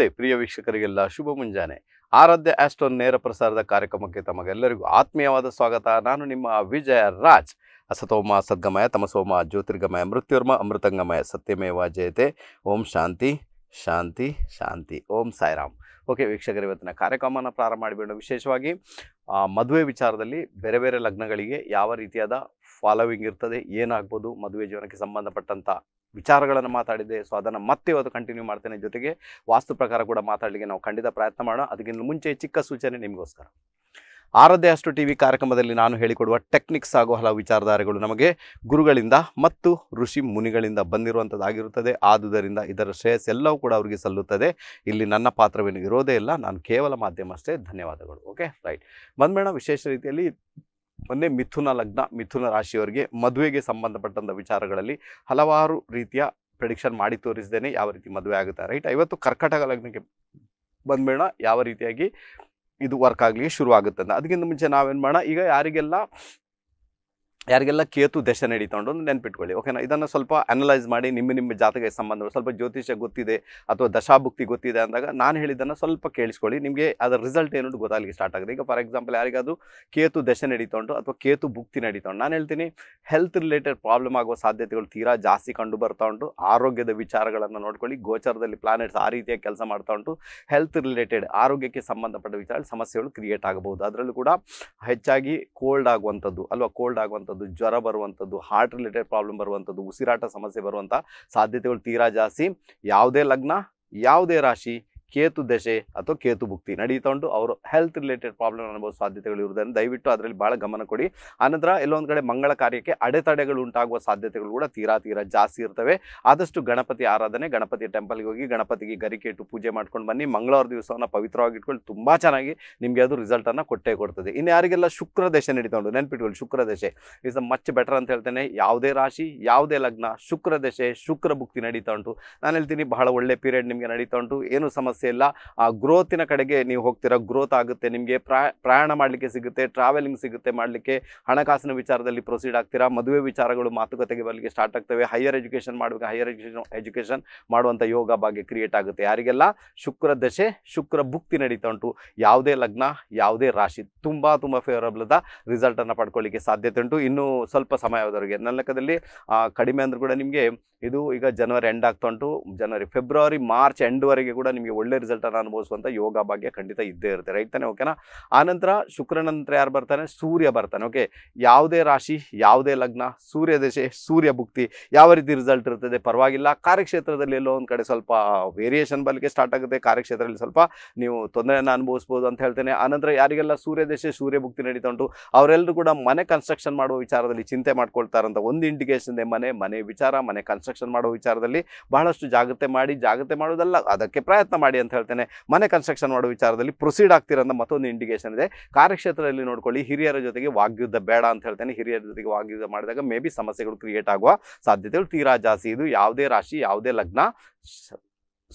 ನಮಸ್ತೆ ಪ್ರಿಯ ವೀಕ್ಷಕರಿಗೆಲ್ಲ ಶುಭ ಮುಂಜಾನೆ ಆರಾಧ್ಯ ಆಸ್ಟ್ರೋನ್ ನೇರ ಪ್ರಸಾರದ ಕಾರ್ಯಕ್ರಮಕ್ಕೆ ತಮಗೆಲ್ಲರಿಗೂ ಆತ್ಮೀಯವಾದ ಸ್ವಾಗತ ನಾನು ನಿಮ್ಮ ವಿಜಯ ರಾಜ್ ಅಸತೋಮ ಸದ್ಗಮಯ ತಮಸೋಮ ಜ್ಯೋತಿರ್ಗಮಯ ಮೃತ್ಯುರ್ಮ ಅಮೃತಂಗಮಯ ಸತ್ಯಮೇವ ಜಯತೆ ಓಂ ಶಾಂತಿ ಶಾಂತಿ ಶಾಂತಿ ಓಂ ಸಾಯಿರಾಮ್ ಓಕೆ ವೀಕ್ಷಕರು ಇವತ್ತಿನ ಕಾರ್ಯಕ್ರಮನ ಪ್ರಾರಂಭ ಮಾಡಿಬಿಡೋಣ ವಿಶೇಷವಾಗಿ ಮದುವೆ ವಿಚಾರದಲ್ಲಿ ಬೇರೆ ಬೇರೆ ಲಗ್ನಗಳಿಗೆ ಯಾವ ರೀತಿಯಾದ ಫಾಲೋವಿಂಗ್ ಇರ್ತದೆ ಏನಾಗ್ಬೋದು ಮದುವೆ ಜೀವನಕ್ಕೆ ಸಂಬಂಧಪಟ್ಟಂಥ ವಿಚಾರಗಳನ್ನು ಮಾತಾಡಿದೆ ಸೊ ಅದನ್ನು ಮತ್ತೆ ಅದು ಕಂಟಿನ್ಯೂ ಮಾಡ್ತೇನೆ ಜೊತೆಗೆ ವಾಸ್ತು ಪ್ರಕಾರ ಕೂಡ ಮಾತಾಡಲಿಕ್ಕೆ ನಾವು ಖಂಡಿತ ಪ್ರಯತ್ನ ಮಾಡೋಣ ಅದಕ್ಕಿಂತ ಮುಂಚೆ ಚಿಕ್ಕ ಸೂಚನೆ ನಿಮಗೋಸ್ಕರ ಆರಾಧ್ಯ ಅಷ್ಟು ಟಿ ವಿ ಕಾರ್ಯಕ್ರಮದಲ್ಲಿ ನಾನು ಹೇಳಿಕೊಡುವ ಟೆಕ್ನಿಕ್ಸ್ ಹಾಗೂ ಹಲವು ವಿಚಾರಧಾರೆಗಳು ನಮಗೆ ಗುರುಗಳಿಂದ ಮತ್ತು ಋಷಿ ಮುನಿಗಳಿಂದ ಬಂದಿರುವಂಥದ್ದಾಗಿರುತ್ತದೆ ಆದುದರಿಂದ ಇದರ ಶ್ರೇಯಸ್ ಎಲ್ಲವೂ ಕೂಡ ಅವರಿಗೆ ಸಲ್ಲುತ್ತದೆ ಇಲ್ಲಿ ನನ್ನ ಪಾತ್ರವೇನು ಇರೋದೇ ಇಲ್ಲ ನಾನು ಕೇವಲ ಮಾಧ್ಯಮ ಅಷ್ಟೇ ಧನ್ಯವಾದಗಳು ಓಕೆ ರೈಟ್ ಬಂದ್ಮೇಣ ವಿಶೇಷ ರೀತಿಯಲ್ಲಿ ಒಂದೇ ಮಿಥುನ ಲಗ್ನ ಮಿಥುನ ರಾಶಿಯವರಿಗೆ ಮದುವೆಗೆ ಸಂಬಂಧಪಟ್ಟಂಥ ವಿಚಾರಗಳಲ್ಲಿ ಹಲವಾರು ರೀತಿಯ ಪ್ರಿಡಿಕ್ಷನ್ ಮಾಡಿ ತೋರಿಸ್ದೇನೆ ಯಾವ ರೀತಿ ಮದುವೆ ಆಗುತ್ತೆ ರೈಟ್ ಇವತ್ತು ಕರ್ಕಟಕ ಲಗ್ನಕ್ಕೆ ಬಂದ್ಬೇಡ ಯಾವ ರೀತಿಯಾಗಿ ಇದು ವರ್ಕ್ ಆಗಲಿ ಶುರು ಆಗುತ್ತೆ ಅಂತ ಅದಕ್ಕಿಂತ ಮುಂಚೆ ನಾವೇನು ಮಾಡೋಣ ಈಗ ಯಾರಿಗೆಲ್ಲ ಯಾರಿಗೆಲ್ಲ ಕೇತು ದಶ ಅಂತ ನೆನ್ಪಿಟ್ಕೊಳ್ಳಿ ಓಕೆನಾ ಇದನ್ನು ಸ್ವಲ್ಪ ಅನಲೈಸ್ ಮಾಡಿ ನಿಮ್ಮ ನಿಮ್ಮ ಜಾತಕ ಸಂಬಂಧ ಸ್ವಲ್ಪ ಜ್ಯೋತಿಷ್ಯ ಗೊತ್ತಿದೆ ಅಥವಾ ದಶಾಭುಕ್ತಿ ಗೊತ್ತಿದೆ ಅಂದಾಗ ನಾನು ಹೇಳಿದ್ದನ್ನು ಸ್ವಲ್ಪ ಕೇಳಿಸ್ಕೊಳ್ಳಿ ನಿಮಗೆ ಅದರ ರಿಸಲ್ಟ್ ಏನು ಗೊತ್ತಾಗಲಿಕ್ಕೆ ಸ್ಟಾರ್ಟ್ ಆಗಿದೆ ಈಗ ಫಾರ್ ಎಕ್ಸಾಂಪಲ್ ಯಾರಿಗಾದ್ರೂ ಕೇತು ದಶೆ ದಶ ಉಂಟು ಅಥವಾ ಕೇತು ಭುಕ್ತಿ ಉಂಟು ನಾನು ಹೇಳ್ತೀನಿ ಹೆಲ್ತ್ ರಿಲೇಟೆಡ್ ಪ್ರಾಬ್ಲಮ್ ಆಗುವ ಸಾಧ್ಯತೆಗಳು ತೀರಾ ಜಾಸ್ತಿ ಕಂಡು ಬರ್ತಾ ಉಂಟು ಆರೋಗ್ಯದ ವಿಚಾರಗಳನ್ನು ನೋಡ್ಕೊಳ್ಳಿ ಗೋಚರದಲ್ಲಿ ಪ್ಲಾನೆಟ್ಸ್ ಆ ರೀತಿಯಾಗಿ ಕೆಲಸ ಮಾಡ್ತಾ ಉಂಟು ಹೆಲ್ತ್ ರಿಲೇಟೆಡ್ ಆರೋಗ್ಯಕ್ಕೆ ಸಂಬಂಧಪಟ್ಟ ವಿಚಾರ ಸಮಸ್ಯೆಗಳು ಕ್ರಿಯೇಟ್ ಆಗಬಹುದು ಅದರಲ್ಲೂ ಕೂಡ ಹೆಚ್ಚಾಗಿ ಕೋಲ್ಡ್ ಆಗುವಂಥದ್ದು ಅಲ್ವಾ ಕೋಲ್ಡ್ ಆಗುವಂಥ ಬರುವಂಥದ್ದು ಜ್ವರ ಬರುವಂಥದ್ದು ಹಾರ್ಟ್ ರಿಲೇಟೆಡ್ ಪ್ರಾಬ್ಲಮ್ ಬರುವಂಥದ್ದು ಉಸಿರಾಟ ಸಮಸ್ಯೆ ಬರುವಂಥ ಸಾಧ್ಯತೆಗಳು ತೀರಾ ಜಾಸ್ತಿ ಯಾವುದೇ ಲಗ್ನ ಯಾವುದೇ ರಾಶಿ ಕೇತು ದಶೆ ಅಥವಾ ಕೇತು ಭುಕ್ತಿ ಉಂಟು ಅವರು ಹೆಲ್ತ್ ರಿಲೇಟೆಡ್ ಪ್ರಾಬ್ಲಮ್ ಅನ್ಬೋದು ಸಾಧ್ಯತೆಗಳು ಇರುವುದನ್ನು ದಯವಿಟ್ಟು ಅದರಲ್ಲಿ ಭಾಳ ಗಮನ ಕೊಡಿ ಆನಂತರ ಎಲ್ಲೊಂದು ಕಡೆ ಮಂಗಳ ಕಾರ್ಯಕ್ಕೆ ಅಡೆತಡೆಗಳು ಉಂಟಾಗುವ ಸಾಧ್ಯತೆಗಳು ಕೂಡ ತೀರಾ ತೀರಾ ಜಾಸ್ತಿ ಇರ್ತವೆ ಆದಷ್ಟು ಗಣಪತಿ ಆರಾಧನೆ ಗಣಪತಿ ಟೆಂಪಲ್ಗೆ ಹೋಗಿ ಗಣಪತಿಗೆ ಗರಿಕೆ ಇಟ್ಟು ಪೂಜೆ ಮಾಡ್ಕೊಂಡು ಬನ್ನಿ ಮಂಗಳವಾರ ದಿವಸವನ್ನು ಪವಿತ್ರವಾಗಿ ಇಟ್ಕೊಂಡು ತುಂಬ ಚೆನ್ನಾಗಿ ನಿಮಗೆ ಅದು ರಿಸಲ್ಟನ್ನು ಕೊಟ್ಟೇ ಕೊಡ್ತದೆ ಇನ್ನು ಯಾರಿಗೆಲ್ಲ ಶುಕ್ರ ದಶೆ ಉಂಟು ನೆನ್ಪಿಟ್ಕೊಳ್ಳಿ ಶುಕ್ರ ದಶೆ ಇಸ್ ಅ ಮಚ್ ಬೆಟರ್ ಅಂತ ಹೇಳ್ತೇನೆ ಯಾವುದೇ ರಾಶಿ ಯಾವುದೇ ಲಗ್ನ ಶುಕ್ರ ದಶೆ ಶುಕ್ರ ಭುಕ್ತಿ ನಡೀತಾ ಉಂಟು ನಾನು ಹೇಳ್ತೀನಿ ಬಹಳ ಒಳ್ಳೆ ಪೀರಿಯಡ್ ನಿಮಗೆ ನಡೀತಾ ಉಂಟು ಏನು ಸಮಸ್ಯೆ ಸಮಸ್ಯೆ ಇಲ್ಲ ಆ ಗ್ರೋತಿನ ಕಡೆಗೆ ನೀವು ಹೋಗ್ತೀರಾ ಗ್ರೋತ್ ಆಗುತ್ತೆ ನಿಮಗೆ ಪ್ರಯಾಣ ಮಾಡಲಿಕ್ಕೆ ಸಿಗುತ್ತೆ ಟ್ರಾವೆಲಿಂಗ್ ಸಿಗುತ್ತೆ ಮಾಡಲಿಕ್ಕೆ ಹಣಕಾಸಿನ ವಿಚಾರದಲ್ಲಿ ಪ್ರೊಸೀಡ್ ಆಗ್ತೀರಾ ಮದುವೆ ವಿಚಾರಗಳು ಮಾತುಕತೆಗೆ ಬರಲಿಕ್ಕೆ ಸ್ಟಾರ್ಟ್ ಆಗ್ತವೆ ಹೈಯರ್ ಎಜುಕೇಷನ್ ಮಾಡಬೇಕು ಹೈಯರ್ ಎಜುಕೇಷನ್ ಎಜುಕೇಷನ್ ಮಾಡುವಂಥ ಯೋಗ ಬಗ್ಗೆ ಕ್ರಿಯೇಟ್ ಆಗುತ್ತೆ ಯಾರಿಗೆಲ್ಲ ಶುಕ್ರ ದಶೆ ಶುಕ್ರ ಭುಕ್ತಿ ನಡೀತಾ ಉಂಟು ಯಾವುದೇ ಲಗ್ನ ಯಾವುದೇ ರಾಶಿ ತುಂಬ ತುಂಬ ಫೇವರಬಲ್ ರಿಸಲ್ಟ್ ರಿಸಲ್ಟನ್ನು ಪಡ್ಕೊಳ್ಳಿಕ್ಕೆ ಸಾಧ್ಯತೆ ಉಂಟು ಇನ್ನೂ ಸ್ವಲ್ಪ ಸಮಯದವರೆಗೆ ನನ್ನ ಲೆಕ್ಕದಲ್ಲಿ ಕಡಿಮೆ ಅಂದರೂ ಕೂಡ ನಿಮಗೆ ಇದು ಈಗ ಜನವರಿ ಎಂಡ್ ಆಗ್ತಾ ಉಂಟು ಜನವರಿ ಫೆಬ್ರವರಿ ಮಾರ್ಚ್ ಎಂಡ್ವರೆಗೆ ಕೂಡ ನಿಮಗೆ ಒಳ್ಳೆ ಒಳ್ಳೆ ಅನ್ನು ಅನುಭವಿಸುವಂತ ಯೋಗ ಭಾಗ್ಯ ಖಂಡಿತ ಇದ್ದೇ ಇರುತ್ತೆ ರೈಟ್ ತಾನೆ ಓಕೆನಾ ಆನಂತರ ಶುಕ್ರನಂತರ ಯಾರು ಬರ್ತಾನೆ ಸೂರ್ಯ ಬರ್ತಾನೆ ಓಕೆ ಯಾವುದೇ ರಾಶಿ ಯಾವುದೇ ಲಗ್ನ ಸೂರ್ಯ ದಶೆ ಸೂರ್ಯ ಭುಕ್ತಿ ಯಾವ ರೀತಿ ರಿಸಲ್ಟ್ ಇರ್ತದೆ ಪರವಾಗಿಲ್ಲ ಕಾರ್ಯಕ್ಷೇತ್ರದಲ್ಲಿ ಎಲ್ಲೋ ಒಂದು ಕಡೆ ಸ್ವಲ್ಪ ವೇರಿಯೇಷನ್ ಬಲಿಕೆ ಸ್ಟಾರ್ಟ್ ಆಗುತ್ತೆ ಕಾರ್ಯಕ್ಷೇತ್ರದಲ್ಲಿ ಸ್ವಲ್ಪ ನೀವು ತೊಂದರೆಯನ್ನು ಅನುಭವಿಸ್ಬೋದು ಅಂತ ಹೇಳ್ತೇನೆ ಆನಂತರ ಯಾರಿಗೆಲ್ಲ ಸೂರ್ಯ ದಶೆ ಸೂರ್ಯ ಭುಕ್ತಿ ನಡೀತಾ ಉಂಟು ಅವರೆಲ್ಲರೂ ಕೂಡ ಮನೆ ಕನ್ಸ್ಟ್ರಕ್ಷನ್ ಮಾಡುವ ವಿಚಾರದಲ್ಲಿ ಚಿಂತೆ ಮಾಡ್ಕೊಳ್ತಾರಂತ ಒಂದು ಇಂಡಿಕೇಶನ್ ಇದೆ ಮನೆ ಮನೆ ವಿಚಾರ ಮನೆ ಕನ್ಸ್ಟ್ರಕ್ಷನ್ ಮಾಡೋ ವಿಚಾರದಲ್ಲಿ ಬಹಳಷ್ಟು ಜಾಗ್ರತೆ ಮಾಡಿ ಜಾಗ್ರತೆ ಮಾಡೋದಲ್ಲ ಅದಕ್ಕೆ ಪ್ರಯತ್ನ ಮಾಡಿ ಅಂತ ಹೇಳ್ತೇನೆ ಮನೆ ಕನ್ಸ್ಟ್ರಕ್ಷನ್ ಮಾಡೋ ವಿಚಾರದಲ್ಲಿ ಪ್ರೊಸೀಡ್ ಆಗ್ತಿರೋ ಮತ್ತೊಂದು ಇಂಡಿಕೇಶನ್ ಇದೆ ಕಾರ್ಯಕ್ಷೇತ್ರದಲ್ಲಿ ನೋಡ್ಕೊಳ್ಳಿ ಹಿರಿಯರ ಜೊತೆಗೆ ವಾಗ್ಯುದ್ಧ ಬೇಡ ಅಂತ ಹೇಳ್ತೇನೆ ಹಿರಿಯರ ಜೊತೆಗೆ ವಾಗ್ಯುದ್ಧ ಮಾಡಿದಾಗ ಮೇ ಬಿ ಸಮಸ್ಯೆಗಳು ಕ್ರಿಯೇಟ್ ಆಗುವ ಸಾಧ್ಯತೆಗಳು ತೀರಾ ಜಾಸ್ತಿ ಇದು ಯಾವುದೇ ರಾಶಿ ಯಾವುದೇ ಲಗ್ನ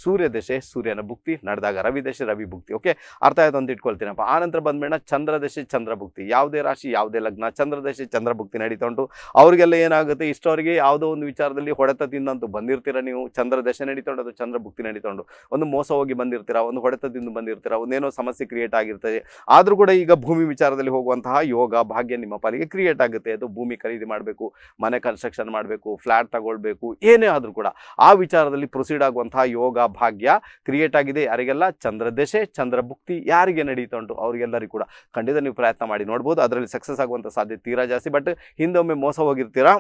ಸೂರ್ಯ ದಶೆ ಸೂರ್ಯನ ಭುಕ್ತಿ ನಡೆದಾಗ ರವಿ ದಶೆ ರವಿ ಭುಕ್ತಿ ಓಕೆ ಅರ್ಥ ಆಯ್ತು ಅಂತ ಇಟ್ಕೊಳ್ತೀನಪ್ಪ ಆ ನಂತರ ಬಂದ್ಮೇಲೆ ಚಂದ್ರ ದಶೆ ಚಂದ್ರ ಭುಕ್ತಿ ಯಾವುದೇ ರಾಶಿ ಯಾವುದೇ ಲಗ್ನ ಚಂದ್ರ ದಶೆ ಚಂದ್ರ ಭುಕ್ತಿ ನಡೀತಾ ಉಂಟು ಅವರಿಗೆಲ್ಲ ಏನಾಗುತ್ತೆ ಇಷ್ಟವರಿಗೆ ಯಾವುದೋ ಒಂದು ವಿಚಾರದಲ್ಲಿ ಹೊಡೆತ ತಿಂದಂತೂ ಬಂದಿರ್ತೀರ ನೀವು ಚಂದ್ರ ದಶೆ ನಡೀತಾ ಅದು ಚಂದ್ರ ಭುಕ್ತಿ ನಡೀತಾ ಉಂಟು ಒಂದು ಮೋಸ ಹೋಗಿ ಬಂದಿರ್ತೀರಾ ಒಂದು ಹೊಡೆತ ತಿಂದು ಬಂದಿರ್ತೀರಾ ಒಂದೇನೋ ಸಮಸ್ಯೆ ಕ್ರಿಯೇಟ್ ಆಗಿರ್ತದೆ ಆದರೂ ಕೂಡ ಈಗ ಭೂಮಿ ವಿಚಾರದಲ್ಲಿ ಹೋಗುವಂತಹ ಯೋಗ ಭಾಗ್ಯ ನಿಮ್ಮ ಪಾಲಿಗೆ ಕ್ರಿಯೇಟ್ ಆಗುತ್ತೆ ಅದು ಭೂಮಿ ಖರೀದಿ ಮಾಡಬೇಕು ಮನೆ ಕನ್ಸ್ಟ್ರಕ್ಷನ್ ಮಾಡಬೇಕು ಫ್ಲ್ಯಾಟ್ ತಗೊಳ್ಬೇಕು ಏನೇ ಆದರೂ ಕೂಡ ಆ ವಿಚಾರದಲ್ಲಿ ಪ್ರೊಸೀಡ್ ಆಗುವಂತಹ ಯೋಗ ಭಾಗ್ಯ ಕ್ರಿಯೇಟ್ ಆಗಿದೆ ಯಾರಿಗೆಲ್ಲ ಚಂದ್ರ ಚಂದ್ರಭುಕ್ತಿ ಚಂದ್ರ ಭುಕ್ತಿ ಯಾರಿಗೆ ನಡೀತಾ ಉಂಟು ಅವರಿಗೆಲ್ಲರಿಗೂ ಕೂಡ ಖಂಡಿತ ನೀವು ಪ್ರಯತ್ನ ಮಾಡಿ ನೋಡ್ಬೋದು ಅದರಲ್ಲಿ ಸಕ್ಸಸ್ ಆಗುವಂಥ ಸಾಧ್ಯತೆ ತೀರಾ ಜಾಸ್ತಿ ಬಟ್ ಹಿಂದೊಮ್ಮೆ ಮೋಸ ಹೋಗಿರ್ತೀರಾ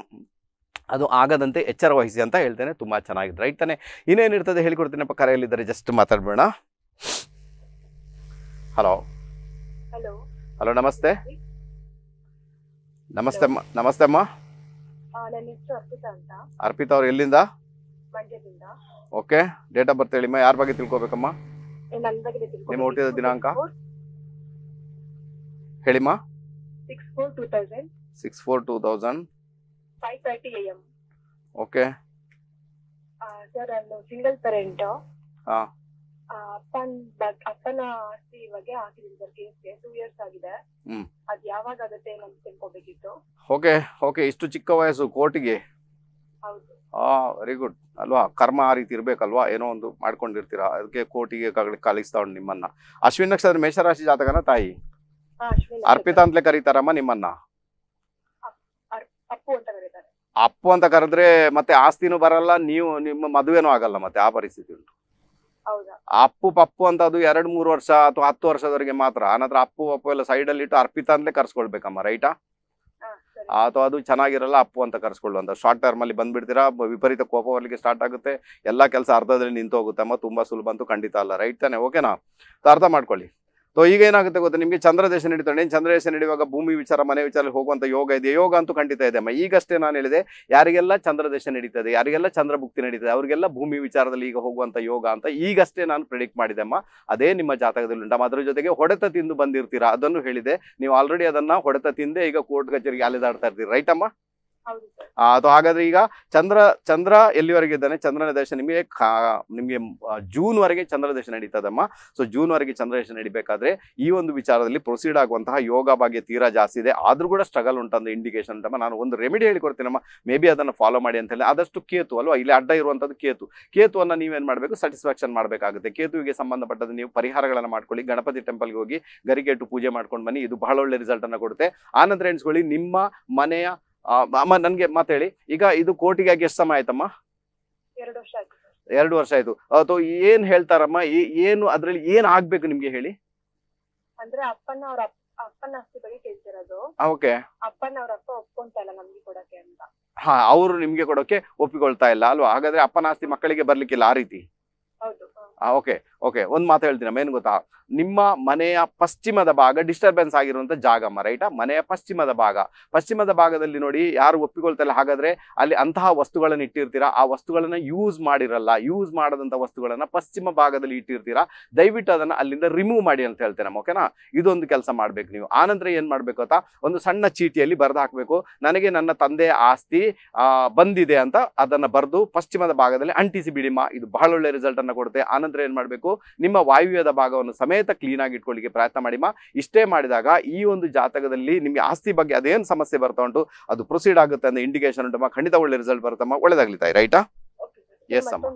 ಅದು ಆಗದಂತೆ ಎಚ್ಚರ ವಹಿಸಿ ಅಂತ ಹೇಳ್ತೇನೆ ತುಂಬ ಚೆನ್ನಾಗಿದೆ ರೈಟ್ ತಾನೆ ಇನ್ನೇನಿರ್ತದೆ ಹೇಳಿಕೊಡ್ತೇನೆ ಕರೆಯಲ್ಲಿದ್ದಾರೆ ಜಸ್ಟ್ ಮಾತಾಡ್ಬೇಡ ಹಲೋ ಹಲೋ ಹಲೋ ನಮಸ್ತೆ ನಮಸ್ತೆ ಅಮ್ಮ ನಮಸ್ತೆ ಅಮ್ಮ ಅರ್ಪಿತಾ ಅವ್ರು ಎಲ್ಲಿಂದ ಮಂಡ್ಯದಿಂದ ಓಕೆ ಡೇಟ್ ಆಫ್ ಬರ್ತ್ ಹೇಳಿಮ್ಮ ಯಾರ ಬಗ್ಗೆ ತಿಳ್ಕೊಬೇಕಮ್ಮ ನನ್ನ ಬಗ್ಗೆ ನಿಮ್ಮ ಹುಟ್ಟಿದ ದಿನಾಂಕ ಹೇಳಿಮ್ಮ six four two thousand six four two thousand five thirty A M okay sir ನಾನು ಸಿಂಗಲ್ ಪೇರೆಂಟ್ ಹಾಂ ಅಪ್ಪನ ಅಪ್ಪನ ಆಸ್ತಿ ಇವಾಗ ಹಾಕಿದೀನಿ ಸರ್ ಕೇಸ್ಗೆ ಟೂ ಇಯರ್ಸ್ ಆಗಿದೆ ಹ್ಮ್. ಅದು ಯಾವಾಗ ಆಗುತ್ತೆ ನಮ್ಗೆ ತಿಳ್ಕೊಬೇಕಿತ್ತು ಓಕೆ ಓಕೆ ಇಷ್ಟು ಚಿಕ್ಕ ವಯಸ್ಸು ಕೋರ್ಟಿಗೆ ಹೌದು ಆ ವೆರಿ ಗುಡ್ ಅಲ್ವಾ ಕರ್ಮ ಆ ರೀತಿ ಇರಬೇಕಲ್ವಾ ಏನೋ ಒಂದು ಮಾಡ್ಕೊಂಡಿರ್ತೀರಾ ಅದಕ್ಕೆ ಕೋಟಿಗೆ ಕಲಿಸ್ತಾ ಉಂಟು ನಿಮ್ಮನ್ನ ಅಶ್ವಿನ್ ನಕ್ಷತ್ರ ಮೇಷರಾಶಿ ಜಾತಕನ ತಾಯಿ ಅರ್ಪಿತಾ ಅಂತಲೇ ಕರೀತಾರಮ್ಮ ನಿಮ್ಮನ್ನ ಅಪ್ಪು ಅಂತ ಕರೆದ್ರೆ ಮತ್ತೆ ಆಸ್ತಿನೂ ಬರಲ್ಲ ನೀವು ನಿಮ್ಮ ಮದುವೆನೂ ಆಗಲ್ಲ ಮತ್ತೆ ಆ ಪರಿಸ್ಥಿತಿ ಉಂಟು ಅಪ್ಪು ಪಪ್ಪು ಅಂತ ಅದು ಎರಡ್ ಮೂರು ವರ್ಷ ಅಥವಾ ಹತ್ತು ವರ್ಷದವರೆಗೆ ಮಾತ್ರ ಆನಂತರ ಅಪ್ಪು ಪಪ್ಪು ಎಲ್ಲ ಸೈಡ್ ಅಲ್ಲಿ ಇಟ್ಟು ಅರ್ಪಿತಾ ಅಂತಲೇ ಕರ್ಸ್ಕೊಳ್ಬೇಕಮ್ಮ ರೈಟಾ ಅಥವಾ ಅದು ಚೆನ್ನಾಗಿರಲ್ಲ ಅಪ್ಪು ಅಂತ ಕರೆಸ್ಕೊಳ್ಳುವಂಥ ಶಾರ್ಟ್ ಟರ್ಮಲ್ಲಿ ಬಂದುಬಿಡ್ತೀರಾ ವಿಪರೀತ ಕೋಪ ಬರಲಿಕ್ಕೆ ಸ್ಟಾರ್ಟ್ ಆಗುತ್ತೆ ಎಲ್ಲ ಕೆಲಸ ಅರ್ಧದಲ್ಲಿ ಹೋಗುತ್ತಮ್ಮ ತುಂಬ ಸುಲಭ ಅಂತೂ ಖಂಡಿತ ಅಲ್ಲ ರೈಟ್ ತಾನೆ ಓಕೆನಾ ಅರ್ಥ ಮಾಡ್ಕೊಳ್ಳಿ ಸೊ ಈಗ ಏನಾಗುತ್ತೆ ಗೊತ್ತಾ ನಿಮಗೆ ಚಂದ್ರದೇಶ ನೀನು ಚಂದ್ರದೇಶ ನಡೆಯುವಾಗ ಭೂಮಿ ವಿಚಾರ ಮನೆ ವಿಚಾರ ಹೋಗುವಂತ ಯೋಗ ಇದೆ ಯೋಗ ಅಂತೂ ಖಂಡಿತ ಇದೆ ಅಮ್ಮ ಈಗಷ್ಟೇ ನಾನು ಹೇಳಿದೆ ಯಾರಿಗೆಲ್ಲ ಚಂದ್ರದೇಶ ನಡೀತದೆ ಯಾರಿಗೆಲ್ಲ ಚಂದ್ರಭುಕ್ತಿ ನಡೀತದೆ ಅವರಿಗೆಲ್ಲ ಭೂಮಿ ವಿಚಾರದಲ್ಲಿ ಈಗ ಹೋಗುವಂತ ಯೋಗ ಅಂತ ಈಗಷ್ಟೇ ನಾನು ಪ್ರಿಡಿಕ್ಟ್ ಮಾಡಿದೆ ಅಮ್ಮ ಅದೇ ನಿಮ್ಮ ಜಾತಕದಲ್ಲಿ ಉಂಟಮ್ಮ ಅದರ ಜೊತೆಗೆ ಹೊಡೆತ ತಿಂದು ಬಂದಿರ್ತೀರಾ ಅದನ್ನು ಹೇಳಿದೆ ನೀವು ಆಲ್ರೆಡಿ ಅದನ್ನ ಹೊಡೆತ ತಿಂದೆ ಈಗ ಕೋರ್ಟ್ ಕಚೇರಿಗೆ ಅಲೆದಾಡ್ತಾ ಇರ್ತೀರಿ ರೈಟ್ ಅಮ್ಮ ಅದು ಹಾಗಾದ್ರೆ ಈಗ ಚಂದ್ರ ಚಂದ್ರ ಎಲ್ಲಿವರೆಗೆ ಇದ್ದಾನೆ ಚಂದ್ರನ ದೇಶ ನಿಮಗೆ ನಿಮಗೆ ಜೂನ್ ವರೆಗೆ ಚಂದ್ರ ದೇಶ ನಡೀತದಮ್ಮ ಸೊ ಜೂನ್ ವರೆಗೆ ಚಂದ್ರ ದೇಶ ನಡಿಬೇಕಾದ್ರೆ ಈ ಒಂದು ವಿಚಾರದಲ್ಲಿ ಪ್ರೊಸೀಡ್ ಆಗುವಂತಹ ಯೋಗ ಭಾಗ್ಯ ತೀರಾ ಜಾಸ್ತಿ ಇದೆ ಆದ್ರೂ ಕೂಡ ಸ್ಟ್ರಗಲ್ ಉಂಟಂದು ಇಂಡಿಕೇಶನ್ ಅಂತಮ್ಮ ನಾನು ಒಂದು ರೆಮಿಡಿ ಹೇಳಿಕೊಡ್ತೀನಮ್ಮ ಮೇ ಬಿ ಅದನ್ನು ಫಾಲೋ ಮಾಡಿ ಅಂತ ಹೇಳಿ ಆದಷ್ಟು ಕೇತು ಅಲ್ವಾ ಇಲ್ಲಿ ಅಡ್ಡ ಇರುವಂಥದ್ದು ಕೇತು ಕೇತುವನ್ನು ನೀವೇನು ಮಾಡಬೇಕು ಸ್ಯಾಟಿಸ್ಫ್ಯಾಕ್ಷನ್ ಮಾಡಬೇಕಾಗುತ್ತೆ ಕೇತುವಿಗೆ ಸಂಬಂಧಪಟ್ಟದ್ದು ನೀವು ಪರಿಹಾರಗಳನ್ನು ಮಾಡ್ಕೊಳ್ಳಿ ಗಣಪತಿ ಟೆಂಪಲ್ಗೆ ಹೋಗಿ ಗರಿಗೆಟ್ಟು ಪೂಜೆ ಮಾಡ್ಕೊಂಡು ಬನ್ನಿ ಇದು ಬಹಳ ಒಳ್ಳೆ ರಿಸಲ್ಟ್ ಅನ್ನು ಕೊಡುತ್ತೆ ಆನಂತರ ಎಣಿಸ್ಕೊಳ್ಳಿ ನಿಮ್ಮ ಮನೆಯ ಅಮ್ಮ ನನ್ಗೆ ಮಾತೇಳಿ ಈಗ ಇದು ಕೋರ್ಟಿಗೆ ಆಗಿ ಎಷ್ಟು ಸಮಯ ಆಯ್ತಮ್ಮ ಎರಡು ವರ್ಷ ಆಯ್ತು ಎರಡು ವರ್ಷ ಆಯ್ತು ಅಥವಾ ಏನ್ ಹೇಳ್ತಾರಮ್ಮ ಏನು ಅದ್ರಲ್ಲಿ ಏನ್ ಆಗ್ಬೇಕು ನಿಮ್ಗೆ ಹೇಳಿ ಅಂದ್ರೆ ಅಪ್ಪನ ಅವ್ರ ಅಪ್ಪನ ಆಸ್ತಿ ಬಗ್ಗೆ ಕೇಳ್ತಿರೋದು ಓಕೆ ಅಪ್ಪನ ಅವ್ರ ಅಪ್ಪ ಒಪ್ಕೊಂತ ಇಲ್ಲ ನಮ್ಗೆ ಕೊಡಕ್ಕೆ ಅಂತ ಹಾ ಅವರು ನಿಮ್ಗೆ ಕೊಡೋಕೆ ಒಪ್ಪಿಕೊಳ್ತಾ ಇಲ್ಲ ಅಲ್ವಾ ಹಾಗಾದ್ರೆ ಅಪ್ಪನ ಆಸ್ತಿ ಮಕ್ಕಳಿಗೆ ಬರ್ಲಿಕ್ಕಿಲ್ಲ ಆ ರೀತಿ ಹೌದು ಓಕೆ ಓಕೆ ಒಂದು ಮಾತು ಹೇಳ್ತೀನಿ ಮೇನ್ ಗೊತ್ತಾ ನಿಮ್ಮ ಮನೆಯ ಪಶ್ಚಿಮದ ಭಾಗ ಡಿಸ್ಟರ್ಬೆನ್ಸ್ ಆಗಿರುವಂಥ ಜಾಗಮ್ಮ ರೈಟಾ ಮನೆಯ ಪಶ್ಚಿಮದ ಭಾಗ ಪಶ್ಚಿಮದ ಭಾಗದಲ್ಲಿ ನೋಡಿ ಯಾರು ಒಪ್ಪಿಕೊಳ್ತಲ್ಲ ಹಾಗಾದ್ರೆ ಅಲ್ಲಿ ಅಂತಹ ವಸ್ತುಗಳನ್ನು ಇಟ್ಟಿರ್ತೀರಾ ಆ ವಸ್ತುಗಳನ್ನು ಯೂಸ್ ಮಾಡಿರಲ್ಲ ಯೂಸ್ ಮಾಡದಂತ ವಸ್ತುಗಳನ್ನು ಪಶ್ಚಿಮ ಭಾಗದಲ್ಲಿ ಇಟ್ಟಿರ್ತೀರಾ ದಯವಿಟ್ಟು ಅದನ್ನ ಅಲ್ಲಿಂದ ರಿಮೂವ್ ಮಾಡಿ ಅಂತ ಹೇಳ್ತೇನೆ ಓಕೆನಾ ಇದೊಂದು ಕೆಲಸ ಮಾಡಬೇಕು ನೀವು ಆನಂತರ ಏನು ಮಾಡಬೇಕು ಗೊತ್ತಾ ಒಂದು ಸಣ್ಣ ಚೀಟಿಯಲ್ಲಿ ಬರೆದು ಹಾಕಬೇಕು ನನಗೆ ನನ್ನ ತಂದೆ ಆಸ್ತಿ ಬಂದಿದೆ ಅಂತ ಅದನ್ನು ಬರೆದು ಪಶ್ಚಿಮದ ಭಾಗದಲ್ಲಿ ಅಂಟಿಸಿ ಬಿಡಿಮ್ಮ ಇದು ಬಹಳ ಒಳ್ಳೆ ರಿಸಲ್ಟ್ ಅನ್ನ ಕೊಡುತ್ತೆ ಆನಂತರ ಏನು ಮಾಡಬೇಕು ನಿಮ್ಮ ವಾಯುವ್ಯದ ಭಾಗವನ್ನು ಸಮೇತ ಕ್ಲೀನ್ ಆಗಿ ಇಟ್ಕೊಳ್ಳಿಕ್ಕೆ ಪ್ರಯತ್ನ ಮಾಡಿಮ್ಮ ಇಷ್ಟೇ ಮಾಡಿದಾಗ ಈ ಒಂದು ಜಾತಕದಲ್ಲಿ ನಿಮಗೆ ಆಸ್ತಿ ಬಗ್ಗೆ ಅದೇನು ಸಮಸ್ಯೆ ಬರ್ತಾ ಉಂಟು ಅದು ಪ್ರೊಸೀಡ್ ಆಗುತ್ತೆ ಅಂತ ಇಂಡಿಕೇಶನ್ ಉಂಟಮ್ಮ ಖಂಡಿತ ಒಳ್ಳೆ ರಿಸಲ್ಟ್ ಬರುತ್ತಮ್ಮ ಒಳ್ಳೇದಾಗ್ಲಿ ತಾಯಿ ರೈಟಾ ಎಸ್ ಅಮ್ಮ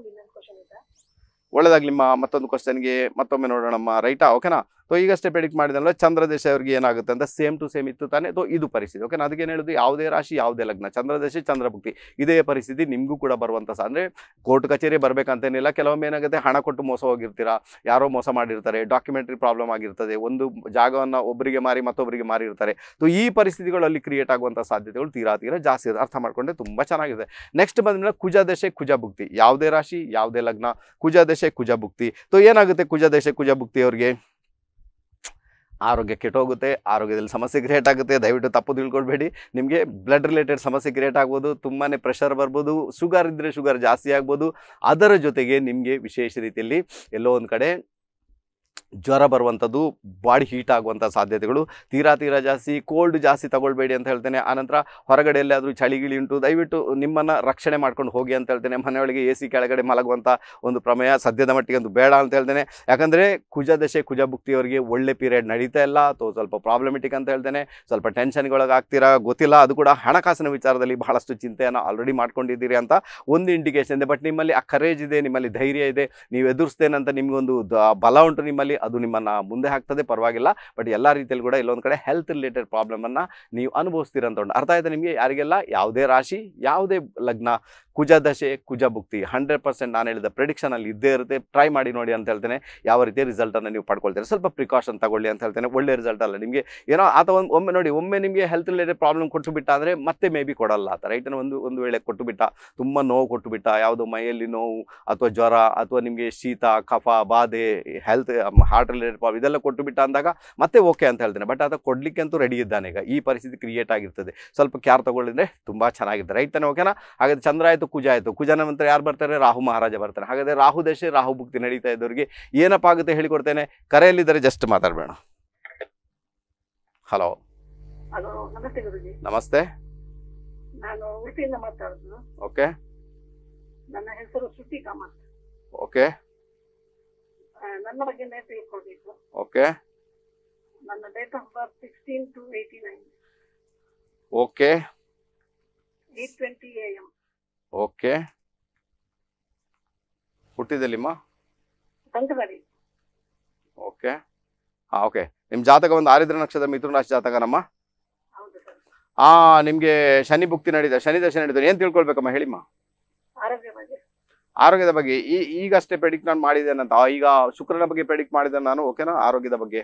ಒಳ್ಳೇದಾಗ್ಲಿಮ್ಮ ಮತ್ತೊಂದು ಕ್ವಶನ್ಗೆ ಮತ್ತೊಮ್ಮೆ ನೋಡೋಣಮ್ಮ ರೈಟಾ ಓಕೆನಾ ಸೊ ಈಗಷ್ಟೇ ಪ್ರಿಡಿಕ್ಟ್ ಮಾಡಿದಲ್ಲ ಚಂದ್ರ ದೇಶ ಅವ್ರಿಗೆ ಏನಾಗುತ್ತೆ ಅಂತ ಸೇಮ್ ಟು ಸೇಮ್ ಇತ್ತು ತಾನೆ ಸೊ ಇದು ಪರಿಸ್ಥಿತಿ ಓಕೆ ಅದಕ್ಕೆ ಏನು ಹೇಳುದು ಯಾವುದೇ ರಾಶಿ ಯಾವುದೇ ಲಗ್ನ ಚಂದ್ರ ದೇಶ ಚಂದ್ರಭುಕ್ತಿ ಇದೇ ಪರಿಸ್ಥಿತಿ ನಿಮಗೂ ಕೂಡ ಬರುವಂಥ ಅಂದರೆ ಕೋರ್ಟ್ ಕಚೇರಿ ಬರಬೇಕಂತೇನಿಲ್ಲ ಕೆಲವೊಮ್ಮೆ ಏನಾಗುತ್ತೆ ಹಣ ಕೊಟ್ಟು ಮೋಸ ಹೋಗಿರ್ತೀರಾ ಯಾರೋ ಮೋಸ ಮಾಡಿರ್ತಾರೆ ಡಾಕ್ಯುಮೆಂಟ್ರಿ ಪ್ರಾಬ್ಲಮ್ ಆಗಿರ್ತದೆ ಒಂದು ಜಾಗವನ್ನು ಒಬ್ಬರಿಗೆ ಮಾರಿ ಮತ್ತೊಬ್ಬರಿಗೆ ಮಾರಿರ್ತಾರೆ ಸೊ ಈ ಪರಿಸ್ಥಿತಿಗಳಲ್ಲಿ ಕ್ರಿಯೇಟ್ ಆಗುವಂಥ ಸಾಧ್ಯತೆಗಳು ತೀರಾ ತೀರಾ ಜಾಸ್ತಿ ಅರ್ಥ ಮಾಡಿಕೊಂಡ್ರೆ ತುಂಬ ಚೆನ್ನಾಗಿದೆ ನೆಕ್ಸ್ಟ್ ಬಂದಮೇಲೆ ಕುಜ ದೇಶ ಕುಜ ಯಾವುದೇ ರಾಶಿ ಯಾವುದೇ ಲಗ್ನ ಕುಜ ದೇಶ ಕುಜ ಭುಕ್ತಿ ಸೊ ಏನಾಗುತ್ತೆ ಕುಜ ದೇಶ ಕುಜ ಭುಕ್ತಿ ಅವ್ರಿಗೆ ಆರೋಗ್ಯ ಕೆಟ್ಟೋಗುತ್ತೆ ಆರೋಗ್ಯದಲ್ಲಿ ಸಮಸ್ಯೆ ಕ್ರಿಯೇಟ್ ಆಗುತ್ತೆ ದಯವಿಟ್ಟು ತಪ್ಪು ತಿಳ್ಕೊಳ್ಬೇಡಿ ನಿಮಗೆ ಬ್ಲಡ್ ರಿಲೇಟೆಡ್ ಸಮಸ್ಯೆ ಕ್ರಿಯೇಟ್ ಆಗ್ಬೋದು ತುಂಬಾ ಪ್ರೆಷರ್ ಬರ್ಬೋದು ಶುಗರ್ ಇದ್ದರೆ ಶುಗರ್ ಜಾಸ್ತಿ ಆಗ್ಬೋದು ಅದರ ಜೊತೆಗೆ ನಿಮಗೆ ವಿಶೇಷ ರೀತಿಯಲ್ಲಿ ಎಲ್ಲೋ ಒಂದು ಕಡೆ ಜ್ವರ ಬರುವಂಥದ್ದು ಬಾಡಿ ಹೀಟ್ ಆಗುವಂಥ ಸಾಧ್ಯತೆಗಳು ತೀರಾ ತೀರಾ ಜಾಸ್ತಿ ಕೋಲ್ಡ್ ಜಾಸ್ತಿ ತಗೊಳ್ಬೇಡಿ ಅಂತ ಹೇಳ್ತೇನೆ ಆನಂತರ ಹೊರಗಡೆ ಎಲ್ಲಾದರೂ ಚಳಿಗಿಳಿ ಉಂಟು ದಯವಿಟ್ಟು ನಿಮ್ಮನ್ನು ರಕ್ಷಣೆ ಮಾಡ್ಕೊಂಡು ಹೋಗಿ ಅಂತ ಹೇಳ್ತೇನೆ ಮನೆಯೊಳಗೆ ಎ ಸಿ ಕೆಳಗಡೆ ಮಲಗುವಂಥ ಒಂದು ಪ್ರಮೇಯ ಸದ್ಯದ ಮಟ್ಟಿಗೆ ಒಂದು ಬೇಡ ಅಂತ ಹೇಳ್ತೇನೆ ಯಾಕಂದರೆ ಕುಜ ದಶೆ ಕುಜ ಭುಕ್ತಿಯವರಿಗೆ ಒಳ್ಳೆ ಪೀರಿಯಡ್ ನಡೀತಾ ಇಲ್ಲ ಅಥವಾ ಸ್ವಲ್ಪ ಪ್ರಾಬ್ಲಮೆಟಿಕ್ ಅಂತ ಹೇಳ್ತೇನೆ ಸ್ವಲ್ಪ ಟೆನ್ಷನ್ಗೊಳಗಾಗ್ತೀರಾ ಗೊತ್ತಿಲ್ಲ ಅದು ಕೂಡ ಹಣಕಾಸಿನ ವಿಚಾರದಲ್ಲಿ ಬಹಳಷ್ಟು ಚಿಂತೆಯನ್ನು ಆಲ್ರೆಡಿ ಮಾಡ್ಕೊಂಡಿದ್ದೀರಿ ಅಂತ ಒಂದು ಇಂಡಿಕೇಶನ್ ಇದೆ ಬಟ್ ನಿಮ್ಮಲ್ಲಿ ಆ ಕರೇಜ್ ಇದೆ ನಿಮ್ಮಲ್ಲಿ ಧೈರ್ಯ ಇದೆ ನೀವು ಎದುರಿಸ್ತೇನೆ ಅಂತ ನಿಮಗೊಂದು ಬಲ ಉಂಟು ನಿಮ್ಮಲ್ಲಿ ಅದು ನಿಮ್ಮನ್ನು ಮುಂದೆ ಹಾಕ್ತದೆ ಪರವಾಗಿಲ್ಲ ಬಟ್ ಎಲ್ಲ ರೀತಿಯಲ್ಲಿ ಕೂಡ ಇಲ್ಲೊಂದು ಕಡೆ ಹೆಲ್ತ್ ರಿಲೇಟೆಡ್ ಪ್ರಾಬ್ಲಮನ್ನು ನೀವು ಅನುಭವಿಸ್ತೀರ ಅಂತ ಅರ್ಥ ಆಯ್ತಾ ನಿಮಗೆ ಯಾರಿಗೆಲ್ಲ ಯಾವುದೇ ರಾಶಿ ಯಾವುದೇ ಲಗ್ನ ಕುಜ ದಶೆ ಕುಜ ಭುಕ್ತಿ ಹಂಡ್ರೆಡ್ ಪರ್ಸೆಂಟ್ ನಾನು ಹೇಳಿದ ಅಲ್ಲಿ ಇದ್ದೇ ಇರುತ್ತೆ ಟ್ರೈ ಮಾಡಿ ನೋಡಿ ಅಂತ ಹೇಳ್ತೇನೆ ಯಾವ ರೀತಿಯ ರಿಸಲ್ಟನ್ನು ನೀವು ಪಡ್ಕೊಳ್ತೀರಾ ಸ್ವಲ್ಪ ಪ್ರಿಕಾಷನ್ ತಗೊಳ್ಳಿ ಅಂತ ಹೇಳ್ತೇನೆ ಒಳ್ಳೆ ರಿಸಲ್ಟ್ ಅಲ್ಲ ನಿಮಗೆ ಏನೋ ಆತ ಒಂದು ಒಮ್ಮೆ ನೋಡಿ ಒಮ್ಮೆ ನಿಮಗೆ ಹೆಲ್ತ್ ರಿಲೇಟೆಡ್ ಪ್ರಾಬ್ಲಮ್ ಕೊಟ್ಟು ಬಿಟ್ಟ ಅಂದರೆ ಮತ್ತೆ ಮೇ ಬಿ ಕೊಡಲ್ಲ ಆತ ರೈಟ್ ಒಂದು ಒಂದು ವೇಳೆ ಕೊಟ್ಟು ಬಿಟ್ಟ ತುಂಬ ನೋವು ಕೊಟ್ಟು ಬಿಟ್ಟ ಯಾವುದೋ ಮೈಯಲ್ಲಿ ನೋವು ಅಥವಾ ಜ್ವರ ಅಥವಾ ನಿಮಗೆ ಶೀತ ಕಫ ಬಾಧೆ ಹೆಲ್ತ್ ಹಾರ್ಟ್ ರಿಲೇಟೆಡ್ ಪ್ರಾಬ್ಲಮ್ ಇದೆಲ್ಲ ಕೊಟ್ಟು ಬಿಟ್ಟ ಅಂದಾಗ ಮತ್ತೆ ಓಕೆ ಅಂತ ಹೇಳ್ತೇನೆ ಬಟ್ ಅದು ಕೊಡಲಿಕ್ಕೆ ಅಂತೂ ರೆಡಿ ಇದ್ದಾನೆ ಈಗ ಈ ಪರಿಸ್ಥಿತಿ ಕ್ರಿಯೇಟ್ ಆಗಿರ್ತದೆ ಸ್ವಲ್ಪ ಕ್ಯಾರ್ ತಗೊಳ್ಳಿದ್ರೆ ತುಂಬ ಚೆನ್ನಾಗಿರುತ್ತೆ ರೈತನೇ ಓಕೆನಾ ಹಾಗಾದ್ರೆ ಚಂದ್ರ ಆಯಿತು ಕುಜ ಆಯಿತು ಕುಜನ ನಂತರ ಯಾರು ಬರ್ತಾರೆ ರಾಹು ಮಹಾರಾಜ ಬರ್ತಾರೆ ಹಾಗಾದರೆ ರಾಹು ದೇಶ ರಾಹು ಭುಕ್ತಿ ನಡೀತಾ ಇದ್ದವ್ರಿಗೆ ಏನಪ್ಪ ಆಗುತ್ತೆ ಹೇಳಿಕೊಡ್ತೇನೆ ಕರೆಯಲ್ಲಿದ್ದರೆ ಜಸ್ಟ್ ಮಾತಾಡಬೇಡ ಹಲೋ ನಮಸ್ತೆ ನಾನು ಉಡುಪಿಯಿಂದ ಮಾತಾಡುದು ಓಕೆ ನನ್ನ ಹೆಸರು ಸುದ್ದಿ ಕಾಮತ್ ಓಕೆ ನನ್ನ ಬಗ್ಗೆ ತಿಳ್ಕೊಳ್ಬೇಕು ಓಕೆ ನನ್ನ date of birth sixteen two eighty nine okay eight twenty A M okay ಹುಟ್ಟಿದಲ್ಲಿಮ್ಮ ಓಕೆ ಹಾಂ ಓಕೆ ನಿಮ್ಮ ಜಾತಕ ಒಂದು ಆರಿದ್ರ ನಕ್ಷತ್ರ ಮಿಥುನ ರಾಶಿ ಜಾತಕನಮ್ಮ ಆ ನಿಮಗೆ ಶನಿ ಭುಕ್ತಿ ನಡೀತಾ ಶನಿ ದರ್ಶನ ನಡೀತಾರೆ ಏನು ತಿಳ್ಕೊಳ್ಬೇಕಮ್ಮ ಹೇಳಿಮ್ಮ ಆರೋಗ್ಯದ ಬಗ್ಗೆ ಈ ಈಗಷ್ಟೇ ಪ್ರೆಡಿಕ್ಟ್ ನಾನು ಮಾಡಿದ್ದೇನೆ ಅಂತ ಈಗ ಶುಕ್ರನ ಬಗ್ಗೆ ಪ್ರೆಡಿಕ್ಟ್ ಮಾಡಿದ್ದೆ ನಾನು ಓಕೆನಾ ಆರೋಗ್ಯದ ಬಗ್ಗೆ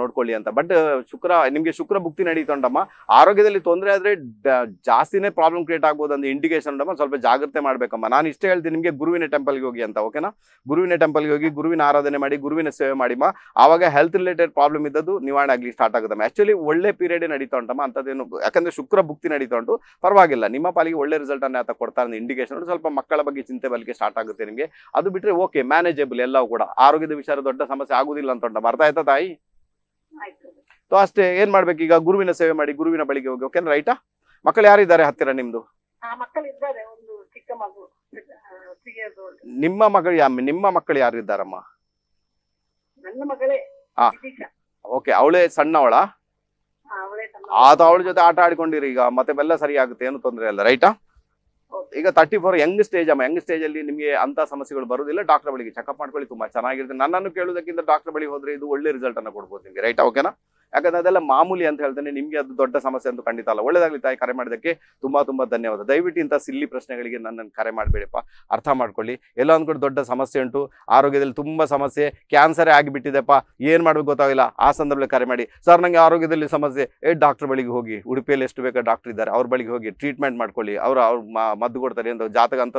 ನೋಡ್ಕೊಳ್ಳಿ ಅಂತ ಬಟ್ ಶುಕ್ರ ನಿಮಗೆ ಶುಕ್ರ ಭುಕ್ತಿ ಉಂಟಮ್ಮ ಆರೋಗ್ಯದಲ್ಲಿ ತೊಂದರೆ ಆದರೆ ಜಾಸ್ತಿನೇ ಪ್ರಾಬ್ಲಮ್ ಕ್ರಿಯೇಟ್ ಆಗ್ಬೋದು ಅಂತ ಇಂಡಿಕೇಶನ್ ಉಂಟಮ್ಮ ಸ್ವಲ್ಪ ಜಾಗ್ರತೆ ಮಾಡಬೇಕಮ್ಮ ನಾನು ಇಷ್ಟೇ ಹೇಳ್ತೀನಿ ನಿಮಗೆ ಗುರುವಿನ ಟೆಂಪಲ್ಗೆ ಹೋಗಿ ಅಂತ ಓಕೆನಾ ಗುರುವಿನ ಟೆಂಪಲ್ಗೆ ಹೋಗಿ ಗುರುವಿನ ಆರಾಧನೆ ಮಾಡಿ ಗುರುವಿನ ಸೇವೆ ಮಾಡಿಮ್ಮ ಆವಾಗ ಹೆಲ್ತ್ ರಿಲೇಟೆಡ್ ಪ್ರಾಬ್ಲಮ್ ಇದ್ದದ್ದು ನಿವಾರಣೆ ಆಗಲಿ ಸ್ಟಾರ್ಟ್ ಆಗುತ್ತಮ್ಮ ಆ್ಯಕ್ಚುಲಿ ಒಳ್ಳೆ ಪೀರಿಯಡ್ ನಡೀತಾ ಉಂಟಮ್ಮ ಅಂಥದ್ದೇನು ಯಾಕಂದ್ರೆ ಶುಕ್ರ ಭುಕ್ತಿ ನಡೀತಾ ಉಂಟು ಪರವಾಗಿಲ್ಲ ನಿಮ್ಮ ಪಾಲಿಗೆ ಒಳ್ಳೆ ರಿಸಲ್ಟ್ ಅನ್ನ ಆತ ಕೊಡ್ತಾರೆ ಇಂಡಿಕೇಶನ್ ಸ್ವಲ್ಪ ಮಕ್ಕಳ ಬಗ್ಗೆ ಚಿಂತೆ ಬಲಿಕೆ ಸ್ಟಾರ್ಟ್ ಸ್ಟಾರ್ಟ್ ಆಗುತ್ತೆ ನಿಮಗೆ ಅದು ಬಿಟ್ಟರೆ ಓಕೆ ಮ್ಯಾನೇಜಬಲ್ ಎಲ್ಲವೂ ಕೂಡ ಆರೋಗ್ಯದ ವಿಚಾರ ದೊಡ್ಡ ಸಮಸ್ಯೆ ಆಗುದಿಲ್ಲ ಅಂತ ಉಂಟು ಅರ್ಥ ಆಯ್ತಾ ತಾಯಿ ಸೊ ಅಷ್ಟೇ ಏನ್ ಮಾಡ್ಬೇಕು ಈಗ ಗುರುವಿನ ಸೇವೆ ಮಾಡಿ ಗುರುವಿನ ಬಳಿಗೆ ಹೋಗಿ ಓಕೆ ರೈಟಾ ಮಕ್ಕಳು ಯಾರಿದ್ದಾರೆ ಹತ್ತಿರ ನಿಮ್ದು ನಿಮ್ಮ ಮಗಳು ನಿಮ್ಮ ಮಕ್ಕಳು ಯಾರಿದ್ದಾರಮ್ಮ ಓಕೆ ಅವಳೇ ಸಣ್ಣವಳ ಆತ ಅವಳ ಜೊತೆ ಆಟ ಆಡಿಕೊಂಡಿರಿ ಈಗ ಮತ್ತೆ ಬೆಲ್ಲ ಸರಿ ಆಗುತ್ತೆ ಏನು ತೊಂದರೆ ಇಲ್ಲ ರೈಟಾ ಈಗ ತರ್ಟಿ ಫೋರ್ ಯಂಗ್ ಸ್ಟೇಜ್ ಅಮ್ಮ ಯಂಗ್ ಸ್ಟೇಜ್ ಅಲ್ಲಿ ನಿಮಗೆ ಅಂತ ಸಮಸ್ಯೆಗಳು ಬರುವುದಿಲ್ಲ ಡಾಕ್ಟರ್ ಬಳಿಗೆ ಚೆಕಪ್ ಮಾಡ್ಕೊಳ್ಳಿ ತುಂಬಾ ಚೆನ್ನಾಗಿರುತ್ತೆ ನನ್ನನ್ನು ಕೇಳುವುದಕ್ಕಿಂತ ಡಾಕ್ಟರ್ ಬಳಿ ಹೋದ್ರೆ ಇದು ಒಳ್ಳೆ ರಿಸಲ್ಟ್ ಅನ್ನು ಕೊಡ್ಬೋದು ನಿಮಗೆ ರೈಟ್ ಓಕೆನಾ ಯಾಕಂದ್ರೆ ಅದೆಲ್ಲ ಮಾಮೂಲಿ ಅಂತ ಹೇಳ್ತೇನೆ ನಿಮಗೆ ಅದು ದೊಡ್ಡ ಸಮಸ್ಯೆ ಅಂತ ಖಂಡಿತ ಅಲ್ಲ ಒಳ್ಳೇದಾಗಲಿ ತಾಯಿ ಕರೆ ಮಾಡಿದಕ್ಕೆ ತುಂಬಾ ತುಂಬಾ ಧನ್ಯವಾದ ದಯವಿಟ್ಟು ಇಂಥ ಸಿಲ್ಲಿ ಪ್ರಶ್ನೆಗಳಿಗೆ ನನ್ನ ಕರೆ ಮಾಡಬೇಡಪ್ಪ ಅರ್ಥ ಮಾಡ್ಕೊಳ್ಳಿ ಎಲ್ಲ ಒಂದು ದೊಡ್ಡ ಸಮಸ್ಯೆ ಉಂಟು ಆರೋಗ್ಯದಲ್ಲಿ ತುಂಬಾ ಸಮಸ್ಯೆ ಕ್ಯಾನ್ಸರೇ ಆಗಿಬಿಟ್ಟಿದೆಪ್ಪ ಏನು ಮಾಡಬೇಕು ಗೊತ್ತಾಗಿಲ್ಲ ಆ ಸಂದರ್ಭದಲ್ಲಿ ಕರೆ ಮಾಡಿ ಸರ್ ನನಗೆ ಆರೋಗ್ಯದಲ್ಲಿ ಸಮಸ್ಯೆ ಏ ಡಾಕ್ಟರ್ ಬಳಿಗೆ ಹೋಗಿ ಉಡುಪಿಯಲ್ಲಿ ಎಷ್ಟು ಬೇಕಾ ಡಾಕ್ಟರ್ ಇದ್ದಾರೆ ಅವ್ರ ಬಳಿಗೆ ಹೋಗಿ ಟ್ರೀಟ್ಮೆಂಟ್ ಮಾಡ್ಕೊಳ್ಳಿ ಅವರು ಅವ್ರು ಮದ್ದು ಕೊಡ್ತಾರೆ ಅಂತ ಜಾತಕ ಅಂತ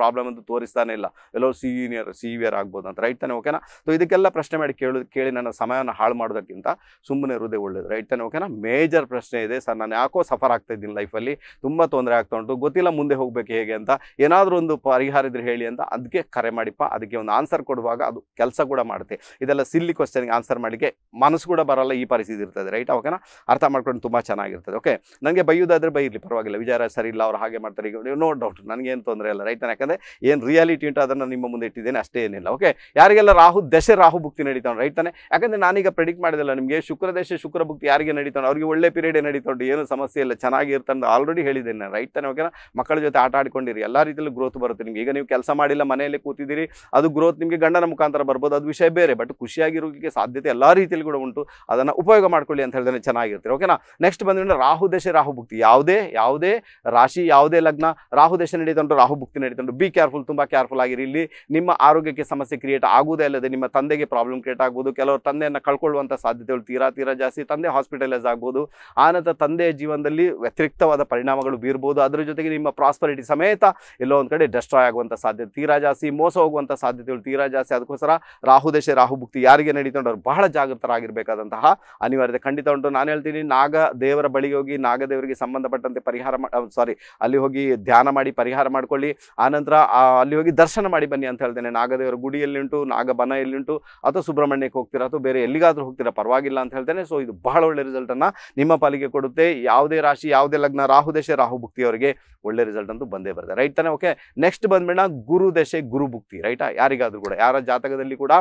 ಪ್ರಾಬ್ಲಮ್ ಅಂತ ತೋರಿಸ್ತಾನೆ ಇಲ್ಲ ಎಲ್ಲೋ ಸೀನಿಯರ್ ಸೀವಿಯರ್ ಆಗ್ಬೋದು ಅಂತ ರೈಟ್ ತಾನೆ ಓಕೆನಾ ಸೊ ಇದಕ್ಕೆಲ್ಲ ಪ್ರಶ್ನೆ ಮಾಡಿ ಕೇಳಿ ಕೇಳಿ ನನ್ನ ಸಮಯವನ್ನು ಹಾಳು ಮಾಡೋದಕ್ಕಿಂತ ಸುಮ್ಮನೆ ಸುಮ್ಮನೆ ಇರೋದೇ ಒಳ್ಳೇದು ರೈಟ್ ತಾನೆ ಓಕೆನಾ ಮೇಜರ್ ಪ್ರಶ್ನೆ ಇದೆ ಸರ್ ನಾನು ಯಾಕೋ ಸಫರ್ ಆಗ್ತಾ ಇದ್ದೀನಿ ಲೈಫಲ್ಲಿ ತುಂಬ ತೊಂದರೆ ಆಗ್ತಾ ಉಂಟು ಗೊತ್ತಿಲ್ಲ ಮುಂದೆ ಹೋಗಬೇಕು ಹೇಗೆ ಅಂತ ಏನಾದರೂ ಒಂದು ಪರಿಹಾರ ಇದ್ರೆ ಹೇಳಿ ಅಂತ ಅದಕ್ಕೆ ಕರೆ ಮಾಡಿಪ್ಪ ಅದಕ್ಕೆ ಒಂದು ಆನ್ಸರ್ ಕೊಡುವಾಗ ಅದು ಕೆಲಸ ಕೂಡ ಮಾಡುತ್ತೆ ಇದೆಲ್ಲ ಸಿಲ್ಲಿ ಕ್ವಶನ್ಗೆ ಆನ್ಸರ್ ಮಾಡಲಿಕ್ಕೆ ಮನಸ್ಸು ಕೂಡ ಬರಲ್ಲ ಈ ಪರಿಸ್ಥಿತಿ ಇರ್ತದೆ ರೈಟ್ ಓಕೆನಾ ಅರ್ಥ ಮಾಡ್ಕೊಂಡು ತುಂಬ ಚೆನ್ನಾಗಿರ್ತದೆ ಓಕೆ ನನಗೆ ಬೈಯೋದಾದ್ರೆ ಬೈಯಿರಲಿ ಪರವಾಗಿಲ್ಲ ವಿಚಾರ ಸರಿ ಇಲ್ಲ ಅವ್ರು ಹಾಗೆ ಮಾಡ್ತಾರೆ ಈಗ ನೋ ಡೌಟ್ ನನಗೇನು ತೊಂದರೆ ಇಲ್ಲ ರೈಟ್ ಯಾಕಂದರೆ ಏನು ರಿಯಾಲಿಟಿ ಉಂಟು ಅದನ್ನು ನಿಮ್ಮ ಮುಂದೆ ಇಟ್ಟಿದ್ದೇನೆ ಅಷ್ಟೇ ಏನಿಲ್ಲ ಓಕೆ ಯಾರಿಗೆಲ್ಲ ರಾಹು ದಶೆ ರಾಹು ಭುಕ್ತಿ ನಡೀತಾವೆ ರೈಟ್ ತಾನೆ ಯಾಕಂದರೆ ನಾನೀಗ ಪ್ರೆಡಿಕ್ಟ್ ಮಾಡಿದಲ್ಲ ನಿಮಗೆ ಶುಕ್ರ ಶುಕ್ರ ಭಕ್ತಿ ಯಾರಿಗೆ ನಡೀತಾನೆ ಅವ್ರಿಗೆ ಒಳ್ಳೆ ಪೀರಿಯಡ್ ನಡೀತಾಂಡು ಏನು ಸಮಸ್ಯೆ ಇಲ್ಲ ಚೆನ್ನಾಗಿ ಆಲ್ರೆಡಿ ಹೇಳಿದ್ದೇನೆ ನಾನು ರೈಟ್ ತಾನೆ ಓಕೆನಾ ಮಕ್ಕಳ ಜೊತೆ ಆಟ ಆಡ್ಕೊಂಡಿರಿ ಎಲ್ಲ ರೀತಿಯಲ್ಲಿ ಗ್ರೋತ್ ಬರುತ್ತೆ ನಿಮಗೆ ಈಗ ನೀವು ಕೆಲಸ ಮಾಡಿಲ್ಲ ಮನೆಯಲ್ಲಿ ಕೂತಿದ್ದೀರಿ ಅದು ಗ್ರೋತ್ ನಿಮಗೆ ಗಂಡನ ಮುಖಾಂತರ ಬರ್ಬೋದು ಅದು ವಿಷಯ ಬೇರೆ ಬಟ್ ಖುಷಿಯಾಗಿರೋಕ್ಕೆ ಸಾಧ್ಯತೆ ಎಲ್ಲ ರೀತಿಯಲ್ಲಿ ಕೂಡ ಉಂಟು ಅದನ್ನು ಉಪಯೋಗ ಮಾಡ್ಕೊಳ್ಳಿ ಅಂತ ಹೇಳಿದ್ರೆ ಚೆನ್ನಾಗಿರ್ತೀರಿ ಓಕೆನಾ ನೆಕ್ಸ್ಟ್ ಬಂದ್ಬಿಟ್ಟು ರಾಹು ದೇಶ ರಾಹು ಭಕ್ತಿ ಯಾವುದೇ ಯಾವುದೇ ರಾಶಿ ಯಾವುದೇ ಲಗ್ನ ರಾಹು ದೇಶ ನಡೀತಾಂಡು ರಾಹು ಭಕ್ತಿ ಬಿ ಕೇರ್ಫುಲ್ ತುಂಬ ಕೇರ್ಫುಲ್ ಆಗಿರಿ ಇಲ್ಲಿ ನಿಮ್ಮ ಆರೋಗ್ಯಕ್ಕೆ ಸಮಸ್ಯೆ ಕ್ರಿಯೇಟ್ ಆಗುವುದೇ ಅಲ್ಲದೆ ನಿಮ್ಮ ತಂದೆಗೆ ಪ್ರಾಬ್ಲಮ್ ಕ್ರಿಯೇಟ್ ಆಗ್ಬೋದು ಕೆಲವರು ತಂದೆಯನ್ನು ಕಳ್ಕೊಳ್ಳುವಂಥ ಸಾಧ್ಯತೆಗಳು ತೀರಾ ತೀರಾ ಜಾಸ್ತಿ ತಂದೆ ಹಾಸ್ಪಿಟಲೈಸ್ ಆಗ್ಬೋದು ಆನಂತರ ತಂದೆ ಜೀವನದಲ್ಲಿ ವ್ಯತಿರಿಕ್ತವಾದ ಪರಿಣಾಮಗಳು ಬೀರ್ಬೋದು ಅದರ ಜೊತೆಗೆ ನಿಮ್ಮ ಪ್ರಾಸ್ಪರಿಟಿ ಸಮೇತ ಎಲ್ಲೋ ಒಂದು ಕಡೆ ಡೆಸ್ಟ್ರಾಯ್ ಆಗುವಂಥ ಸಾಧ್ಯತೆ ತೀರಾ ಜಾಸ್ತಿ ಮೋಸ ಹೋಗುವಂಥ ಸಾಧ್ಯತೆಗಳು ತೀರಾ ಜಾಸ್ತಿ ಅದಕ್ಕೋಸ್ಕರ ರಾಹು ದೇಶ ರಾಹುಭುಕ್ತಿ ಯಾರಿಗೆ ನಡೀತಂಡು ಅವ್ರು ಬಹಳ ಜಾಗೃತರಾಗಿರ್ಬೇಕಾದಂತಹ ಅನಿವಾರ್ಯತೆ ಖಂಡಿತ ಉಂಟು ನಾನು ಹೇಳ್ತೀನಿ ನಾಗ ದೇವರ ಬಳಿಗೆ ಹೋಗಿ ನಾಗದೇವರಿಗೆ ಸಂಬಂಧಪಟ್ಟಂತೆ ಪರಿಹಾರ ಸಾರಿ ಅಲ್ಲಿ ಹೋಗಿ ಧ್ಯಾನ ಮಾಡಿ ಪರಿಹಾರ ಮಾಡ್ಕೊಳ್ಳಿ ಆನಂತರ ಅಲ್ಲಿ ಹೋಗಿ ದರ್ಶನ ಮಾಡಿ ಬನ್ನಿ ಅಂತ ಹೇಳ್ತೇನೆ ನಾಗದೇವರ ಗುಡಿಯಲ್ಲಿ ಉಂಟು ನಾಗಬನ ಎಲ್ಲಿ ಉಂಟು ಅಥವಾ ಸುಬ್ರಹ್ಮಣ್ಯಕ್ಕೆ ಹೋಗ್ತೀರಾ ಅಥವಾ ಬೇರೆ ಎಲ್ಲಿಗಾದರೂ ಹೋಗ್ತೀರಾ ಪರವಾಗಿಲ್ಲ ಅಂತ ಹೇಳ್ತೇನೆ ಸೊ ಇದು ಬಹಳ ಒಳ್ಳೆ ರಿಸಲ್ಟನ್ನು ನಿಮ್ಮ ಪಾಲಿಗೆ ಕೊಡುತ್ತೆ ಯಾವುದೇ ರಾಶಿ ಯಾವುದೇ ಲಗ್ನ ರಾಹು ದೇಶ ರಾಹು ಭುಕ್ತಿ ಅವರಿಗೆ ಒಳ್ಳೆ ರಿಸಲ್ಟ್ ಅಂತೂ ಬಂದೇ ಬರುತ್ತೆ ರೈಟ್ ತಾನೆ ಓಕೆ ನೆಕ್ಸ್ಟ್ ಬಂದ್ಬಿಡ ಗುರು ದಶೆ ಗುರು ಭುಕ್ತಿ ರೈಟಾ ಯಾರಿಗಾದರೂ ಕೂಡ ಯಾರ ಜಾತಕದಲ್ಲಿ ಕೂಡ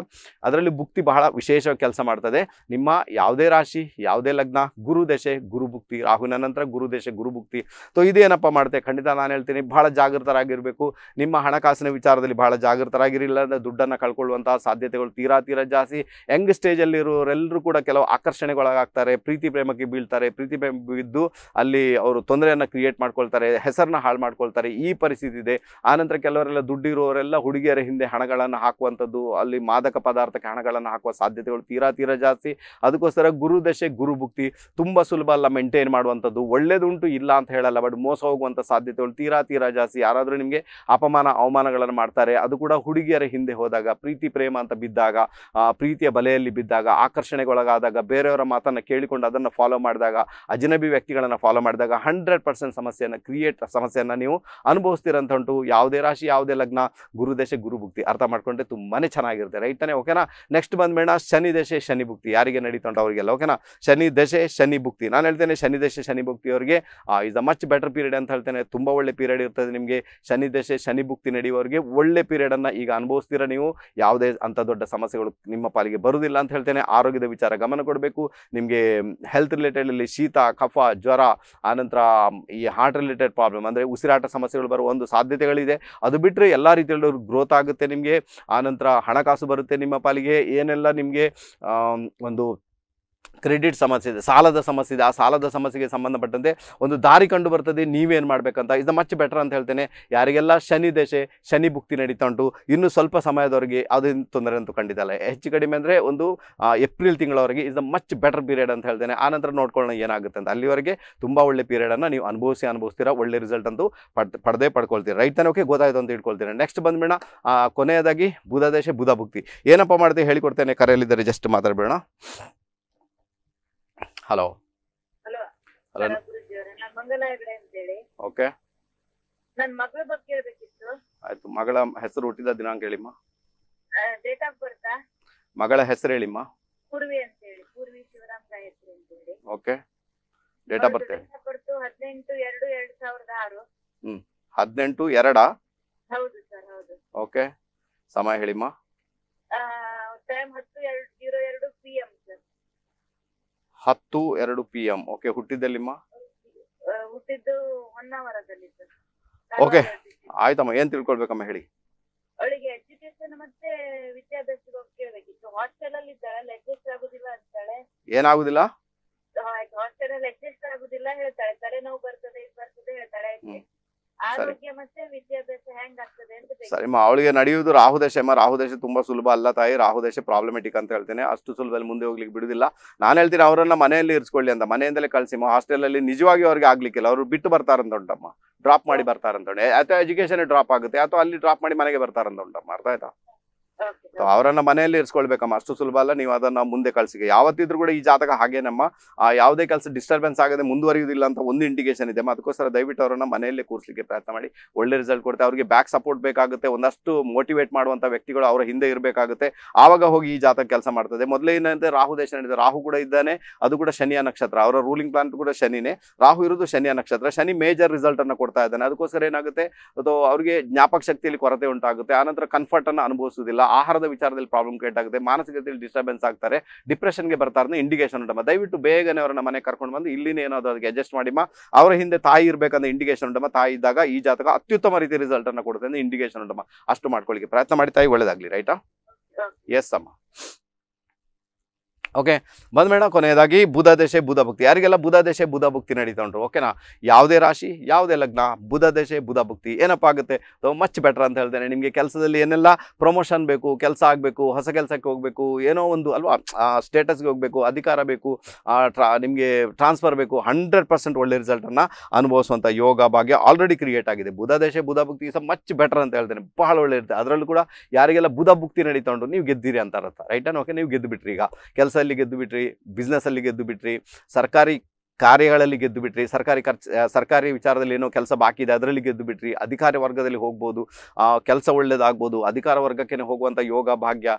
ಅದರಲ್ಲಿ ಭುಕ್ತಿ ಬಹಳ ವಿಶೇಷ ಕೆಲಸ ಮಾಡ್ತದೆ ನಿಮ್ಮ ಯಾವುದೇ ರಾಶಿ ಯಾವುದೇ ಲಗ್ನ ಗುರು ದಶೆ ಗುರು ಭುಕ್ತಿ ರಾಹುನ ನಂತರ ಗುರು ದಶೆ ಗುರು ಭುಕ್ತಿ ಸೊ ಇದೇನಪ್ಪ ಮಾಡುತ್ತೆ ಖಂಡಿತ ನಾನು ಹೇಳ್ತೀನಿ ಬಹಳ ಜಾಗೃತರಾಗಿರಬೇಕು ನಿಮ್ಮ ಹಣಕಾಸಿನ ವಿಚಾರದಲ್ಲಿ ಬಹಳ ಜಾಗೃತರಾಗಿರಲಿಲ್ಲ ಅಂದರೆ ದುಡ್ಡನ್ನು ಕಳ್ಕೊಳ್ಳುವಂತಹ ಸಾಧ್ಯತೆಗಳು ತೀರಾ ತೀರಾ ಜಾಸ್ತಿ ಯಂಗ್ ಸ್ಟೇಜಲ್ಲಿರೋರೆಲ್ಲರೂ ಕೂಡ ಕೆಲವು ಆಕರ್ಷ ಘರ್ಷಣೆಗೊಳಗಾಗ್ತಾರೆ ಪ್ರೀತಿ ಪ್ರೇಮಕ್ಕೆ ಬೀಳ್ತಾರೆ ಪ್ರೀತಿ ಪ್ರೇಮ ಬಿದ್ದು ಅಲ್ಲಿ ಅವರು ತೊಂದರೆಯನ್ನು ಕ್ರಿಯೇಟ್ ಮಾಡ್ಕೊಳ್ತಾರೆ ಹೆಸರನ್ನ ಹಾಳು ಮಾಡ್ಕೊಳ್ತಾರೆ ಈ ಪರಿಸ್ಥಿತಿ ಇದೆ ಆನಂತರ ಕೆಲವರೆಲ್ಲ ದುಡ್ಡಿರೋರೆಲ್ಲ ಹುಡುಗಿಯರ ಹಿಂದೆ ಹಣಗಳನ್ನು ಹಾಕುವಂಥದ್ದು ಅಲ್ಲಿ ಮಾದಕ ಪದಾರ್ಥಕ್ಕೆ ಹಣಗಳನ್ನು ಹಾಕುವ ಸಾಧ್ಯತೆಗಳು ತೀರಾ ತೀರಾ ಜಾಸ್ತಿ ಅದಕ್ಕೋಸ್ಕರ ಗುರುದಶೆ ಗುರುಭುಕ್ತಿ ತುಂಬ ಸುಲಭ ಅಲ್ಲ ಮೇಂಟೈನ್ ಮಾಡುವಂಥದ್ದು ಒಳ್ಳೇದುಂಟು ಇಲ್ಲ ಅಂತ ಹೇಳಲ್ಲ ಬಟ್ ಮೋಸ ಹೋಗುವಂಥ ಸಾಧ್ಯತೆಗಳು ತೀರಾ ತೀರಾ ಜಾಸ್ತಿ ಯಾರಾದರೂ ನಿಮಗೆ ಅಪಮಾನ ಅವಮಾನಗಳನ್ನು ಮಾಡ್ತಾರೆ ಅದು ಕೂಡ ಹುಡುಗಿಯರ ಹಿಂದೆ ಹೋದಾಗ ಪ್ರೀತಿ ಪ್ರೇಮ ಅಂತ ಬಿದ್ದಾಗ ಪ್ರೀತಿಯ ಬಲೆಯಲ್ಲಿ ಬಿದ್ದಾಗ ಆಕರ್ಷಣೆಗೊಳಗಾದಾಗ ಬೇರೆ ಬೇರೆಯವರ ಮಾತನ್ನು ಕೇಳಿಕೊಂಡು ಅದನ್ನು ಫಾಲೋ ಮಾಡಿದಾಗ ಅಜನಬಿ ವ್ಯಕ್ತಿಗಳನ್ನು ಫಾಲೋ ಮಾಡಿದಾಗ ಹಂಡ್ರೆಡ್ ಪರ್ಸೆಂಟ್ ಸಮಸ್ಯೆಯನ್ನು ಕ್ರಿಯೇಟ್ ಸಮಸ್ಯೆಯನ್ನು ನೀವು ಅನುಭವಿಸ್ತಿರಂತ ಉಂಟು ಯಾವುದೇ ರಾಶಿ ಯಾವುದೇ ಲಗ್ನ ಗುರು ದಶೆ ಗುರು ಭುಕ್ತಿ ಅರ್ಥ ಮಾಡ್ಕೊಂಡ್ರೆ ತುಂಬಾ ಚೆನ್ನಾಗಿರುತ್ತೆ ರೈತನೇ ಓಕೆನಾ ನೆಕ್ಸ್ಟ್ ಬಂದ್ಬೇಡ ಶನಿ ದಶೆ ಶನಿ ಭುಕ್ತಿ ಯಾರಿಗೆ ನಡೀತಂಟು ಅವರಿಗೆಲ್ಲ ಓಕೆನಾ ಶನಿ ದಶೆ ಶನಿ ಭುಕ್ತಿ ನಾನು ಹೇಳ್ತೇನೆ ಶನಿ ದಶೆ ಶನಿ ಭುಕ್ತಿ ಅವರಿಗೆ is a much better period ಅಂತ ಹೇಳ್ತೇನೆ ತುಂಬಾ ಒಳ್ಳೆ ಪೀರಿಯಡ್ ಇರ್ತದೆ ನಿಮಗೆ ಶನಿ ದಶೆ ಶನಿ ಭುಕ್ತಿ ನಡೆಯುವವರಿಗೆ ಒಳ್ಳೆ ಅನ್ನ ಈಗ ಅನುಭವಿಸ್ತೀರ ನೀವು ಯಾವುದೇ ಅಂತ ದೊಡ್ಡ ಸಮಸ್ಯೆಗಳು ನಿಮ್ಮ ಪಾಲಿಗೆ ಬರುವುದಿಲ್ಲ ಅಂತ ಹೇಳ್ತೇನೆ ಆರೋಗ್ಯದ ವಿಚಾರ ಗಮನ ಕೊಡಬೇಕು ಮಾಡಬೇಕು ನಿಮಗೆ ಹೆಲ್ತ್ ಅಲ್ಲಿ ಶೀತ ಕಫ ಜ್ವರ ಆನಂತರ ಈ ಹಾರ್ಟ್ ರಿಲೇಟೆಡ್ ಪ್ರಾಬ್ಲಮ್ ಅಂದರೆ ಉಸಿರಾಟ ಸಮಸ್ಯೆಗಳು ಬರುವ ಒಂದು ಸಾಧ್ಯತೆಗಳಿದೆ ಅದು ಬಿಟ್ಟರೆ ಎಲ್ಲ ರೀತಿಯಲ್ಲೂ ಗ್ರೋತ್ ಆಗುತ್ತೆ ನಿಮಗೆ ಆನಂತರ ಹಣಕಾಸು ಬರುತ್ತೆ ನಿಮ್ಮ ಪಾಲಿಗೆ ಏನೆಲ್ಲ ನಿಮಗೆ ಒಂದು ಕ್ರೆಡಿಟ್ ಸಮಸ್ಯೆ ಇದೆ ಸಾಲದ ಸಮಸ್ಯೆ ಇದೆ ಆ ಸಾಲದ ಸಮಸ್ಯೆಗೆ ಸಂಬಂಧಪಟ್ಟಂತೆ ಒಂದು ದಾರಿ ಕಂಡು ಬರ್ತದೆ ನೀವೇನು ಮಾಡಬೇಕಂತ ಇದು ಮಚ್ ಬೆಟರ್ ಅಂತ ಹೇಳ್ತೇನೆ ಯಾರಿಗೆಲ್ಲ ಶನಿ ದೇಶೆ ಶನಿ ಭುಕ್ತಿ ನಡೀತಾ ಉಂಟು ಇನ್ನೂ ಸ್ವಲ್ಪ ಸಮಯದವರೆಗೆ ಅದೇನು ತೊಂದರೆ ಅಂತೂ ಕಂಡಿದ್ದಲ್ಲ ಹೆಚ್ಚು ಕಡಿಮೆ ಅಂದರೆ ಒಂದು ಏಪ್ರಿಲ್ ತಿಂಗಳವರೆಗೆ ಇದು ಮಚ್ ಬೆಟರ್ ಪೀರಿಯಡ್ ಅಂತ ಹೇಳ್ತೇನೆ ಆ ನಂತರ ನೋಡ್ಕೊಳ್ಳೋಣ ಏನಾಗುತ್ತೆ ಅಂತ ಅಲ್ಲಿವರೆಗೆ ತುಂಬ ಒಳ್ಳೆ ಪೀರಿಯಡನ್ನು ನೀವು ಅನುಭವಿಸಿ ಅನುಭವಿಸ್ತೀರಾ ಒಳ್ಳೆ ರಿಸಲ್ಟ್ ಅಂತೂ ಪಡ್ ಪಡೆದೇ ಪಡ್ಕೊಳ್ತೀರಿ ರೈಟ್ ಓಕೆ ಗೊತ್ತಾಯಿತು ಅಂತ ಇಟ್ಕೊಳ್ತೀರಾ ನೆಕ್ಸ್ಟ್ ಬಂದ್ಬಿಡ ಕೊನೆಯದಾಗಿ ಬುಧ ದೇಶ ಬುಧ ಭುಕ್ತಿ ಏನಪ್ಪ ಮಾಡ್ತೀವಿ ಹೇಳಿಕೊಡ್ತೇನೆ ಕರೆಯಲ್ಲಿದ್ದರೆ ಜಸ್ಟ್ ಮಾತಾಡ್ಬೇಡ ಹಲೋ ಹಲೋ ಓಕೆ ನನ್ನ ಮಗಳ ಬಗ್ಗೆ ಕೇಳಬೇಕಿತ್ತು ಆಯ್ತು ಮಗಳ ಹೆಸರು ಹುಟ್ಟಿದ ದಿನಾಂಕ ಹೇಳಿಮ್ಮ ಡೇಟ್ ಆಫ್ ಬರ್ತ್ ಮಗಳ ಹೆಸರು ಹೇಳಿಮ್ಮ ಪೂರ್ವಿ ಅಂತ ಹೇಳಿ ಪೂರ್ವಿ ಶಿವರಾಮ್ ಗಾಯತ್ರಿ ಅಂತ ಹೇಳಿ ಓಕೆ ಡೇಟ್ ಆಫ್ ಬರ್ತ್ ಹೇಳಿ ಬರ್ತು ಹದಿನೆಂಟು ಎರಡು ಎರಡು ಸಾವಿರದ ಆರು ಹ್ಮ್ ಹದಿನೆಂಟು ಎರಡಾ ಹೌದು ಸರ್ ಹೌದು ಓಕೆ ಸಮಯ ಹೇಳಿಮ್ಮ ಟೈಮ್ ಹತ್ತು 2 02 ಎರಡು ಪಿ ಎಂ ಹತ್ತು ಎರಡು ಪಿ ಓಕೆ ಹುಟ್ಟಿದ್ದೆಲ್ಲಿಮ್ಮ ಹುಟ್ಟಿದ್ದು ಹೊನ್ನಾವರದಲ್ಲಿ ಸರ್ ಓಕೆ ಆಯ್ತಮ್ಮ ಏನ್ ತಿಳ್ಕೊಳ್ಬೇಕಮ್ಮ ಹೇಳಿ ಅವಳಿಗೆ ಎಜುಕೇಶನ್ ಮತ್ತೆ ವಿದ್ಯಾಭ್ಯಾಸದ ಬಗ್ಗೆ ಕೇಳಬೇಕಿತ್ತು ಹಾಸ್ಟೆಲ್ ಅಲ್ಲಿ ಇದ್ದಾಳೆ ಅಡ್ಜಸ್ಟ್ ಆಗುದಿಲ್ಲ ಅಂತಾಳೆ ಏನಾಗುದಿಲ್ಲ ಹಾಸ್ಟೆಲ್ ಅಲ್ಲಿ ಅಡ್ಜಸ್ಟ್ ಆಗುದಿಲ್ಲ ಹೇಳ್ತಾಳೆ ತಲೆನೋವು ಬರ್ತದೆ ಇದು ಬರ್ತದೆ ಹೇಳ್ತಾಳೆ ಆರೋಗ್ಯ ಮತ್ತೆ ವಿದ್ಯಾಭ್ಯಾಸ ಹೆಂಗಾಗ್ತದೆ ಸರಿ ಅವಳಿಗೆ ನಡೆಯುವುದು ರಾಹು ದಶೆ ಅಮ್ಮ ರಾಹು ದಶೆ ತುಂಬಾ ಸುಲಭ ಅಲ್ಲ ತಾಯಿ ರಾಹು ದಶೆ ಪ್ರಾಬ್ಲಮೆಟಿಕ್ ಅಂತ ಹೇಳ್ತೇನೆ ಅಷ್ಟು ಸುಲಭದಲ್ಲಿ ಮುಂದೆ ಹೋಗ್ಲಿಕ್ಕೆ ಬಿಡುದಿಲ್ಲ ನಾನು ಹೇಳ್ತೀನಿ ಅವರನ್ನ ಮನೆಯಲ್ಲಿ ಇರಿಸ್ಕೊಳ್ಳಿ ಅಂತ ಮನೆಯಿಂದಲೇ ಹಾಸ್ಟೆಲ್ ಅಲ್ಲಿ ನಿಜವಾಗಿ ಅವ್ರಿಗೆ ಆಗ್ಲಿಕ್ಕಿಲ್ಲ ಅವ್ರು ಬಿಟ್ಟು ಬರ್ತಾರಂತ ಉಂಟಮ್ಮ ಡ್ರಾಪ್ ಮಾಡಿ ಬರ್ತಾರಂತ ಅಥವಾ ಎಜುಕೇಶನ್ ಡ್ರಾಪ್ ಆಗುತ್ತೆ ಅಥವಾ ಅಲ್ಲಿ ಡ್ರಾಪ್ ಮಾಡಿ ಮನೆಗೆ ಬರ್ತಾರಂತ ಉಂಟಮ್ಮ ಅರ್ಥ ಆಯ್ತಾ ಅವರನ್ನ ಮನೆಯಲ್ಲಿ ಇರ್ಸ್ಕೊಳ್ಬೇಕಮ್ಮ ಅಷ್ಟು ಸುಲಭ ಅಲ್ಲ ನೀವು ಅದನ್ನ ಮುಂದೆ ಕಳ್ಸಿಗೆ ಯಾವತ್ತಿದ್ರು ಕೂಡ ಈ ಜಾತಕ ಹಾಗೇನಮ್ಮ ಯಾವುದೇ ಕೆಲಸ ಡಿಸ್ಟರ್ಬೆನ್ಸ್ ಆಗದೆ ಮುಂದುವರಿಯುವುದಿಲ್ಲ ಅಂತ ಒಂದು ಇಂಡಿಕೇಶನ್ ಇದೆ ಅದಕ್ಕೋಸ್ಕರ ದಯವಿಟ್ಟು ಅವರನ್ನ ಮನೆಯಲ್ಲೇ ಕೂರಿಸಲಿಕ್ಕೆ ಪ್ರಯತ್ನ ಮಾಡಿ ಒಳ್ಳೆ ರಿಸಲ್ಟ್ ಕೊಡುತ್ತೆ ಅವರಿಗೆ ಬ್ಯಾಕ್ ಸಪೋರ್ಟ್ ಬೇಕಾಗುತ್ತೆ ಒಂದಷ್ಟು ಮೋಟಿವೇಟ್ ಮಾಡುವಂತ ವ್ಯಕ್ತಿಗಳು ಅವರ ಹಿಂದೆ ಇರಬೇಕಾಗುತ್ತೆ ಆವಾಗ ಹೋಗಿ ಈ ಜಾತಕ ಕೆಲಸ ಮಾಡ್ತದೆ ಮೊದಲೇ ಏನಂತೆ ರಾಹು ದೇಶ ನಡೆದಿದೆ ರಾಹು ಕೂಡ ಇದ್ದಾನೆ ಅದು ಕೂಡ ಶನಿಯ ನಕ್ಷತ್ರ ಅವರ ರೂಲಿಂಗ್ ಪ್ಲಾನ್ ಕೂಡ ಶನಿನೇ ರಾಹು ಇರೋದು ಶನಿಯ ನಕ್ಷತ್ರ ಶನಿ ಮೇಜರ್ ರಿಸಲ್ಟ್ ಅನ್ನು ಕೊಡ್ತಾ ಇದ್ದಾನೆ ಅದಕ್ಕೋಸ್ಕರ ಏನಾಗುತ್ತೆ ಅಥವಾ ಅವರಿಗೆ ಜ್ಞಾಪಕ ಶಕ್ತಿಯಲ್ಲಿ ಕೊರತೆ ಉಂಟಾಗುತ್ತೆ ಆನಂತರ ಕನ್ಫರ್ಟ್ ಅನ್ನು ಅನುಭವಿಸುವುದಿಲ್ಲ ಆಹಾರದ ವಿಚಾರದಲ್ಲಿ ಪ್ರಾಬ್ಲಮ್ ಕ್ರಿಯೇಟ್ ಆಗುತ್ತೆ ಮಾನಸಿಕತೆಯಲ್ಲಿ ಡಿಸ್ಟರ್ಬೆನ್ಸ್ ಆಗ್ತಾರೆ ಡಿಪ್ರೆಷನ್ಗೆ ಬರ್ತಾರೆ ಇಂಡಿಕೇಶನ್ ಉಂಟಮ್ಮ ದಯವಿಟ್ಟು ಬೇಗನೆ ಅವರನ್ನ ಮನೆ ಕರ್ಕೊಂಡು ಬಂದು ಇಲ್ಲಿನೇ ಏನಾದರೂ ಅದಕ್ಕೆ ಅಡ್ಜಸ್ಟ್ ಮಾಡಿಮ ಅವರ ಹಿಂದೆ ತಾಯಿ ಇರಬೇಕಂದ್ರೆ ಇಂಡಿಕೇಶನ್ ಉಂಟಮ್ಮ ತಾಯಿ ಇದ್ದಾಗ ಈ ಜಾತಕ ಅತ್ಯುತ್ತಮ ರೀತಿ ರಿಸಲ್ಟ್ ಅನ್ನ ಕೊಡುತ್ತೆ ಅಂದ್ರೆ ಇಂಡಿಕೇಶನ್ ಉಂಟಮ್ಮ ಅಷ್ಟು ಮಾಡ್ಕೊಳ್ಳಿ ಪ್ರಯತ್ನ ಮಾಡಿ ತಾಯಿ ಒಳ್ಳೇದಾಗ್ಲಿ ರೈಟಾ ಎಸ್ ಅಮ್ಮ ಓಕೆ ಬಂದ್ಬೇಡ ಕೊನೆಯದಾಗಿ ಬುಧ ದೇಶೆ ಬುಧ ಭಕ್ತಿ ಯಾರಿಗೆಲ್ಲ ಬುಧ ದೇಶೆ ಬುಧ ಭಕ್ತಿ ನಡೀತಾ ಉಂಟು ಓಕೆನಾ ಯಾವುದೇ ರಾಶಿ ಯಾವುದೇ ಲಗ್ನ ಬುಧ ದೇಶ ಬುಧ ಭಕ್ತಿ ಏನಪ್ಪ ಆಗುತ್ತೆ ಮಚ್ ಬೆಟರ್ ಅಂತ ಹೇಳ್ತೇನೆ ನಿಮಗೆ ಕೆಲಸದಲ್ಲಿ ಏನೆಲ್ಲ ಪ್ರಮೋಷನ್ ಬೇಕು ಕೆಲಸ ಆಗಬೇಕು ಹೊಸ ಕೆಲಸಕ್ಕೆ ಹೋಗಬೇಕು ಏನೋ ಒಂದು ಅಲ್ವಾ ಸ್ಟೇಟಸ್ಗೆ ಹೋಗಬೇಕು ಅಧಿಕಾರ ಬೇಕು ಟ್ರಾ ನಿಮಗೆ ಟ್ರಾನ್ಸ್ಫರ್ ಬೇಕು ಹಂಡ್ರೆಡ್ ಪರ್ಸೆಂಟ್ ಒಳ್ಳೆ ರಿಸಲ್ಟನ್ನು ಅನುಭವಿಸುವಂಥ ಯೋಗ ಭಾಗ್ಯ ಆಲ್ರೆಡಿ ಕ್ರಿಯೇಟ್ ಆಗಿದೆ ಬುಧ ದೇಶ ಬುಧ ಭಕ್ತಿ ಸಹ ಮಚ್ ಬೆಟರ್ ಅಂತ ಹೇಳ್ತೇನೆ ಬಹಳ ಒಳ್ಳೆ ಇರುತ್ತೆ ಅದರಲ್ಲೂ ಕೂಡ ಯಾರಿಗೆಲ್ಲ ಬುಧ ಭಕ್ತಿ ನಡೀತಾ ಉಂಟು ನೀವು ಗೆದ್ದಿರಿ ಅಂತ ಅರ್ಥ ರೈಟ್ ಓಕೆ ನೀವು ಗೆದ್ದು ಈಗ ಕೆಲಸ ಅಲ್ಲಿ ಗೆದ್ದು ಬಿಟ್ರಿ ಬಿಸ್ನೆಸ್ ಅಲ್ಲಿ ಗೆದ್ದು ಬಿಟ್ರಿ ಸರ್ಕಾರಿ ಕಾರ್ಯಗಳಲ್ಲಿ ಗೆದ್ದು ಬಿಟ್ರಿ ಸರ್ಕಾರಿ ಖರ್ಚು ಸರ್ಕಾರಿ ವಿಚಾರದಲ್ಲಿ ಏನೋ ಕೆಲಸ ಬಾಕಿ ಇದೆ ಅದರಲ್ಲಿ ಗೆದ್ದು ಬಿಟ್ರಿ ಅಧಿಕಾರಿ ವರ್ಗದಲ್ಲಿ ಹೋಗ್ಬೋದು ಕೆಲಸ ಒಳ್ಳೇದಾಗ್ಬೋದು ಅಧಿಕಾರ ವರ್ಗಕ್ಕೆ ಹೋಗುವಂಥ ಯೋಗ ಭಾಗ್ಯ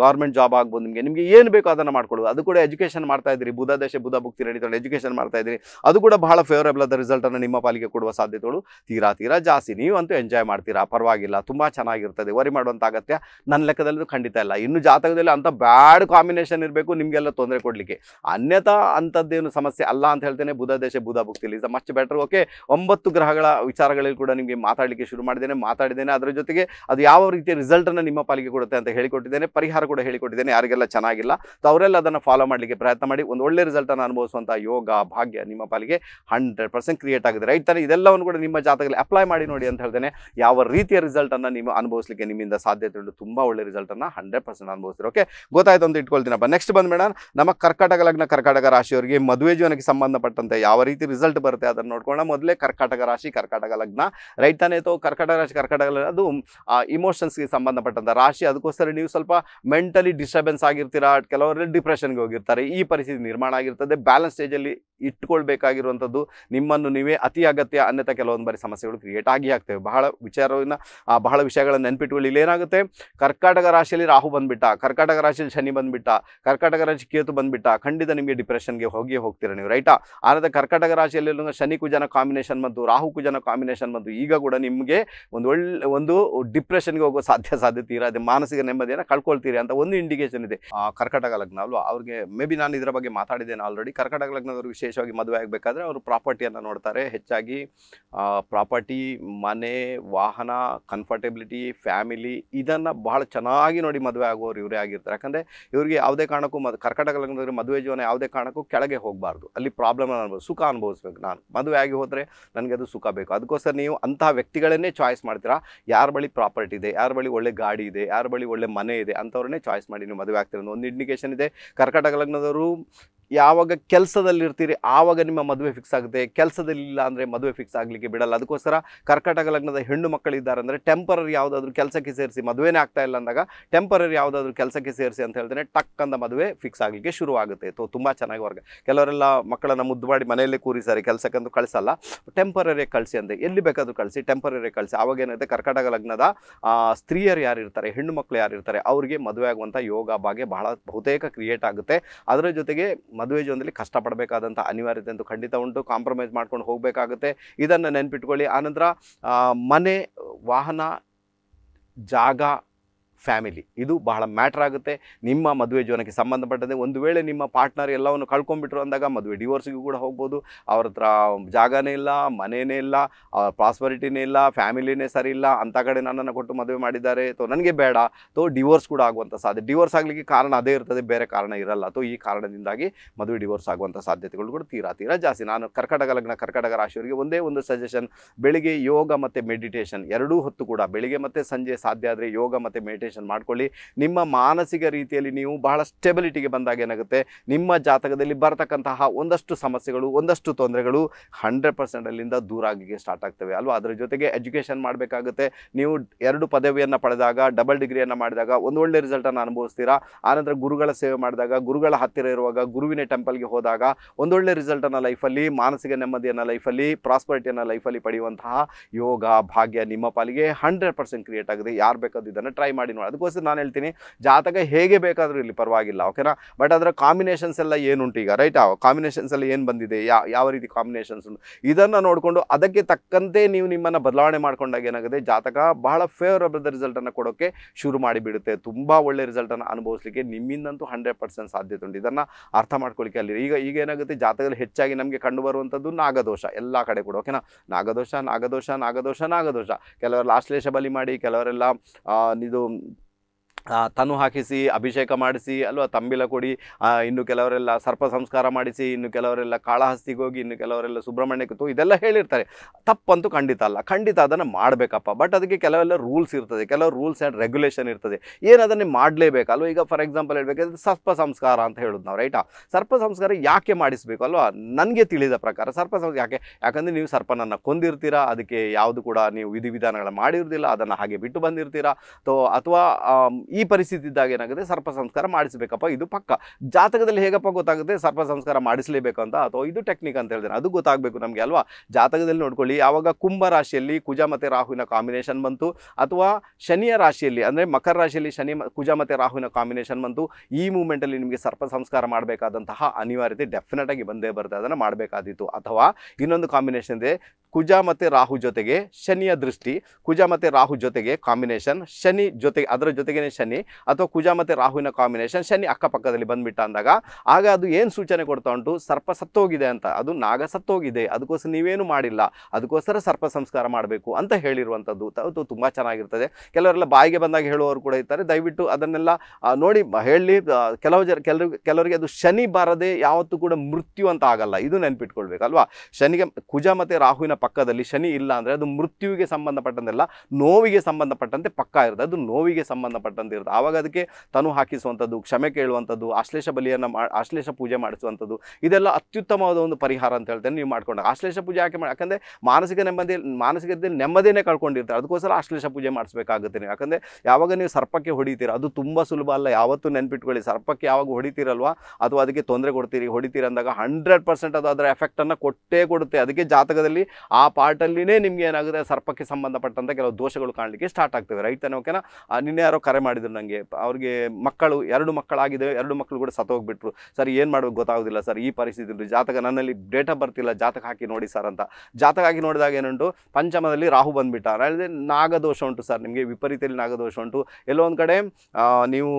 ಗೌರ್ಮೆಂಟ್ ಜಾಬ್ ಆಗ್ಬೋದು ನಿಮಗೆ ನಿಮಗೆ ಏನು ಬೇಕೋ ಅದನ್ನು ಮಾಡ್ಕೊಳ್ಳೋದು ಅದು ಕೂಡ ಎಜುಕೇಷನ್ ಮಾಡ್ತಾ ಇದ್ದೀರಿ ಬುಧ ದೇಶ ಬುಧ ಭಕ್ತಿ ನಡೀತಾಳೆ ಎಜುಕೇಷನ್ ಮಾಡ್ತಾ ಇದ್ದೀರಿ ಅದು ಕೂಡ ಬಹಳ ಫೇವರೇಬಲ್ ಆದ ರಿಸಲ್ಟನ್ನು ನಿಮ್ಮ ಪಾಲಿಗೆ ಕೊಡುವ ಸಾಧ್ಯತೆಗಳು ತೀರಾ ತೀರಾ ಜಾಸ್ತಿ ನೀವಂತೂ ಎಂಜಾಯ್ ಮಾಡ್ತೀರಾ ಪರವಾಗಿಲ್ಲ ತುಂಬ ಚೆನ್ನಾಗಿರ್ತದೆ ವರಿ ಮಾಡುವಂಥ ಅಗತ್ಯ ನನ್ನ ಲೆಕ್ಕದಲ್ಲಿ ಖಂಡಿತ ಇಲ್ಲ ಇನ್ನು ಜಾತಕದಲ್ಲಿ ಅಂಥ ಬ್ಯಾಡ್ ಕಾಂಬಿನೇಷನ್ ಇರಬೇಕು ನಿಮಗೆಲ್ಲ ತೊಂದರೆ ಕೊಡಲಿಕ್ಕೆ ಅನ್ಯತಾ ಅಂಥದ್ದೇನು ಸಮಸ್ಯೆ ಅಲ್ಲ ಅಂತ ಹೇಳ್ತೇನೆ ಬುಧ ದೇಶ ಬುಧ ಭುಕ್ತಿಲಿ ಇಸ್ ಮಚ್ ಬೆಟರ್ ಓಕೆ ಒಂಬತ್ತು ಗ್ರಹಗಳ ವಿಚಾರಗಳಲ್ಲಿ ಕೂಡ ನಿಮಗೆ ಮಾತಾಡಲಿಕ್ಕೆ ಶುರು ಮಾಡಿದ್ದೇನೆ ಮಾತಾಡಿದ್ದೇನೆ ಅದರ ಜೊತೆಗೆ ಅದು ಯಾವ ರೀತಿಯ ರಿಸಲ್ಟನ್ನು ನಿಮ್ಮ ಪಾಲಿಗೆ ಕೊಡುತ್ತೆ ಅಂತ ಹೇಳಿಕೊಟ್ಟಿದ್ದೇನೆ ಪರಿಹಾರ ಕೂಡ ಹೇಳಿಕೊಟ್ಟಿದ್ದೇನೆ ಯಾರಿಗೆಲ್ಲ ಚೆನ್ನಾಗಿಲ್ಲ ಸೊ ಅವರೆಲ್ಲ ಅದನ್ನು ಫಾಲೋ ಮಾಡಲಿಕ್ಕೆ ಪ್ರಯತ್ನ ಮಾಡಿ ಒಂದು ಒಳ್ಳೆ ಅನ್ನು ಅನುಭವಿಸುವಂಥ ಯೋಗ ಭಾಗ್ಯ ನಿಮ್ಮ ಪಾಲಿಗೆ ಹಂಡ್ರೆಡ್ ಪರ್ಸೆಂಟ್ ಕ್ರಿಯೇಟ್ ಆಗಿದೆ ರೈಟ್ ತಾನೆ ಇದೆಲ್ಲವನ್ನು ಕೂಡ ನಿಮ್ಮ ಜಾತಕದಲ್ಲಿ ಅಪ್ಲೈ ಮಾಡಿ ನೋಡಿ ಅಂತ ಹೇಳ್ತೇನೆ ಯಾವ ರೀತಿಯ ರಿಸಲ್ಟನ್ನು ನೀವು ಅನುಭವಿಸಲಿಕ್ಕೆ ನಿಮ್ಮಿಂದ ಸಾಧ್ಯತೆ ಉಂಟು ತುಂಬ ಒಳ್ಳೆ ರಿಸಲ್ಟನ್ನು ಹಂಡ್ರೆಡ್ ಪರ್ಸೆಂಟ್ ಅನುಭವಿಸ್ತೀರಿ ಓಕೆ ಗೊತ್ತಾಯ್ತು ಅಂತ ಇಟ್ಕೊಳ್ತೀನಪ್ಪ ನೆಕ್ಸ್ಟ್ ಬಂದ್ ಮೇಡಮ್ ನಮ್ಮ ಕರ್ಕಾಟಕ ಲಗ್ನ ಕರ್ಕಾಟಕ ರಾಶಿಯವರಿಗೆ ಮದುವೆ ಜೀವನಕ್ಕೆ ಸಂಬಂಧ ಸಂಬಂಧಪಟ್ಟಂತೆ ಯಾವ ರೀತಿ ರಿಸಲ್ಟ್ ಬರುತ್ತೆ ಅದನ್ನು ನೋಡ್ಕೊಂಡ ಮೊದಲೇ ಕರ್ಕಾಟಕ ರಾಶಿ ಕರ್ಕಾಟಕ ಲಗ್ನ ರೈಟ್ ತಾನೇ ಅಥವಾ ಕರ್ಕಾಟಕ ರಾಶಿ ಕರ್ಕಾಟಕ ಅದು ಇಮೋಷನ್ಸ್ಗೆ ಸಂಬಂಧಪಟ್ಟಂಥ ರಾಶಿ ಅದಕ್ಕೋಸ್ಕರ ನೀವು ಸ್ವಲ್ಪ ಮೆಂಟಲಿ ಡಿಸ್ಟರ್ಬೆನ್ಸ್ ಆಗಿರ್ತೀರಾ ಕೆಲವರಲ್ಲಿ ಡಿಪ್ರೆಷನ್ಗೆ ಹೋಗಿರ್ತಾರೆ ಈ ಪರಿಸ್ಥಿತಿ ನಿರ್ಮಾಣ ಆಗಿರ್ತದೆ ಬ್ಯಾಲೆನ್ಸ್ ಸ್ಟೇಜಲ್ಲಿ ಇಟ್ಕೊಳ್ಬೇಕಾಗಿರುವಂಥದ್ದು ನಿಮ್ಮನ್ನು ನೀವೇ ಅತಿ ಅಗತ್ಯ ಅನ್ಯತ ಕೆಲವೊಂದು ಬಾರಿ ಸಮಸ್ಯೆಗಳು ಕ್ರಿಯೇಟ್ ಆಗಿ ಆಗ್ತವೆ ಬಹಳ ವಿಚಾರವನ್ನು ಬಹಳ ವಿಷಯಗಳನ್ನು ನೆನ್ಪಿಟ್ಕೊಳ್ಳಿ ಏನಾಗುತ್ತೆ ಕರ್ಕಾಟಕ ರಾಶಿಯಲ್ಲಿ ರಾಹು ಬಂದ್ಬಿಟ್ಟ ಕರ್ಕಾಟಕ ರಾಶಿಯಲ್ಲಿ ಶನಿ ಬಂದುಬಿಟ್ಟ ಕರ್ಕಾಟಕ ರಾಶಿ ಕೇತು ಬಂದ್ಬಿಟ್ಟ ಖಂಡಿತ ನಿಮಗೆ ಡಿಪ್ರೆಷನ್ಗೆ ಹೋಗಿ ಹೋಗ್ತೀರಾ ನೀವು ರೈಟ್ ಆದರೆ ಕರ್ಕಟಕ ರಾಶಿಯಲ್ಲಿ ಶನಿ ಕುಜನ ಕಾಂಬಿನೇಷನ್ ಬಂತು ರಾಹು ಕುಜನ ಕಾಂಬಿನೇಷನ್ ಬಂತು ಈಗ ಕೂಡ ನಿಮಗೆ ಒಂದು ಒಳ್ಳೆ ಒಂದು ಡಿಪ್ರೆಷನ್ಗೆ ಹೋಗೋ ಸಾಧ್ಯ ಸಾಧ್ಯತೆ ಅದೇ ಮಾನಸಿಕ ನೆಮ್ಮದಿಯನ್ನು ಕಳ್ಕೊಳ್ತೀರಿ ಅಂತ ಒಂದು ಇಂಡಿಕೇಶನ್ ಇದೆ ಕರ್ಕಟಕ ಲಗ್ನ ಅಲ್ವಾ ಅವ್ರಿಗೆ ಮೇ ಬಿ ನಾನು ಇದರ ಬಗ್ಗೆ ಮಾತಾಡಿದ್ದೇನೆ ಆಲ್ರೆಡಿ ಕರ್ಕಟಕ ಲಗ್ನದವರು ವಿಶೇಷವಾಗಿ ಮದುವೆ ಆಗಬೇಕಾದ್ರೆ ಅವರು ಪ್ರಾಪರ್ಟಿಯನ್ನು ನೋಡ್ತಾರೆ ಹೆಚ್ಚಾಗಿ ಪ್ರಾಪರ್ಟಿ ಮನೆ ವಾಹನ ಕಂಫರ್ಟೆಬಿಲಿಟಿ ಫ್ಯಾಮಿಲಿ ಇದನ್ನು ಬಹಳ ಚೆನ್ನಾಗಿ ನೋಡಿ ಮದುವೆ ಆಗೋರು ಇವರೇ ಆಗಿರ್ತಾರೆ ಯಾಕಂದರೆ ಇವರಿಗೆ ಯಾವುದೇ ಕಾರಣಕ್ಕೂ ಮದ್ ಕರ್ಕಟಕ ಲಗ್ನದವರು ಮದುವೆ ಜೀವನ ಯಾವುದೇ ಕಾರಣಕ್ಕೂ ಕೆಳಗೆ ಹೋಗಬಾರ್ದು ಅಲ್ಲಿ ಪ್ರಾಬ್ಲಮ್ ಅನ್ಬೋದು ಸುಖ ಅನುಭವಿಸ್ಬೇಕು ನಾನು ಮದುವೆ ಆಗಿ ಹೋದರೆ ನನಗೆ ಅದು ಸುಖ ಬೇಕು ಅದಕ್ಕೋಸ್ಕರ ನೀವು ಅಂತಹ ವ್ಯಕ್ತಿಗಳನ್ನೇ ಚಾಯ್ಸ್ ಮಾಡ್ತೀರಾ ಯಾರ ಬಳಿ ಪ್ರಾಪರ್ಟಿ ಇದೆ ಯಾರ ಬಳಿ ಒಳ್ಳೆ ಗಾಡಿ ಇದೆ ಯಾರ ಬಳಿ ಒಳ್ಳೆ ಮನೆ ಇದೆ ಅಂಥವ್ರನ್ನೇ ಚಾಯ್ಸ್ ಮಾಡಿ ನೀವು ಮದುವೆ ಆಗ್ತೀರ ಒಂದು ಇಂಡಿಕೇಶನ್ ಇದೆ ಕರ್ಕಟಕ ಲಗ್ನದವರು ಯಾವಾಗ ಕೆಲಸದಲ್ಲಿರ್ತೀರಿ ಆವಾಗ ನಿಮ್ಮ ಮದುವೆ ಫಿಕ್ಸ್ ಆಗುತ್ತೆ ಇಲ್ಲ ಅಂದರೆ ಮದುವೆ ಫಿಕ್ಸ್ ಆಗಲಿಕ್ಕೆ ಬಿಡಲ್ಲ ಅದಕ್ಕೋಸ್ಕರ ಕರ್ಕಟಕ ಲಗ್ನದ ಹೆಣ್ಣು ಮಕ್ಕಳಿದ್ದಾರೆ ಅಂದರೆ ಟೆಂಪರರಿ ಯಾವುದಾದ್ರೂ ಕೆಲಸಕ್ಕೆ ಸೇರಿಸಿ ಮದುವೆನೇ ಆಗ್ತಾ ಇಲ್ಲ ಅಂದಾಗ ಟೆಂಪರರಿ ಯಾವುದಾದ್ರೂ ಕೆಲಸಕ್ಕೆ ಸೇರಿಸಿ ಅಂತ ಹೇಳಿದ್ರೆ ಟಕ್ ಮದುವೆ ಫಿಕ್ಸ್ ಆಗಲಿಕ್ಕೆ ಶುರು ಆಗುತ್ತೆ ತುಂಬ ಚೆನ್ನಾಗಿ ವರ್ಗ ಕೆಲವರೆಲ್ಲ ಮಕ್ಕಳನ್ನು ಮುದ್ದು ಮಾಡಿ ಮನೆಯಲ್ಲೇ ಕೂರಿಸಾರೆ ಕೆಲಸಕ್ಕಂತೂ ಕಳಿಸಲ್ಲ ಟೆಂಪರರಿ ಕಳಿಸಿ ಅಂದರೆ ಎಲ್ಲಿ ಬೇಕಾದರೂ ಕಳಿಸಿ ಟೆಂಪರರಿ ಕಳಿಸಿ ಆವಾಗ ಏನಾಗುತ್ತೆ ಕರ್ಕಟಕ ಲಗ್ನದ ಸ್ತ್ರೀಯರು ಯಾರಿರ್ತಾರೆ ಹೆಣ್ಣು ಮಕ್ಕಳು ಯಾರಿರ್ತಾರೆ ಅವರಿಗೆ ಮದುವೆ ಆಗುವಂಥ ಯೋಗ ಭಾಗ್ಯ ಬಹಳ ಬಹುತೇಕ ಕ್ರಿಯೇಟ್ ಆಗುತ್ತೆ ಅದರ ಜೊತೆಗೆ ಮದುವೆ ಜೀವನದಲ್ಲಿ ಕಷ್ಟಪಡಬೇಕಾದಂಥ ಅನಿವಾರ್ಯತೆ ಅಂತೂ ಖಂಡಿತ ಉಂಟು ಕಾಂಪ್ರಮೈಸ್ ಮಾಡ್ಕೊಂಡು ಹೋಗಬೇಕಾಗುತ್ತೆ ಇದನ್ನು ನೆನ್ಪಿಟ್ಕೊಳ್ಳಿ ಆನಂತರ ಮನೆ ವಾಹನ ಜಾಗ ಫ್ಯಾಮಿಲಿ ಇದು ಬಹಳ ಮ್ಯಾಟ್ರ್ ಆಗುತ್ತೆ ನಿಮ್ಮ ಮದುವೆ ಜೀವನಕ್ಕೆ ಸಂಬಂಧಪಟ್ಟಂತೆ ಒಂದು ವೇಳೆ ನಿಮ್ಮ ಪಾರ್ಟ್ನರ್ ಎಲ್ಲವನ್ನು ಕಳ್ಕೊಂಡ್ಬಿಟ್ರು ಅಂದಾಗ ಮದುವೆ ಡಿವೋರ್ಸ್ಗೂ ಕೂಡ ಹೋಗ್ಬೋದು ಅವ್ರ ಹತ್ರ ಜಾಗನೇ ಇಲ್ಲ ಮನೆಯೇ ಇಲ್ಲ ಪ್ರಾಸ್ಪರಿಟಿನೇ ಇಲ್ಲ ಫ್ಯಾಮಿಲಿನೇ ಸರಿ ಇಲ್ಲ ಅಂಥ ಕಡೆ ನನ್ನನ್ನು ಕೊಟ್ಟು ಮದುವೆ ಮಾಡಿದ್ದಾರೆ ತೋ ನನಗೆ ಬೇಡ ತೋ ಡಿವೋರ್ಸ್ ಕೂಡ ಆಗುವಂಥ ಸಾಧ್ಯ ಡಿವೋರ್ಸ್ ಆಗಲಿಕ್ಕೆ ಕಾರಣ ಅದೇ ಇರ್ತದೆ ಬೇರೆ ಕಾರಣ ಇರಲ್ಲ ತೋ ಈ ಕಾರಣದಿಂದಾಗಿ ಮದುವೆ ಡಿವೋರ್ಸ್ ಆಗುವಂಥ ಸಾಧ್ಯತೆಗಳು ಕೂಡ ತೀರಾ ತೀರಾ ಜಾಸ್ತಿ ನಾನು ಕರ್ಕಟಕ ಲಗ್ನ ಕರ್ಕಟಕ ರಾಶಿಯವರಿಗೆ ಒಂದೇ ಒಂದು ಸಜೆಷನ್ ಬೆಳಿಗ್ಗೆ ಯೋಗ ಮತ್ತು ಮೆಡಿಟೇಷನ್ ಎರಡೂ ಹೊತ್ತು ಕೂಡ ಬೆಳಿಗ್ಗೆ ಮತ್ತು ಸಂಜೆ ಸಾಧ್ಯ ಆದರೆ ಯೋಗ ಮತ್ತು ಮೆಡಿಟೇಷನ್ ಕ್ಯಾಲ್ಕುಲೇಷನ್ ಮಾಡ್ಕೊಳ್ಳಿ ನಿಮ್ಮ ಮಾನಸಿಕ ರೀತಿಯಲ್ಲಿ ನೀವು ಬಹಳ ಸ್ಟೆಬಿಲಿಟಿಗೆ ಬಂದಾಗ ಏನಾಗುತ್ತೆ ನಿಮ್ಮ ಜಾತಕದಲ್ಲಿ ಬರತಕ್ಕಂತಹ ಒಂದಷ್ಟು ಸಮಸ್ಯೆಗಳು ಒಂದಷ್ಟು ತೊಂದರೆಗಳು ಹಂಡ್ರೆಡ್ ಪರ್ಸೆಂಟ್ ಅಲ್ಲಿಂದ ದೂರ ಆಗಲಿಕ್ಕೆ ಸ್ಟಾರ್ಟ್ ಆಗ್ತವೆ ಅಲ್ವಾ ಅದರ ಜೊತೆಗೆ ಎಜುಕೇಷನ್ ಮಾಡಬೇಕಾಗುತ್ತೆ ನೀವು ಎರಡು ಪದವಿಯನ್ನು ಪಡೆದಾಗ ಡಬಲ್ ಡಿಗ್ರಿಯನ್ನು ಮಾಡಿದಾಗ ಒಂದೊಳ್ಳೆ ಒಳ್ಳೆ ರಿಸಲ್ಟನ್ನು ಅನುಭವಿಸ್ತೀರಾ ಆನಂತರ ಗುರುಗಳ ಸೇವೆ ಮಾಡಿದಾಗ ಗುರುಗಳ ಹತ್ತಿರ ಇರುವಾಗ ಗುರುವಿನ ಟೆಂಪಲ್ಗೆ ಹೋದಾಗ ಒಂದೊಳ್ಳೆ ರಿಸಲ್ಟನ್ನು ಲೈಫಲ್ಲಿ ಮಾನಸಿಕ ನೆಮ್ಮದಿಯನ್ನು ಲೈಫಲ್ಲಿ ಪ್ರಾಸ್ಪರಿಟಿಯನ್ನು ಲೈಫಲ್ಲಿ ಪಡೆಯುವಂತಹ ಯೋಗ ಭಾಗ್ಯ ನಿಮ್ಮ ಪಾಲಿಗೆ ಹಂಡ್ರೆಡ್ ಪರ್ಸೆಂಟ್ ಕ್ರಿಯೇಟ್ ಆಗಿದೆ ಯಾರು ಬೇಕಾದ್ರೂ ಇದನ್ನು ಟ್ರೈ ಮಾಡಿ ಅದಕ್ಕೋಸ್ಕರ ನಾನು ಹೇಳ್ತೀನಿ ಜಾತಕ ಹೇಗೆ ಬೇಕಾದರೂ ಇಲ್ಲಿ ಪರವಾಗಿಲ್ಲ ಓಕೆನಾ ಬಟ್ ಅದರ ಕಾಂಬಿನೇಷನ್ಸ್ ಎಲ್ಲ ಏನುಂಟು ಈಗ ರೈಟ್ ಕಾಂಬಿನೇಷನ್ಸ್ ಎಲ್ಲ ಏನು ಬಂದಿದೆ ಯಾ ಯಾವ ರೀತಿ ಕಾಂಬಿನೇಷನ್ಸ್ ಉಂಟು ಇದನ್ನು ನೋಡಿಕೊಂಡು ಅದಕ್ಕೆ ತಕ್ಕಂತೆ ನೀವು ನಿಮ್ಮನ್ನು ಬದಲಾವಣೆ ಮಾಡಿಕೊಂಡಾಗ ಏನಾಗುತ್ತೆ ಜಾತಕ ಬಹಳ ಫೇವರಬಲ್ ರಿಸಲ್ಟನ್ನು ಕೊಡೋಕ್ಕೆ ಶುರು ಮಾಡಿಬಿಡುತ್ತೆ ತುಂಬ ಒಳ್ಳೆ ರಿಸಲ್ಟನ್ನು ಅನುಭವಿಸಲಿಕ್ಕೆ ನಿಮ್ಮಿಂದಂತೂ ಹಂಡ್ರೆಡ್ ಪರ್ಸೆಂಟ್ ಸಾಧ್ಯತೆ ಉಂಟು ಇದನ್ನು ಅರ್ಥ ಮಾಡ್ಕೊಳ್ಳಿಕ್ಕೆ ಅಲ್ಲಿ ಈಗ ಈಗ ಏನಾಗುತ್ತೆ ಜಾತಕದಲ್ಲಿ ಹೆಚ್ಚಾಗಿ ನಮಗೆ ಕಂಡು ಬರುವಂಥದ್ದು ನಾಗದೋಷ ಎಲ್ಲ ಕಡೆ ಕೂಡ ಓಕೆನಾ ನಾಗದೋಷ ನಾಗದೋಷ ನಾಗದೋಷ ನಾಗದೋಷ ಕೆಲವರು ಆಶ್ಲೇಷ ಬಲಿ ಮಾಡಿ ಕೆಲವರೆಲ್ಲ ಇದು ತನು ಹಾಕಿಸಿ ಅಭಿಷೇಕ ಮಾಡಿಸಿ ಅಲ್ವಾ ತಂಬಿಲ ಕೊಡಿ ಇನ್ನು ಕೆಲವರೆಲ್ಲ ಸರ್ಪ ಸಂಸ್ಕಾರ ಮಾಡಿಸಿ ಇನ್ನು ಕೆಲವರೆಲ್ಲ ಕಾಳಹಸ್ತಿಗೆ ಹೋಗಿ ಇನ್ನು ಕೆಲವರೆಲ್ಲ ಸುಬ್ರಹ್ಮಣ್ಯಕ್ಕೆ ಇದೆಲ್ಲ ಹೇಳಿರ್ತಾರೆ ತಪ್ಪಂತೂ ಖಂಡಿತ ಅಲ್ಲ ಖಂಡಿತ ಅದನ್ನು ಮಾಡಬೇಕಪ್ಪ ಬಟ್ ಅದಕ್ಕೆ ಕೆಲವೆಲ್ಲ ರೂಲ್ಸ್ ಇರ್ತದೆ ಕೆಲವು ರೂಲ್ಸ್ ಆ್ಯಂಡ್ ರೆಗ್ಯುಲೇಷನ್ ಇರ್ತದೆ ಏನು ಅದನ್ನೇ ಮಾಡಲೇಬೇಕಲ್ವ ಈಗ ಫಾರ್ ಎಕ್ಸಾಂಪಲ್ ಹೇಳಬೇಕಾದ್ರೆ ಸರ್ಪ ಸಂಸ್ಕಾರ ಅಂತ ಹೇಳೋದು ನಾವು ರೈಟಾ ಸರ್ಪ ಸಂಸ್ಕಾರ ಯಾಕೆ ಮಾಡಿಸಬೇಕು ಅಲ್ವಾ ನನಗೆ ತಿಳಿದ ಪ್ರಕಾರ ಸರ್ಪ ಸಂಸ್ಕಾರ ಯಾಕೆ ಯಾಕಂದರೆ ನೀವು ಸರ್ಪನನ್ನು ಕೊಂದಿರ್ತೀರ ಅದಕ್ಕೆ ಯಾವುದು ಕೂಡ ನೀವು ವಿಧಿವಿಧಾನಗಳನ್ನು ಮಾಡಿರೋದಿಲ್ಲ ಅದನ್ನು ಹಾಗೆ ಬಿಟ್ಟು ಬಂದಿರ್ತೀರಾ ಅಥವಾ ಈ ಪರಿಸ್ಥಿತಿ ಇದ್ದಾಗ ಏನಾಗುತ್ತೆ ಸರ್ಪ ಸಂಸ್ಕಾರ ಮಾಡಿಸಬೇಕಪ್ಪ ಇದು ಪಕ್ಕ ಜಾತಕದಲ್ಲಿ ಹೇಗಪ್ಪ ಗೊತ್ತಾಗುತ್ತೆ ಸರ್ಪ ಸಂಸ್ಕಾರ ಮಾಡಿಸಲೇಬೇಕು ಅಂತ ಅಥವಾ ಇದು ಟೆಕ್ನಿಕ್ ಅಂತ ಹೇಳ್ತಾರೆ ಅದು ಗೊತ್ತಾಗಬೇಕು ನಮಗೆ ಅಲ್ವಾ ಜಾತಕದಲ್ಲಿ ನೋಡ್ಕೊಳ್ಳಿ ಯಾವಾಗ ಕುಂಭ ರಾಶಿಯಲ್ಲಿ ಕುಜ ಮತ್ತು ರಾಹುವಿನ ಕಾಂಬಿನೇಷನ್ ಬಂತು ಅಥವಾ ಶನಿಯ ರಾಶಿಯಲ್ಲಿ ಅಂದರೆ ಮಕರ ರಾಶಿಯಲ್ಲಿ ಶನಿ ಕುಜ ಮತ್ತು ರಾಹುವಿನ ಕಾಂಬಿನೇಷನ್ ಬಂತು ಈ ಮೂಮೆಂಟಲ್ಲಿ ನಿಮಗೆ ಸರ್ಪ ಸಂಸ್ಕಾರ ಮಾಡಬೇಕಾದಂತಹ ಅನಿವಾರ್ಯತೆ ಡೆಫಿನೆಟ್ ಆಗಿ ಬಂದೇ ಬರುತ್ತೆ ಅದನ್ನು ಮಾಡಬೇಕಾದಿತ್ತು ಅಥವಾ ಇನ್ನೊಂದು ಕಾಂಬಿನೇಷನ್ ಇದೆ ಕುಜ ಮತ್ತು ರಾಹು ಜೊತೆಗೆ ಶನಿಯ ದೃಷ್ಟಿ ಕುಜ ಮತ್ತು ರಾಹು ಜೊತೆಗೆ ಕಾಂಬಿನೇಷನ್ ಶನಿ ಜೊತೆಗೆ ಅದರ ಜೊತೆಗೇ ಶನಿ ಶನಿ ಅಥವಾ ಕುಜ ಮತ್ತು ರಾಹುವಿನ ಕಾಂಬಿನೇಷನ್ ಶನಿ ಅಕ್ಕಪಕ್ಕದಲ್ಲಿ ಬಂದ್ಬಿಟ್ಟ ಅಂದಾಗ ಆಗ ಅದು ಏನು ಸೂಚನೆ ಕೊಡ್ತಾ ಉಂಟು ಸರ್ಪ ಸತ್ತೋಗಿದೆ ಅಂತ ಅದು ನಾಗ ಸತ್ತೋಗಿದೆ ಅದಕ್ಕೋಸ್ಕರ ನೀವೇನು ಮಾಡಿಲ್ಲ ಅದಕ್ಕೋಸ್ಕರ ಸರ್ಪ ಸಂಸ್ಕಾರ ಮಾಡಬೇಕು ಅಂತ ಹೇಳಿರುವಂಥದ್ದು ಅದು ತುಂಬ ಚೆನ್ನಾಗಿರ್ತದೆ ಕೆಲವರೆಲ್ಲ ಬಾಯಿಗೆ ಬಂದಾಗ ಹೇಳುವವರು ಕೂಡ ಇರ್ತಾರೆ ದಯವಿಟ್ಟು ಅದನ್ನೆಲ್ಲ ನೋಡಿ ಹೇಳಿ ಕೆಲವು ಜನ ಕೆಲವರಿಗೆ ಅದು ಶನಿ ಬಾರದೆ ಯಾವತ್ತೂ ಕೂಡ ಮೃತ್ಯು ಅಂತ ಆಗಲ್ಲ ಇದು ಅಲ್ವಾ ಶನಿಗೆ ಕುಜ ಮತ್ತು ರಾಹುವಿನ ಪಕ್ಕದಲ್ಲಿ ಶನಿ ಇಲ್ಲ ಅಂದರೆ ಅದು ಮೃತ್ಯುವಿಗೆ ಸಂಬಂಧಪಟ್ಟಂತೆಲ್ಲ ನೋವಿಗೆ ಸಂಬಂಧಪಟ್ಟಂತೆ ಪಕ್ಕ ಇರುತ್ತೆ ಅದು ನೋವಿಗೆ ಸಂಬಂಧಪಟ್ಟಂತೆ ಅವಾಗ ಆವಾಗ ಅದಕ್ಕೆ ತನು ಹಾಕಿಸುವಂಥದ್ದು ಕ್ಷಮೆ ಕೇಳುವಂಥದ್ದು ಆಶ್ಲೇಷ ಬಲಿಯನ್ನು ಆಶ್ಲೇಷ ಪೂಜೆ ಮಾಡಿಸುವಂಥದ್ದು ಇದೆಲ್ಲ ಅತ್ಯುತ್ತಮವಾದ ಒಂದು ಪರಿಹಾರ ಅಂತ ಹೇಳ್ತೇನೆ ನೀವು ಮಾಡ್ಕೊಂಡು ಆಶ್ಲೇಷ ಪೂಜೆ ಯಾಕೆ ಮಾಡಿ ಯಾಕಂದರೆ ಮಾನಸಿಕ ನೆಮ್ಮದಿ ಮಾನಸಿಕದಲ್ಲಿ ನೆಮ್ಮದಿನೇ ಕಳ್ಕೊಂಡಿರ್ತಾರೆ ಅದಕ್ಕೋಸ್ಕರ ಆಶ್ಲೇಷ ಪೂಜೆ ಮಾಡಿಸ್ಬೇಕಾಗುತ್ತೆ ನೀವು ಯಾಕಂದರೆ ಯಾವಾಗ ನೀವು ಸರ್ಪಕ್ಕೆ ಹೊಡಿತೀರ ಅದು ತುಂಬ ಸುಲಭ ಅಲ್ಲ ಯಾವತ್ತೂ ನೆನ್ಪಿಟ್ಕೊಳ್ಳಿ ಸರ್ಪಕ್ಕೆ ಯಾವಾಗ ಹೊಡಿತೀರಲ್ವಾ ಅಥವಾ ಅದಕ್ಕೆ ತೊಂದರೆ ಕೊಡ್ತೀರಿ ಹೊಡಿತೀರಿ ಅಂದಾಗ ಹಂಡ್ರೆಡ್ ಪರ್ಸೆಂಟ್ ಅದು ಅದರ ಎಫೆಕ್ಟನ್ನು ಕೊಟ್ಟೇ ಕೊಡುತ್ತೆ ಅದಕ್ಕೆ ಜಾತಕದಲ್ಲಿ ಆ ಪಾರ್ಟಲ್ಲಿನೇ ನಿಮ್ಗೆ ಏನಾಗುತ್ತೆ ಸರ್ಪಕ್ಕೆ ಸಂಬಂಧಪಟ್ಟಂಥ ಕೆಲವು ದೋಷಗಳು ಕಾಣಲಿಕ್ಕೆ ಸ್ಟಾರ್ಟ್ ಆಗ್ತವೆ ರೈಟ್ ಓಕೆನಾ ನಿನ್ನೆ ಯಾರೋ ಕರೆ ಮಾಡಿದ್ರು ಹೇಳಿದ್ರು ನನಗೆ ಅವ್ರಿಗೆ ಮಕ್ಕಳು ಎರಡು ಮಕ್ಕಳಾಗಿದೆ ಎರಡು ಮಕ್ಕಳು ಕೂಡ ಸತ್ತೋಗ್ಬಿಟ್ರು ಸರ್ ಏನು ಮಾಡಬೇಕು ಗೊತ್ತಾಗೋದಿಲ್ಲ ಸರ್ ಈ ಪರಿಸ್ಥಿತಿಯಲ್ಲಿ ಜಾತಕ ನನ್ನಲ್ಲಿ ಡೇಟ್ ಆಫ್ ಬರ್ತಿಲ್ಲ ಜಾತಕ ಹಾಕಿ ನೋಡಿ ಸರ್ ಅಂತ ಜಾತಕ ಹಾಕಿ ನೋಡಿದಾಗ ಏನುಂಟು ಪಂಚಮದಲ್ಲಿ ರಾಹು ಬಂದುಬಿಟ್ಟ ಹೇಳಿದ್ರೆ ನಾಗದೋಷ ಉಂಟು ಸರ್ ನಿಮಗೆ ವಿಪರೀತದಲ್ಲಿ ನಾಗದೋಷ ಉಂಟು ಎಲ್ಲೋ ಒಂದು ಕಡೆ ನೀವು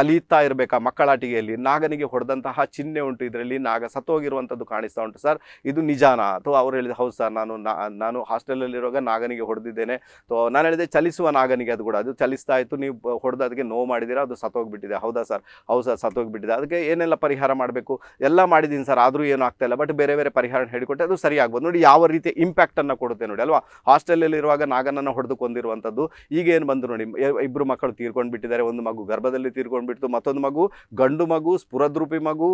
ಕಲಿತಾ ಇರಬೇಕಾ ಮಕ್ಕಳಾಟಿಗೆಯಲ್ಲಿ ನಾಗನಿಗೆ ಹೊಡೆದಂತಹ ಚಿಹ್ನೆ ಉಂಟು ಇದರಲ್ಲಿ ನಾಗ ಸತ್ತೋಗಿರುವಂಥದ್ದು ಕಾಣಿಸ್ತಾ ಉಂಟು ಸರ್ ಇದು ನಿಜಾನಾ ಅಥವಾ ಅವ್ರು ಹೇಳಿದ ಹೌದು ಸರ್ ನಾನು ನಾನು ಹಾಸ್ಟೆಲಲ್ಲಿರುವಾಗ ನಾಗನಿಗೆ ಹೊಡೆದಿದ್ದೇನೆ ತೊ ನಾನು ಹೇಳಿದೆ ಚಲಿಸುವ ನಾಗನಿಗೆ ಅದು ಕೂಡ ಅದು ಚಲಿಸ್ತಾ ಇತ್ತು ನೀವು ಹೊಡೆದು ಅದಕ್ಕೆ ನೋವು ಮಾಡಿದ್ದೀರಾ ಅದು ಸತ್ತೋಗಿಬಿಟ್ಟಿದೆ ಹೌದಾ ಸರ್ ಹೌದು ಸರ್ ಸತ್ತೋಗಿಬಿಟ್ಟಿದೆ ಅದಕ್ಕೆ ಏನೆಲ್ಲ ಪರಿಹಾರ ಮಾಡಬೇಕು ಎಲ್ಲ ಮಾಡಿದ್ದೀನಿ ಸರ್ ಆದರೂ ಏನೂ ಆಗ್ತಾ ಇಲ್ಲ ಬಟ್ ಬೇರೆ ಬೇರೆ ಪರಿಹಾರ ಹೇಳಿಕೊಟ್ಟೆ ಅದು ಸರಿ ಆಗ್ಬೋದು ನೋಡಿ ಯಾವ ರೀತಿ ಇಂಪ್ಯಾಕ್ಟನ್ನು ಕೊಡುತ್ತೆ ನೋಡಿ ಅಲ್ವಾ ಹಾಸ್ಟೆಲಲ್ಲಿರುವಾಗ ನಾಗನನ್ನು ಹೊಡೆದುಕೊಂಡಿರುವಂಥದ್ದು ಈಗೇನು ಈಗ ಏನು ಬಂದು ನೋಡಿ ಇಬ್ಬರು ಮಕ್ಕಳು ತೀರ್ಕೊಂಡು ಬಿಟ್ಟಿದ್ದಾರೆ ಒಂದು ಮಗು ಗರ್ಭದಲ್ಲಿ ತೀರ್ಕೊಂಡ್ಬಿಟ್ಟು ಮತ್ತೊಂದು ಮಗು ಗಂಡು ಮಗು ಸ್ಫುರದ್ರೂಪಿ ಮಗು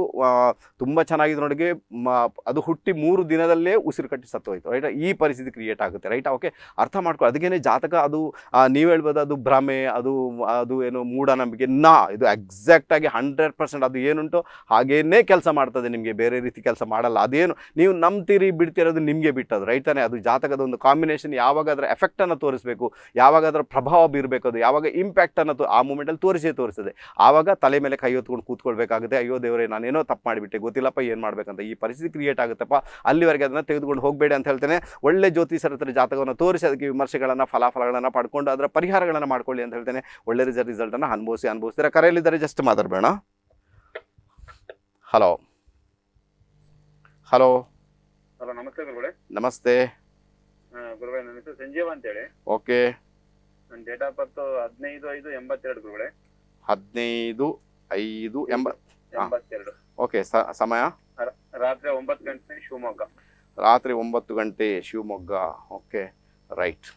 ತುಂಬ ಚೆನ್ನಾಗಿದೆ ನೋಡಿಗೆ ಅದು ಹುಟ್ಟಿ ಮೂರು ದಿನದಲ್ಲೇ ಉಸಿರು ಕಟ್ಟಿ ಸತ್ತೋಯ್ತು ರೈಟ್ ಈ ಪರಿಸ್ಥಿತಿ ಕ್ರಿಯೇಟ್ ಆಗುತ್ತೆ ರೈಟ್ ಓಕೆ ಅರ್ಥ ಮಾಡ್ಕೊಳ್ಳಿ ಅದಕ್ಕೇನೆ ಜಾತಕ ಅದು ನೀವು ಹೇಳ್ಬೋದು ಅದು ಭ್ರಮೆ ಅದು ಅದು ಏನು ಮೂಢನಂಬಿಕೆ ನಾ ಇದು ಎಕ್ಸಾಕ್ಟಾಗಿ ಹಂಡ್ರೆಡ್ ಪರ್ಸೆಂಟ್ ಅದು ಏನುಂಟು ಹಾಗೇನೇ ಕೆಲಸ ಮಾಡ್ತದೆ ನಿಮಗೆ ಬೇರೆ ರೀತಿ ಕೆಲಸ ಮಾಡಲ್ಲ ಅದೇನು ನೀವು ನಂಬ್ತೀರಿ ಬಿಡ್ತಿರೋದು ನಿಮಗೆ ಬಿಟ್ಟದು ರೈತಾನೆ ಅದು ಜಾತಕದ ಒಂದು ಕಾಂಬಿನೇಷನ್ ಯಾವಾಗಾದ್ರ ಅದರ ಎಫೆಕ್ಟನ್ನು ತೋರಿಸಬೇಕು ಯಾವಾಗ ಪ್ರಭಾವ ಬೀರಬೇಕು ಅದು ಯಾವಾಗ ಇಂಪ್ಯಾಕ್ಟನ್ನು ಆ ಮೂಮೆಂಟಲ್ಲಿ ತೋರಿಸೇ ತೋರಿಸದೆ ಆವಾಗ ತಲೆ ಮೇಲೆ ಕೈ ಹೊತ್ಕೊಂಡು ಕೂತ್ಕೊಳ್ಬೇಕಾಗುತ್ತೆ ಅಯ್ಯೋ ದೇವರೇ ನಾನೇನೋ ತಪ್ಪು ಮಾಡಿಬಿಟ್ಟೆ ಗೊತ್ತಿಲ್ಲಪ್ಪ ಏನು ಮಾಡಬೇಕಂತ ಈ ಪರಿಸ್ಥಿತಿ ಕ್ರಿಯೇಟ್ ಆಗುತ್ತಪ್ಪ ಅಲ್ಲಿವರೆಗೆ ಅದನ್ನು ತೆಗೆದುಕೊಂಡು ಹೋಗಬೇಡಿ ಅಂತ ಹೇಳ್ತೇನೆ ಒಳ್ಳೆ ಜ್ಯೋತಿಷರ ಹತ್ರ ಜಾತಕವನ್ನು ತೋರಿಸಿ ಅದಕ್ಕೆ ವಿಮರ್ಶೆಗಳನ್ನು ಫಲಾಫಲಗಳನ್ನು ಪಡ್ಕೊಂಡು ಅದರ ಪರಿಹಾರಗಳನ್ನು ಮಾಡ್ಕೊಳ್ಳಿ ಅಂತ ಹೇಳ್ತೇನೆ ಒಳ್ಳೆ ರಿಸಲ್ಟ್ ರಿಸಲ್ಟನ್ನು ಅನುಭವಿಸಿ ಅನುಭವಿಸ್ತೀರಾ ಕರೆಯಲ್ಲಿದ್ದಾರೆ ಜಸ್ಟ್ ಮಾತಾಡಬೇಡ ಹಲೋ ಹಲೋ ಹಲೋ ನಮಸ್ತೆ ಗುರುಗಳೇ ನಮಸ್ತೆ ಗುರುಗಳೇ ನನ್ನ ಹೆಸರು ಸಂಜೀವ ಅಂತೇಳಿ ಓಕೆ ನನ್ನ ಡೇಟ್ ಆಫ್ ಬರ್ತ್ ಹದಿನೈದು ಐದು ಎಂಬತ್ತೆರಡು ಗುರುಗಳೇ ಹದಿನೈದು ಐದು ಎಂಬ ಎಂಬತ್ತೆರಡು ಓಕೆ ಸಮಯ ರಾತ್ರಿ ಒಂಬತ್ತು ಗಂಟೆ ಶಿವಮೊಗ್ಗ ರಾತ್ರಿ ಒಂಬತ್ತು ಗಂಟೆ ಶಿವಮೊಗ್ಗ ಓಕೆ ರೈಟ್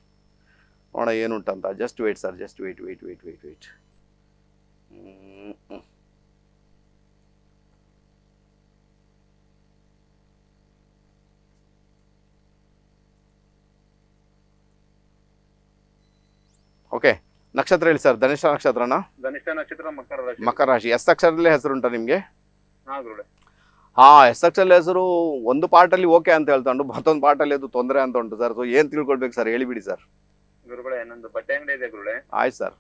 ನೋಡೋಣ ಏನುಂಟಂತ just wait sir just wait wait wait wait wait okay ನಕ್ಷತ್ರ ಹೇಳಿ ಸರ್ ಧನಿಷ್ಠ ನಕ್ಷತ್ರನ ಧನಿಷ್ಠ ನಕ್ಷತ್ರ ಮಕರ ರಾಶಿ ಮಕರ ರಾಶಿ ಎಸ್ ಅಕ್ಷರದಲ್ಲೇ ಹೆಸರುಂಟಾ ನಿಮ್ಗೆ ಹಾ ಎಸ್ ಅಕ್ಷರದಲ್ಲಿ ಹೆಸರು ಒಂದು ಪಾರ್ಟಲ್ಲಿ ಓಕೆ ಅಂತ ಉಂಟು ಮತ್ತೊಂದು ಪಾರ್ಟಲ್ಲಿ ಅದು ತೊಂದರೆ ಅಂತ ಉಂಟು ಸರ್ ಏನ್ ಏನು ತಿಳ್ಕೊಳ್ಬೇಕು ಸರ್ ಹೇಳಿಬಿಡಿ ಸರ್ ಗುರುಗಳೇ ನಂದು ಬಟ್ಟೆ ಅಂಗಡಿ ಇದೆ ಗುರುಗಳೇ ಆಯ್ತು ಸರ್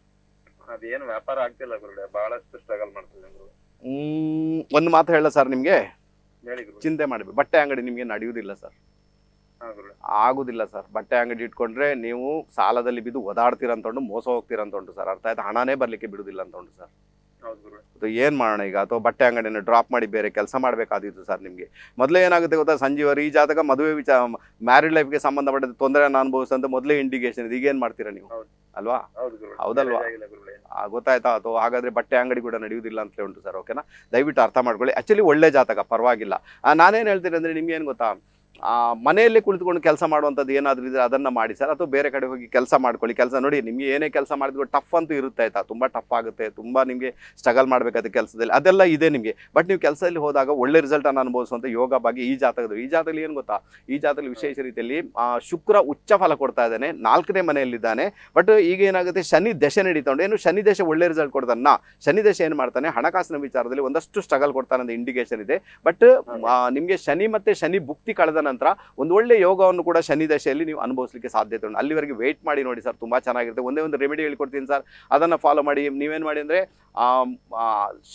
ಅದೇನು ವ್ಯಾಪಾರ ಆಗ್ತಿಲ್ಲ ಗುರುಗಳೇ ಬಹಳಷ್ಟು ಸ್ಟ್ರಗಲ್ ಮಾಡ್ತಿದೆ ಹ್ಮ್ ಒಂದು ಮಾತು ಹೇಳ ಸರ್ ನಿಮ್ಗೆ ಹೇಳಿ ಚಿಂತೆ ಮಾಡಬೇಕು ಬಟ್ಟೆ ಅಂಗಡಿ ನಿಮ್ಗೆ ನಡೆಯುವುದಿಲ್ಲ ಸರ್ ಆಗುದಿಲ್ಲ ಸರ್ ಬಟ್ಟೆ ಅಂಗಡಿ ಇಟ್ಕೊಂಡ್ರೆ ನೀವು ಸಾಲದಲ್ಲಿ ಬಿದ್ದು ಓದಾಡ್ತೀರ ಮೋಸ ಹೋಗ್ತೀರ ಉಂಟು ಸರ್ ಅರ್ಥ ಆಯ್ತು ಹಣನೇ ಬರ್ಲಿಕ್ಕೆ ಬಿಡುದಿಲ್ಲ ಅಂತ ಉಂಟು ಸರ್ ಏನ್ ಮಾಡೋಣ ಈಗ ಅಥವಾ ಬಟ್ಟೆ ಅಂಗಡಿನ ಡ್ರಾಪ್ ಮಾಡಿ ಬೇರೆ ಕೆಲಸ ಮಾಡಬೇಕಾದಿತ್ತು ಸರ್ ನಿಮ್ಗೆ ಮೊದಲೇ ಏನಾಗುತ್ತೆ ಗೊತ್ತಾ ಸಂಜೀವರು ಈ ಜಾತಕ ಮದುವೆ ವಿಚಾರ ಮ್ಯಾರಿಡ್ ಲೈಫ್ಗೆ ಸಂಬಂಧಪಟ್ಟ ತೊಂದರೆಯನ್ನು ಅನುಭವಿಸಂತ ಮೊದಲೇ ಇಂಡಿಕೇಶನ್ ಇದೆ ಏನ್ ಮಾಡ್ತೀರಾ ನೀವು ಅಲ್ವಾ ಹೌದಲ್ವಾ ಗೊತ್ತಾಯ್ತಾ ಅಥವಾ ಹಾಗಾದ್ರೆ ಬಟ್ಟೆ ಅಂಗಡಿ ಕೂಡ ನಡೆಯುವುದಿಲ್ಲ ಅಂತ ಉಂಟು ಸರ್ ಓಕೆನಾ ದಯವಿಟ್ಟು ಅರ್ಥ ಮಾಡ್ಕೊಳ್ಳಿ ಆಕ್ಚುಲಿ ಒಳ್ಳೆ ಜಾತಕ ಪರವಾಗಿಲ್ಲ ನಾನೇನ್ ಹೇಳ್ತೀನಿ ನಿಮ್ಗೆ ಏನ್ ಗೊತ್ತಾ ಮನೆಯಲ್ಲೇ ಕುಳಿತುಕೊಂಡು ಕೆಲಸ ಮಾಡುವಂಥದ್ದು ಏನಾದರೂ ಇದ್ರೆ ಅದನ್ನ ಮಾಡಿ ಸರ್ ಅಥವಾ ಬೇರೆ ಕಡೆ ಹೋಗಿ ಕೆಲಸ ಮಾಡ್ಕೊಳ್ಳಿ ಕೆಲಸ ನೋಡಿ ನಿಮಗೆ ಏನೇ ಕೆಲಸ ಮಾಡಿದ್ರು ಟಫ್ ಅಂತೂ ಇರುತ್ತೆ ಆಯಿತಾ ತುಂಬ ಟಫ್ ಆಗುತ್ತೆ ತುಂಬಾ ನಿಮಗೆ ಸ್ಟ್ರಗಲ್ ಮಾಡಬೇಕಾದ ಕೆಲಸದಲ್ಲಿ ಅದೆಲ್ಲ ಇದೆ ನಿಮಗೆ ಬಟ್ ನೀವು ಕೆಲಸದಲ್ಲಿ ಹೋದಾಗ ಒಳ್ಳೆ ರಿಸಲ್ಟನ್ನು ಅನುಭವಿಸುವಂಥ ಯೋಗ ಬಗ್ಗೆ ಈ ಜಾತಕದ ಈ ಜಾತದಲ್ಲಿ ಏನು ಗೊತ್ತಾ ಈ ಜಾತಲ್ಲಿ ವಿಶೇಷ ರೀತಿಯಲ್ಲಿ ಶುಕ್ರ ಉಚ್ಚ ಫಲ ಕೊಡ್ತಾ ಇದ್ದಾನೆ ನಾಲ್ಕನೇ ಮನೆಯಲ್ಲಿದ್ದಾನೆ ಬಟ್ ಈಗ ಏನಾಗುತ್ತೆ ಶನಿ ದಶೆ ನಡೀತಾ ಏನು ಶನಿ ದಶೆ ಒಳ್ಳೆ ರಿಸಲ್ಟ್ ಕೊಡ್ತಾನ ಶನಿ ದಶೆ ಏನು ಮಾಡ್ತಾನೆ ಹಣಕಾಸಿನ ವಿಚಾರದಲ್ಲಿ ಒಂದಷ್ಟು ಸ್ಟ್ರಗಲ್ ಕೊಡ್ತಾನೆ ಅಂತ ಇಂಡಿಕೇಶನ್ ಇದೆ ಬಟ್ ನಿಮಗೆ ಶನಿ ಮತ್ತು ಶನಿ ಭುಕ್ತಿ ಕಳೆದ ನಂತರ ಒಂದು ಒಳ್ಳೆ ಯೋಗವನ್ನು ಕೂಡ ಶನಿ ದಶೆಯಲ್ಲಿ ನೀವು ಅನುಭವಿಸಲಿಕ್ಕೆ ಸಾಧ್ಯತೆ ಉಂಟು ಅಲ್ಲಿವರೆಗೆ ವೆಯ್ಟ್ ಮಾಡಿ ನೋಡಿ ಸರ್ ತುಂಬ ಚೆನ್ನಾಗಿರುತ್ತೆ ಒಂದೇ ಒಂದು ರೆಮಿಡಿ ಹೇಳ್ಕೊಡ್ತೀನಿ ಸರ್ ಅದನ್ನು ಫಾಲೋ ಮಾಡಿ ನೀವೇನು ಮಾಡಿ ಅಂದರೆ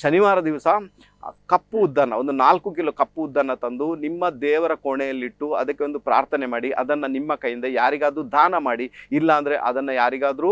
ಶನಿವಾರ ದಿವಸ ಕಪ್ಪು ಉದ್ದನ ಒಂದು ನಾಲ್ಕು ಕಿಲೋ ಕಪ್ಪು ಉದ್ದನ ತಂದು ನಿಮ್ಮ ದೇವರ ಕೋಣೆಯಲ್ಲಿಟ್ಟು ಅದಕ್ಕೆ ಒಂದು ಪ್ರಾರ್ಥನೆ ಮಾಡಿ ಅದನ್ನು ನಿಮ್ಮ ಕೈಯಿಂದ ಯಾರಿಗಾದರೂ ದಾನ ಮಾಡಿ ಇಲ್ಲಾಂದರೆ ಅದನ್ನು ಯಾರಿಗಾದರೂ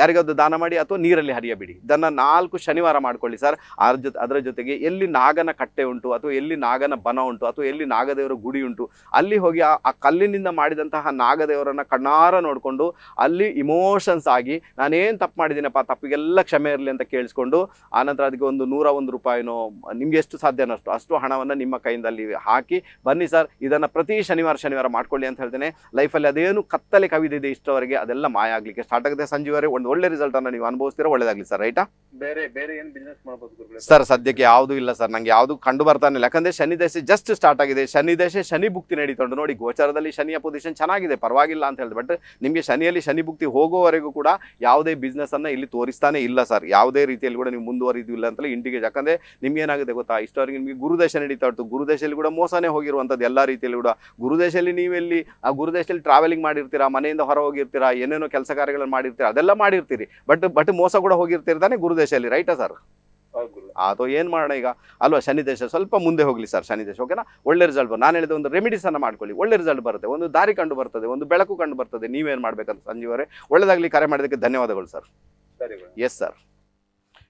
ಯಾರಿಗಾದರೂ ದಾನ ಮಾಡಿ ಅಥವಾ ನೀರಲ್ಲಿ ಹರಿಯಬಿಡಿ ಇದನ್ನು ನಾಲ್ಕು ಶನಿವಾರ ಮಾಡ್ಕೊಳ್ಳಿ ಸರ್ ಅದ್ರ ಜೊತೆ ಅದರ ಜೊತೆಗೆ ಎಲ್ಲಿ ನಾಗನ ಕಟ್ಟೆ ಉಂಟು ಅಥವಾ ಎಲ್ಲಿ ನಾಗನ ಬನ ಉಂಟು ಅಥವಾ ಎಲ್ಲಿ ನಾಗದೇವರ ಗುಡಿ ಉಂಟು ಅಲ್ಲಿ ಹೋಗಿ ಆ ಕಲ್ಲಿನಿಂದ ಮಾಡಿದಂತಹ ನಾಗದೇವರನ್ನು ಕಣ್ಣಾರ ನೋಡಿಕೊಂಡು ಅಲ್ಲಿ ಇಮೋಷನ್ಸ್ ಆಗಿ ನಾನೇನು ತಪ್ಪು ಮಾಡಿದ್ದೀನಪ್ಪ ತಪ್ಪಿಗೆಲ್ಲ ಕ್ಷಮೆ ಇರಲಿ ಅಂತ ಕೇಳಿಸ್ಕೊಂಡು ಆನಂತರ ಅದಕ್ಕೆ ಒಂದು ನೂರ ಒಂದು ರೂಪಾಯಿನೋ ನಿಮ್ಗೆ ಎಷ್ಟು ಸಾಧ್ಯನೋ ಅಷ್ಟು ಅಷ್ಟು ಹಣವನ್ನು ನಿಮ್ಮ ಕೈಯಿಂದಲ್ಲಿ ಹಾಕಿ ಬನ್ನಿ ಸರ್ ಇದನ್ನು ಪ್ರತಿ ಶನಿವಾರ ಶನಿವಾರ ಮಾಡ್ಕೊಳ್ಳಿ ಅಂತ ಹೇಳ್ತೇನೆ ಲೈಫಲ್ಲಿ ಅದೇನು ಕತ್ತಲೆ ಕವಿದಿದೆ ಇಷ್ಟವರೆಗೆ ಅದೆಲ್ಲ ಮಾಯ ಆಗಲಿಕ್ಕೆ ಸ್ಟಾರ್ಟ್ ಆಗುತ್ತೆ ಸಂಜೆವರೆಗೆ ಒಂದು ಒಳ್ಳೆ ರಿಸಲ್ಟ್ ಅನ್ನು ನೀವು ಅನುಭವಿಸ್ತೀರಾ ಒಳ್ಳೇದಾಗಲಿ ಸರ್ ರೈಟಾ ಬೇರೆ ಬೇರೆ ಏನು ಬಿಸ್ನೆಸ್ ಮಾಡ್ಬೋದು ಸರ್ ಸದ್ಯಕ್ಕೆ ಯಾವುದು ಇಲ್ಲ ಸರ್ ನಂಗೆ ಯಾವುದು ಕಂಡು ಬರ್ತಾನೆ ಯಾಕಂದ್ರೆ ಶನಿ ದಶೆ ಜಸ್ಟ್ ಸ್ಟಾರ್ಟ್ ಆಗಿದೆ ಶನಿ ದಶೆ ಶನಿ ಭುಕ್ತಿ ನಡೀತೊಂಡು ನೋಡಿ ಗೋಚಾರದಲ್ಲಿ ಶನಿಯ ಪೊಸಿಷನ್ ಚೆನ್ನಾಗಿದೆ ಪರವಾಗಿಲ್ಲ ಅಂತ ಹೇಳಿದೆ ಬಟ್ ನಿಮಗೆ ಶನಿಯಲ್ಲಿ ಶನಿ ಭುಕ್ತಿ ಹೋಗೋವರೆಗೂ ಕೂಡ ಯಾವುದೇ ಬಿಸ್ನೆಸ್ ಅನ್ನ ಇಲ್ಲಿ ತೋರಿಸ್ತಾನೆ ಇಲ್ಲ ಸರ್ ಯಾವುದೇ ರೀತಿಯಲ್ಲಿ ಕೂಡ ನೀವು ಮುಂದುವರಿದಿಲ್ಲ ಅಂತಲೇ ಇಂಡಿಗೆ ಯಾಕಂದ್ರೆ ನಿಮ್ಗೆ ಏನಾಗುತ್ತೆ ಗೊತ್ತಾ ಇಷ್ಟವರೆಗೆ ನಿಮಗೆ ಗುರುದೇಶ ನಡೀತಾ ಇತ್ತು ಗುರುದೇಶದಲ್ಲಿ ಕೂಡ ಮೋಸನೇ ಹೋಗಿರುವಂಥದ್ದು ಎಲ್ಲ ರೀತಿಯಲ್ಲಿ ಕೂಡ ನೀವು ನೀವೆಲ್ಲಿ ಆ ಗುರುದೇಶದಲ್ಲಿ ಟ್ರಾವೆಲಿಂಗ್ ಮಾಡಿರ್ತೀರಾ ಮನೆಯಿಂದ ಹೊರ ಹೋಗಿರ್ತೀರಾ ಏನೇನೋ ಕೆಲಸ ಕಾರ್ಯಗಳನ್ನು ಮಾಡಿರ್ತೀರಾ ಅದೆಲ್ಲ ಮಾಡಿರ್ತೀರಿ ಬಟ್ ಬಟ್ ಮೋಸ ಕೂಡ ಹೋಗಿರ್ತೀರಿ ತಾನೆ ರೈಟಾ ಸರ್ ಅದು ಏನು ಮಾಡೋಣ ಈಗ ಅಲ್ವಾ ಶನಿ ದೇಶ ಸ್ವಲ್ಪ ಮುಂದೆ ಹೋಗಲಿ ಸರ್ ಶನಿ ದೇಶ ಓಕೆನಾ ಒಳ್ಳೆ ರಿಸಲ್ಟ್ ನಾನು ಹೇಳಿದ ಒಂದು ರೆಮಿಡೀಸನ್ನು ಮಾಡ್ಕೊಳ್ಳಿ ಒಳ್ಳೆ ರಿಸಲ್ಟ್ ಬರುತ್ತೆ ಒಂದು ದಾರಿ ಕಂಡು ಬರ್ತದೆ ಒಂದು ಬೆಳಕು ಕಂಡು ಬರ್ತದೆ ನೀವೇನು ಮಾಡಬೇಕಂತ ಸಂಜೀವರೇ ಒಳ್ಳೆದಾಗಲಿ ಕರೆ ಮಾಡೋದಕ್ಕೆ ಧನ್ಯವಾದಗಳು ಸರ್ ಎಸ್ ಸರ್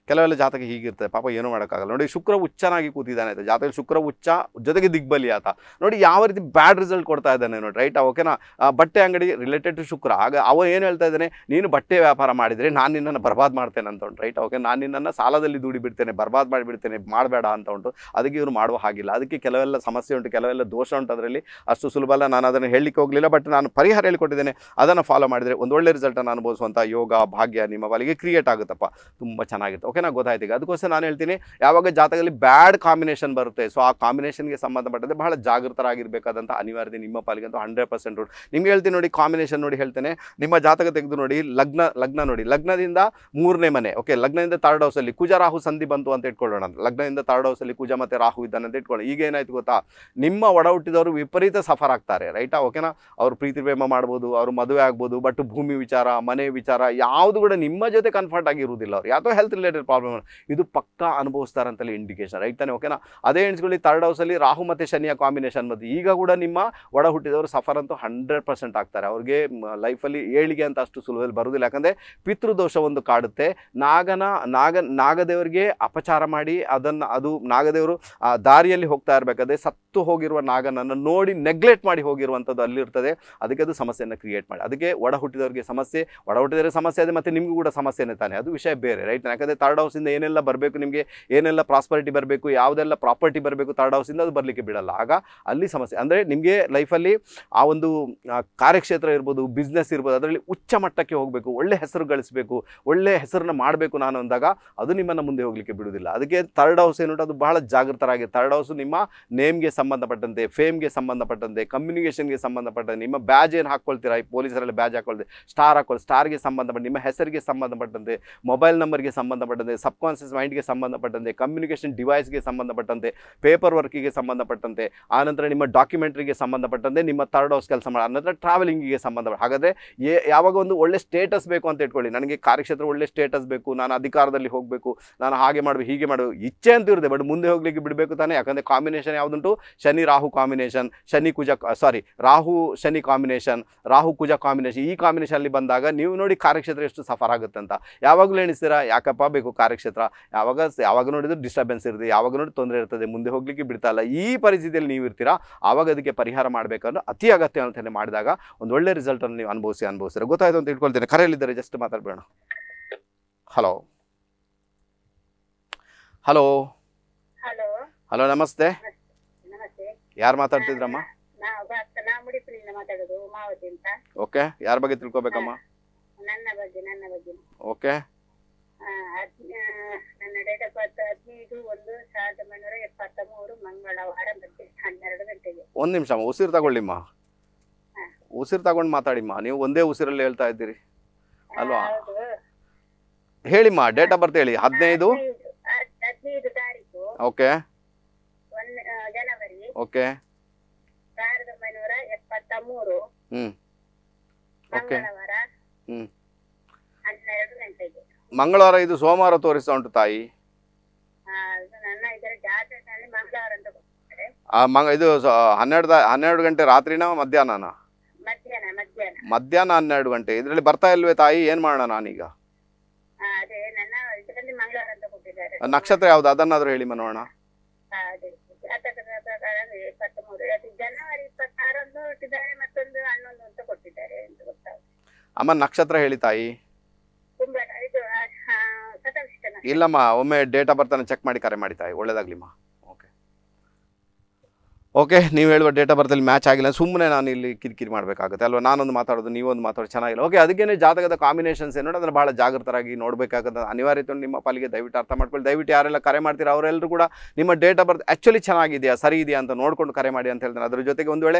ಕೆಲವೆಲ್ಲ ಜಾತಕ ಹೀಗಿರ್ತದೆ ಪಾಪ ಏನೂ ಮಾಡೋಕ್ಕಾಗಲ್ಲ ನೋಡಿ ಶುಕ್ರ ಹುಚ್ಚನಾಗಿ ಕೂತಿದ್ದಾನೆ ಆಯ್ತು ಜಾತಕ ಶುಕ್ರ ಉಚ್ಚ ಜೊತೆಗೆ ದಿಗ್ಬಲಿ ಆತ ನೋಡಿ ಯಾವ ರೀತಿ ಬ್ಯಾಡ್ ರಿಸಲ್ಟ್ ಕೊಡ್ತಾ ಇದ್ದಾನೆ ನೋಡಿ ರೈಟ್ ಓಕೆನಾ ಬಟ್ಟೆ ಅಂಗಡಿ ರಿಲೇಟೆಡ್ ಟು ಶುಕ್ರ ಆಗ ಅವ ಏನು ಹೇಳ್ತಾ ಇದ್ದಾನೆ ನೀನು ಬಟ್ಟೆ ವ್ಯಾಪಾರ ಮಾಡಿದರೆ ನಾನು ನಿನ್ನನ್ನು ಬರ್ಬಾದ್ ಮಾಡ್ತೇನೆ ಅಂತ ಉಂಟು ರೈಟ್ ಓಕೆ ನಾನು ನಿನ್ನನ್ನು ಸಾಲದಲ್ಲಿ ದುಡಿಬಿಡ್ತೇನೆ ಬರ್ಬಾದ್ ಮಾಡಿಬಿಡ್ತೇನೆ ಮಾಡಬೇಡ ಅಂತ ಉಂಟು ಅದಕ್ಕೆ ಇವರು ಮಾಡುವ ಹಾಗಿಲ್ಲ ಅದಕ್ಕೆ ಕೆಲವೆಲ್ಲ ಸಮಸ್ಯೆ ಉಂಟು ಕೆಲವೆಲ್ಲ ದೋಷ ಉಂಟು ಅದರಲ್ಲಿ ಅಷ್ಟು ಸುಲಭ ಅಲ್ಲ ನಾನು ಅದನ್ನು ಹೇಳಲಿಕ್ಕೆ ಹೋಗಲಿಲ್ಲ ಬಟ್ ನಾನು ಪರಿಹಾರ ಹೇಳಿಕೊಟ್ಟಿದ್ದೇನೆ ಅದನ್ನು ಫಾಲೋ ಮಾಡಿದರೆ ಒಂದು ಒಳ್ಳೆ ರಿಸಲ್ಟನ್ನು ಅನುಭವಿಸುವಂಥ ಯೋಗ ಭಾಗ್ಯ ನಿಮ್ಮ ಬಲಿಗೆ ಕ್ರಿಯೇಟ್ ಆಗುತ್ತಪ್ಪ ತುಂಬ ಚೆನ್ನಾಗಿತ್ತು ಓಕೆನಾ ಗೊತ್ತಾಯ್ತು ಈಗ ಅದಕ್ಕೋಸ್ಕರ ನಾನು ಹೇಳ್ತೀನಿ ಯಾವಾಗ ಜಾತಕದಲ್ಲಿ ಬ್ಯಾಡ್ ಕಾಂಬಿನೇಷನ್ ಬರುತ್ತೆ ಸೊ ಆ ಕಾಂಬಿನೇಷನ್ಗೆ ಸಂಬಂಧಪಟ್ಟಂತೆ ಬಹಳ ಜಾಗೃತರಾಗಿರಬೇಕಾದಂಥ ಅನಿವಾರ್ಯತೆ ನಿಮ್ಮ ಪಾಲಿಗೆ ಹಂಡ್ರೆಡ್ ಪರ್ಸೆಂಟ್ ರೂಟ್ ನಿಮ್ಗೆ ಹೇಳ್ತೀನಿ ನೋಡಿ ಕಾಂಬಿನೇಷನ್ ನೋಡಿ ಹೇಳ್ತೇನೆ ನಿಮ್ಮ ಜಾತಕ ತೆಗೆದು ನೋಡಿ ಲಗ್ನ ಲಗ್ನ ನೋಡಿ ಲಗ್ನದಿಂದ ಮೂರನೇ ಮನೆ ಓಕೆ ಲಗ್ನದಿಂದ ತರ್ಡ್ ಹೌಸಲ್ಲಿ ಕುಜ ರಾಹು ಸಂಧಿ ಬಂತು ಅಂತ ಇಟ್ಕೊಳ್ಳೋಣ ಲಗ್ನದಿಂದ ತರ್ಡ್ ಹೌಸಲ್ಲಿ ಕುಜ ಮತ್ತು ರಾಹು ಇದ್ದಾನೆ ಅಂತ ಇಟ್ಕೊಳ್ಳೋಣ ಈಗ ಏನಾಯ್ತು ಗೊತ್ತಾ ನಿಮ್ಮ ಒಡ ಹುಟ್ಟಿದವರು ವಿಪರೀತ ಸಫರ್ ಆಗ್ತಾರೆ ರೈಟಾ ಓಕೆನಾ ಅವ್ರು ಪ್ರೀತಿ ಪ್ರೇಮ ಮಾಡ್ಬೋದು ಅವ್ರು ಮದುವೆ ಆಗ್ಬೋದು ಬಟ್ ಭೂಮಿ ವಿಚಾರ ಮನೆ ವಿಚಾರ ಯಾವುದು ಕೂಡ ನಿಮ್ಮ ಜೊತೆ ಕನ್ಫರ್ಟ್ ಆಗಿರುವುದಿಲ್ಲ ಅವ್ರು ಯಾವುದೋ ಹೆಲ್ತ್ ರಿಲೇಟೆಡ್ ಫೈನಾನ್ಷಿಯಲ್ ಪ್ರಾಬ್ಲಮ್ ಇದು ಪಕ್ಕಾ ಅನುಭವಿಸ್ತಾರಂತಲೇ ಇಂಡಿಕೇಶನ್ ರೈಟ್ ತಾನೆ ಓಕೆನಾ ಅದೇ ಎಣಿಸ್ಕೊಳ್ಳಿ ಥರ್ಡ್ ಹೌಸಲ್ಲಿ ರಾಹು ಮತ್ತು ಶನಿಯ ಕಾಂಬಿನೇಷನ್ ಮತ್ತು ಈಗ ಕೂಡ ನಿಮ್ಮ ಒಡ ಹುಟ್ಟಿದವರು ಸಫರ್ ಅಂತೂ ಹಂಡ್ರೆಡ್ ಪರ್ಸೆಂಟ್ ಆಗ್ತಾರೆ ಅವ್ರಿಗೆ ಲೈಫಲ್ಲಿ ಏಳಿಗೆ ಅಂತ ಅಷ್ಟು ಸುಲಭದಲ್ಲಿ ಬರೋದಿಲ್ಲ ಯಾಕಂದರೆ ಪಿತೃದೋಷ ಒಂದು ಕಾಡುತ್ತೆ ನಾಗನ ನಾಗ ನಾಗದೇವರಿಗೆ ಅಪಚಾರ ಮಾಡಿ ಅದನ್ನು ಅದು ನಾಗದೇವರು ಆ ದಾರಿಯಲ್ಲಿ ಹೋಗ್ತಾ ಇರಬೇಕಾದ್ರೆ ಸತ್ತು ಹೋಗಿರುವ ನಾಗನನ್ನು ನೋಡಿ ನೆಗ್ಲೆಕ್ಟ್ ಮಾಡಿ ಹೋಗಿರುವಂಥದ್ದು ಅಲ್ಲಿರ್ತದೆ ಅದಕ್ಕೆ ಅದು ಸಮಸ್ಯೆಯನ್ನು ಕ್ರಿಯೇಟ್ ಮಾಡಿ ಅದಕ್ಕೆ ಒಡ ಹುಟ್ಟಿದವರಿಗೆ ಸಮಸ್ಯೆ ಒಡ ಹುಟ್ಟಿದವರಿಗೆ ಸಮಸ್ಯೆ ಅದೇ ಮತ್ತು ನಿಮಗೂ ಕೂಡ ಸಮಸ್ಯೆನೇ ತಾನೆ ಅದು ವಿಷಯ ಬೇರೆ ರೈಟ್ ಯಾಕಂದರೆ ಥರ್ಡ್ ಹೌಸಿಂದ ಏನೆಲ್ಲ ಬರಬೇಕು ನಿಮಗೆ ಏನೆಲ್ಲ ಪ್ರಾಸ್ಪರಿಟಿ ಬರಬೇಕು ಯಾವುದೆಲ್ಲ ಪ್ರಾಪರ್ಟಿ ಬರಬೇಕು ಥರ್ಡ್ ಹೌಸಿಂದ ಅದು ಬರಲಿಕ್ಕೆ ಬಿಡಲ್ಲ ಆಗ ಅಲ್ಲಿ ಸಮಸ್ಯೆ ಅಂದರೆ ನಿಮಗೆ ಲೈಫಲ್ಲಿ ಆ ಒಂದು ಕಾರ್ಯಕ್ಷೇತ್ರ ಇರ್ಬೋದು ಬಿಸ್ನೆಸ್ ಇರ್ಬೋದು ಅದರಲ್ಲಿ ಉಚ್ಚ ಮಟ್ಟಕ್ಕೆ ಹೋಗಬೇಕು ಒಳ್ಳೆ ಹೆಸರು ಗಳಿಸಬೇಕು ಒಳ್ಳೆ ಹೆಸರನ್ನ ಮಾಡಬೇಕು ನಾನು ಅಂದಾಗ ಅದು ನಿಮ್ಮನ್ನು ಮುಂದೆ ಹೋಗಲಿಕ್ಕೆ ಬಿಡುವುದಿಲ್ಲ ಅದಕ್ಕೆ ಥರ್ಡ್ ಹೌಸ್ ಏನು ಅದು ಬಹಳ ಜಾಗೃತರಾಗಿ ಥರ್ಡ್ ಹೌಸ್ ನಿಮ್ಮ ನೇಮ್ಗೆ ಸಂಬಂಧಪಟ್ಟಂತೆ ಫೇಮ್ಗೆ ಸಂಬಂಧಪಟ್ಟಂತೆ ಕಮ್ಯುನಿಕೇಷನ್ಗೆ ಸಂಬಂಧಪಟ್ಟಂತೆ ನಿಮ್ಮ ಬ್ಯಾಜ್ ಏನು ಹಾಕೊಳ್ತೀರಾ ಈ ಪೊಲೀಸರಲ್ಲಿ ಬ್ಯಾಜ್ ಹಾಕೊಳ್ತೀವಿ ಸ್ಟಾರ್ ಹಾಕೊಳ್ಳಿ ಸ್ಟಾರ್ಗೆ ಸಂಬಂಧಪಟ್ಟ ನಿಮ್ಮ ಹೆಸರಿಗೆ ಸಂಬಂಧಪಟ್ಟಂತೆ ಮೊಬೈಲ್ ನಂಬರ್ಗೆ ಸಂಬಂಧಪಟ್ಟಂತೆ ಸಂಬಂಧಪಟ್ಟಂತೆ ಸಬ್ ಮೈಂಡ್ಗೆ ಸಂಬಂಧಪಟ್ಟಂತೆ ಕಮ್ಯುನಿಕೇಷನ್ ಡಿವೈಸ್ಗೆ ಸಂಬಂಧಪಟ್ಟಂತೆ ಪೇಪರ್ ವರ್ಕಿಗೆ ಸಂಬಂಧಪಟ್ಟಂತೆ ಆನಂತರ ನಿಮ್ಮ ಡಾಕ್ಯುಮೆಂಟ್ರಿಗೆ ಸಂಬಂಧಪಟ್ಟಂತೆ ನಿಮ್ಮ ಥರ್ಡ್ ಹೌಸ್ ಕೆಲಸ ಮಾಡಿ ಆನಂತರ ಟ್ರಾವೆಲಿಂಗಿಗೆ ಸಂಬಂಧಪಟ್ಟ ಹಾಗಾದರೆ ಯಾವಾಗ ಒಂದು ಒಳ್ಳೆ ಸ್ಟೇಟಸ್ ಬೇಕು ಅಂತ ಇಟ್ಕೊಳ್ಳಿ ನನಗೆ ಕಾರ್ಯಕ್ಷೇತ್ರ ಒಳ್ಳೆ ಸ್ಟೇಟಸ್ ಬೇಕು ನಾನು ಅಧಿಕಾರದಲ್ಲಿ ಹೋಗಬೇಕು ನಾನು ಹಾಗೆ ಮಾಡಬೇಕು ಹೀಗೆ ಮಾಡಬೇಕು ಇಚ್ಛೆ ಅಂತ ಇರುತ್ತೆ ಬಟ್ ಮುಂದೆ ಹೋಗಲಿಕ್ಕೆ ಬಿಡಬೇಕು ತಾನೇ ಯಾಕಂದರೆ ಕಾಂಬಿನೇಷನ್ ಯಾವುದುಂಟು Shani Rahu combination Shani Kuja sorry Rahu Shani combination Rahu Kuja combination ಈ ಕಾಂಬಿನೇಷನಲ್ಲಿ ಬಂದಾಗ ನೀವು ನೋಡಿ ಕಾರ್ಯಕ್ಷೇತ್ರ ಎಷ್ಟು ಸಫರ್ ಆಗುತ್ತೆ ಅಂತ ಯಾವಾಗಲೂ ಎಣಿಸ್ತೀರಾ ಯಾಕಪ್ಪ ಬೇಕು ಕಾರ್ಯಕ್ಷೇತ್ರ ಯಾವಾಗ ಯಾವಾಗ ನೋಡಿದ್ರು ಡಿಸ್ಟರ್ಬೆನ್ಸ್ ಇರುತ್ತೆ ಯಾವಾಗ ನೋಡಿ ತೊಂದರೆ ಇರ್ತದೆ ಮುಂದೆ ಹೋಗ್ಲಿಕ್ಕೆ ಬಿಡ್ತಾ ಇಲ್ಲ ಈ ಪರಿಸ್ಥಿತಿಯಲ್ಲಿ ನೀವು ಇರ್ತೀರಾ ಆವಾಗ ಅದಕ್ಕೆ ಪರಿಹಾರ ಮಾಡಬೇಕಂದ್ರೆ ಅತಿ ಅಗತ್ಯ ಅಂತಲೇ ಮಾಡಿದಾಗ ಒಂದು ಒಳ್ಳೆ ರಿಸಲ್ಟ್ ಅನ್ನು ನೀವು ಅನುಭವಿಸಿ ಅನುಭವಿಸ್ತೀರ ಗೊತ್ತಾಯ್ತು ಅಂತ ತಿಳ್ಕೊಳ್ತೇನೆ ಕರೆಯಲ್ಲಿದ್ದಾರೆ ಜಸ್ಟ್ ಮಾತಾಡ್ಬೇಡ ಹಲೋ ಹಲೋ ಹಲೋ ನಮಸ್ತೆ ಯಾರು ಮಾತಾಡ್ತಿದ್ರಮ್ಮ ಓಕೆ ಯಾರ ಬಗ್ಗೆ ತಿಳ್ಕೊಬೇಕಮ್ಮ ಓಕೆ ನಡೆದ ಹದಿನೈದು ಒಂದು ಸಾವಿರದ ಒಂಬೈನೂರ ಎಪ್ಪತ್ತ ಮೂರು ಮಂಗಳವಾರ ಮಧ್ಯಾಹ್ನ ಹನ್ನೆರಡು ಗಂಟೆಗೆ ಒಂದ್ ನಿಮಿಷ ಅಮ್ಮ ಉಸಿರು ತಗೊಳ್ಳಿಮ್ಮ ಉಸಿರು ತಗೊಂಡು ಮಾತಾಡಿಮ್ಮ ನೀವು ಒಂದೇ ಉಸಿರಲ್ಲಿ ಹೇಳ್ತಾ ಇದ್ದೀರಿ ಅಲ್ವಾ ಹೇಳಿಮ್ಮ ಡೇಟ್ ಆಫ್ ಬರ್ತ್ ಹೇಳಿ ಹದಿನೈದು ಹದಿನೈದು ತಾರೀಕು ಓಕೆ ಜನವರಿ ಓಕೆ ಸಾವಿರದ ಒಂಬೈನೂರ ಎಪ್ಪತ್ತ ಮೂರು ಹ್ಮ್ ಓಕೆ ಹ್ಮ್ ಹನ್ನೆರಡು ಗಂಟೆಗೆ ಮಂಗಳವಾರ ಇದು ಸೋಮವಾರ ತೋರಿಸ್ತಾ ಉಂಟು ತಾಯಿ ಇದು ಹನ್ನೆರಡು ಹನ್ನೆರಡು ಗಂಟೆ ರಾತ್ರಿನ ಮಧ್ಯಾಹ್ನ ಮಧ್ಯಾಹ್ನ ಹನ್ನೆರಡು ಗಂಟೆ ಇದರಲ್ಲಿ ಬರ್ತಾ ಇಲ್ವೇ ತಾಯಿ ಏನ್ ಮಾಡೋಣ ನಾನೀಗ ನಕ್ಷತ್ರ ಯಾವ್ದು ಅದನ್ನಾದ್ರೂ ಹೇಳಿ ಮನೋಣ ಅಮ್ಮ ನಕ್ಷತ್ರ ಹೇಳಿ ತಾಯಿ ಇಲ್ಲಮ್ಮ ಒಮ್ಮೆ ಡೇಟ್ ಆಫ್ ಬರ್ತಾನೆ ಚೆಕ್ ಮಾಡಿ ಕರೆ ತಾಯಿ ಒಳ್ಳೇದಾಗ್ಲಿಮ್ಮ ಓಕೆ ನೀವು ಹೇಳುವ ಆಫ್ ಬರ್ತಲ್ಲಿ ಮ್ಯಾಚ್ ಆಗಿಲ್ಲ ಸುಮ್ಮನೆ ನಾನು ಇಲ್ಲಿ ಕಿರಿಕಿರಿ ಮಾಡಬೇಕಾಗುತ್ತೆ ಅಲ್ವಾ ನಾನೊಂದು ಮಾತಾಡೋದು ನೀವೊಂದು ಮಾತಾಡೋದು ಚೆನ್ನಾಗಿಲ್ಲ ಓಕೆ ಅದಕ್ಕೇನೆ ಜಾತಕದ ಕಾಂಬಿನೇಷನ್ಸ್ ಏನೋ ಅದನ್ನು ಭಾಳ ಜಾಗೃತರಾಗಿ ನೋಡಬೇಕಾಗುತ್ತೆ ಅನಿವಾರ್ಯತೆ ನಿಮ್ಮ ಪಾಲಿಗೆ ದಯವಿಟ್ಟು ಅರ್ಥ ಮಾಡ್ಕೊಳ್ಳಿ ದಯವಿಟ್ಟು ಯಾರೆಲ್ಲ ಕರೆ ಮಾಡ್ತೀರಾ ಅವರೆಲ್ಲರೂ ಕೂಡ ನಿಮ್ಮ ಆಫ್ ಬರ್ತ್ ಆ್ಯಕ್ಚುಲಿ ಚೆನ್ನಾಗಿದೆಯಾ ಸರಿ ಇದೆಯಾ ಅಂತ ನೋಡ್ಕೊಂಡು ಕರೆ ಮಾಡಿ ಅಂತ ಹೇಳ್ತಾರೆ ಅದ್ರ ಜೊತೆಗೆ ಒಂದು ವೇಳೆ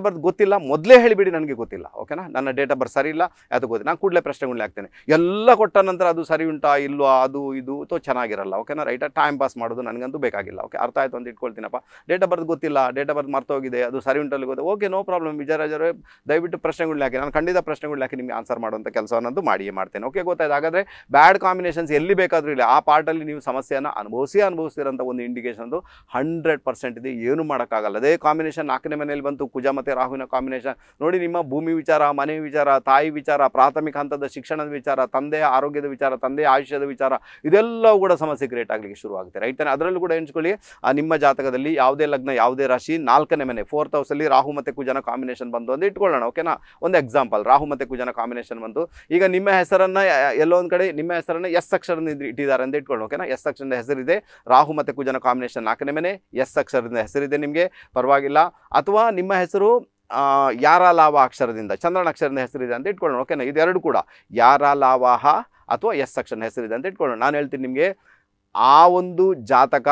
ಆಫ್ ಬರ್ತ್ ಗೊತ್ತಿಲ್ಲ ಮೊದಲೇ ಹೇಳಿಬಿಡಿ ನನಗೆ ಗೊತ್ತಿಲ್ಲ ಓಕೆನಾ ನನ್ನ ಆಫ್ ಬರ್ತ್ ಸರಿ ಇಲ್ಲ ಅದು ಗೊತ್ತಿಲ್ಲ ನಾನು ಕೂಡಲೇ ಪ್ರಶ್ನೆಗಳನ್ನ ಆಗ್ತೇನೆ ಎಲ್ಲ ಕೊಟ್ಟ ನಂತರ ಅದು ಸರಿ ಉಂಟಾ ಇಲ್ವಾ ಅದು ಇದು ಅಥವಾ ಚೆನ್ನಾಗಿರಲ್ಲ ಓಕೆನಾ ರೈಟ್ ಟೈಮ್ ಪಾಸ್ ಮಾಡೋದು ನನಗಂತೂ ಬೇಕಾಗಿಲ್ಲ ಓಕೆ ಅರ್ಥ ಆಯಿತು ಅಂತ ಇಟ್ಕೊಳ್ತೀನಪ್ಪ ಡೇಟ್ ಆಫ್ ಬರ್ತ್ ಗೊತ್ತಿಲ್ಲ ಡೇಟ್ ಆಫ್ ಬರ್ತ್ ಮರ್ತೋಗಿದೆ ಅದು ಸರಿ ಉಂಟಲ್ಲಿ ಗೊತ್ತೆ ಓಕೆ ನೋ ಪ್ರಾಬ್ಲಮ್ ವಿಜಯರಾಜರೇ ದಯವಿಟ್ಟು ಪ್ರಶ್ನೆಗಳನ್ನ ಹಾಕಿ ನಾನು ಖಂಡಿತ ಪ್ರಶ್ನೆಗಳನ್ನ ಹಾಕಿ ನಿಮಗೆ ಆನ್ಸರ್ ಮಾಡುವಂಥ ಕೆಲಸವನ್ನಂತೂ ಮಾಡಿಯೇ ಮಾಡ್ತೇನೆ ಓಕೆ ಗೊತ್ತಾಯ್ತು ಹಾಗಾದರೆ ಬ್ಯಾಡ್ ಕಾಂಬಿನೇಷನ್ಸ್ ಎಲ್ಲಿ ಬೇಕಾದರೂ ಇಲ್ಲ ಆ ಪಾರ್ಟಲ್ಲಿ ನೀವು ಸಮಸ್ಯೆಯನ್ನು ಅನುಭವಿಸಿ ಅನುಭವಿಸ್ತಿರೋಂಥ ಒಂದು ಇಂಡಿಕೇಷನ್ ಅದು ಹಂಡ್ರೆಡ್ ಪರ್ಸೆಂಟ್ ಇದೆ ಏನು ಮಾಡೋಕ್ಕಾಗಲ್ಲ ಅದೇ ಕಾಂಬಿನೇಷನ್ ನಾಲ್ಕನೇ ಮನೆಯಲ್ಲಿ ಬಂತು ಕುಜ ಮತ್ತು ರಾಹುವಿನ ಕಾಂಬಿನೇಷನ್ ನೋಡಿ ನಿಮ್ಮ ಭೂಮಿ ವಿಚಾರ ಮನೆ ವಿಚಾರ ತಾಯಿ ವಿಚಾರ ಪ್ರಾಥಮಿಕ ಹಂತದ ಶಿಕ್ಷಣದ ವಿಚಾರ ತಂದೆಯ ಆರೋಗ್ಯದ ವಿಚಾರ ತಂದೆಯ ಆಯುಷ್ಯದ ವಿಚಾರ ಇದೆಲ್ಲವೂ ಕೂಡ ಸಮಸ್ಯೆ ಕ್ರಿಯೇಟ್ ಆಗಲಿಕ್ಕೆ ಶುರುವಾಗುತ್ತೆ ಆಗುತ್ತೆ ಅದರಲ್ಲೂ ಕೂಡ ಎಣಿಸ್ಕೊಳ್ಳಿ ನಿಮ್ಮ ಜಾತಕದಲ್ಲಿ ಯಾವುದೇ ಲಗ್ನ ಯಾವುದೇ ರಾಶಿ ನಾಲ್ಕನೇ ಮನೆ ಫೋರ್ತ್ ಹೌಸಲ್ಲಿ ರಾಹು ಮತ್ತು ಕುಜನ ಕಾಂಬಿನೇಷನ್ ಬಂದು ಅಂತ ಇಟ್ಕೊಳ್ಳೋಣ ಓಕೆನಾ ಒಂದು ಎಕ್ಸಾಂಪಲ್ ರಾಹು ಮತ್ತು ಕುಜನ ಕಾಂಬಿನೇಷನ್ ಬಂದು ಈಗ ನಿಮ್ಮ ಹೆಸರನ್ನು ಎಲ್ಲೋ ಒಂದು ಕಡೆ ನಿಮ್ಮ ಹೆಸರನ್ನು ಎಸ್ ಅಕ್ಷರದಿಂದ ಇಟ್ಟಿದ್ದಾರೆ ಅಂತ ಇಟ್ಕೊಳ್ಳೋಣ ಓಕೆನಾ ಎಸ್ ಅಕ್ಷರದ ಹೆಸರಿದೆ ರಾಹು ಮತ್ತು ಕುಜನ ಕಾಂಬಿನೇಷನ್ ನಾಲ್ಕನೇ ಮನೆ ಎಸ್ ಅಕ್ಷರದಿಂದ ಹೆಸರಿದೆ ನಿಮಗೆ ಪರವಾಗಿಲ್ಲ ಅಥವಾ ನಿಮ್ಮ ಹೆಸರು ಯಾರ ಲಾವ ಅಕ್ಷರದಿಂದ ಚಂದ್ರನ ಅಕ್ಷರದಿಂದ ಹೆಸರಿದೆ ಅಂತ ಇಟ್ಕೊಳ್ಳೋಣ ಓಕೆನಾ ಇದೆರಡು ಕೂಡ ಯಾರ ಲಾವಾಹ ಅಥವಾ ಎಸ್ ಅಕ್ಷರ ಹೆಸರಿದೆ ಅಂತ ಇಟ್ಕೊಳ್ಳೋಣ ನಾನು ಹೇಳ್ತೀನಿ ನಿಮಗೆ ಆ ಒಂದು ಜಾತಕ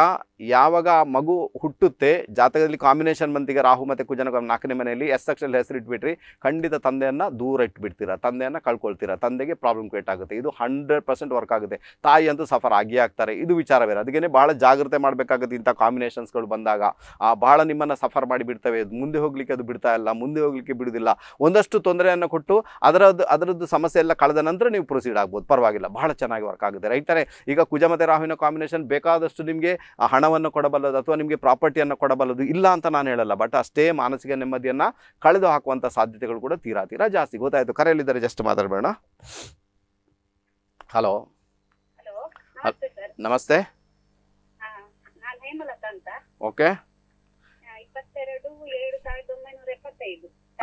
ಯಾವಾಗ ಮಗು ಹುಟ್ಟುತ್ತೆ ಜಾತಕದಲ್ಲಿ ಕಾಂಬಿನೇಷನ್ ಬಂತಿಗೆ ರಾಹು ಮತ್ತು ಕುಜನ ನಾಲ್ಕನೇ ಮನೆಯಲ್ಲಿ ಎಸ್ ಅಕ್ಷರಲ್ಲಿ ಹೆಸರು ಇಟ್ಬಿಟ್ರಿ ಖಂಡಿತ ತಂದೆಯನ್ನು ದೂರ ಇಟ್ಬಿಡ್ತೀರಾ ತಂದೆಯನ್ನು ಕಳ್ಕೊಳ್ತೀರಾ ತಂದೆಗೆ ಪ್ರಾಬ್ಲಮ್ ಕ್ರಿಯೇಟ್ ಆಗುತ್ತೆ ಇದು ಹಂಡ್ರೆಡ್ ಪರ್ಸೆಂಟ್ ವರ್ಕ್ ಆಗುತ್ತೆ ತಾಯಿ ಅಂತೂ ಸಫರ್ ಆಗಿಯೇ ಆಗ್ತಾರೆ ಇದು ವಿಚಾರವೇ ಬೇರೆ ಅದಕ್ಕೆ ಭಾಳ ಜಾಗ್ರತೆ ಮಾಡಬೇಕಾಗುತ್ತೆ ಇಂಥ ಕಾಂಬಿನೇಷನ್ಸ್ಗಳು ಬಂದಾಗ ಭಾಳ ನಿಮ್ಮನ್ನು ಸಫರ್ ಮಾಡಿ ಬಿಡ್ತವೆ ಮುಂದೆ ಹೋಗಲಿಕ್ಕೆ ಅದು ಬಿಡ್ತಾ ಇಲ್ಲ ಮುಂದೆ ಹೋಗಲಿಕ್ಕೆ ಬಿಡುವುದಿಲ್ಲ ಒಂದಷ್ಟು ತೊಂದರೆಯನ್ನು ಕೊಟ್ಟು ಅದರದ್ದು ಅದರದ್ದು ಸಮಸ್ಯೆ ಎಲ್ಲ ಕಳೆದ ನಂತರ ನೀವು ಪ್ರೊಸೀಡ್ ಆಗ್ಬೋದು ಪರವಾಗಿಲ್ಲ ಭಾಳ ಚೆನ್ನಾಗಿ ವರ್ಕ್ ಆಗುತ್ತೆ ರೈತರೇ ಈಗ ಕುಜ ಮತ್ತು ರಾಹುವಿನ ಕಾಂಬಿನೇಷನ್ ಬೇಕಾದಷ್ಟು ನಿಮಗೆ ಹಣ ಹಣವನ್ನು ಕೊಡಬಲ್ಲದು ಅಥವಾ ನಿಮಗೆ ಪ್ರಾಪರ್ಟಿಯನ್ನು ಕೊಡಬಲ್ಲದು ಇಲ್ಲ ಅಂತ ನಾನು ಹೇಳಲ್ಲ ಬಟ್ ಅಷ್ಟೇ ಮಾನಸಿಕ ನೆಮ್ಮದಿಯನ್ನ ಕಳೆದು ಹಾಕುವಂಥ ಸಾಧ್ಯತೆಗಳು ಕೂಡ ತೀರಾ ತೀರಾ ಜಾಸ್ತಿ ಗೊತ್ತಾಯಿತು ಕರೆಯಲ್ಲಿದ್ದಾರೆ ಜಸ್ಟ್ ಮಾತಾಡಬೇಡ ಹಲೋ ನಮಸ್ತೆ ಓಕೆ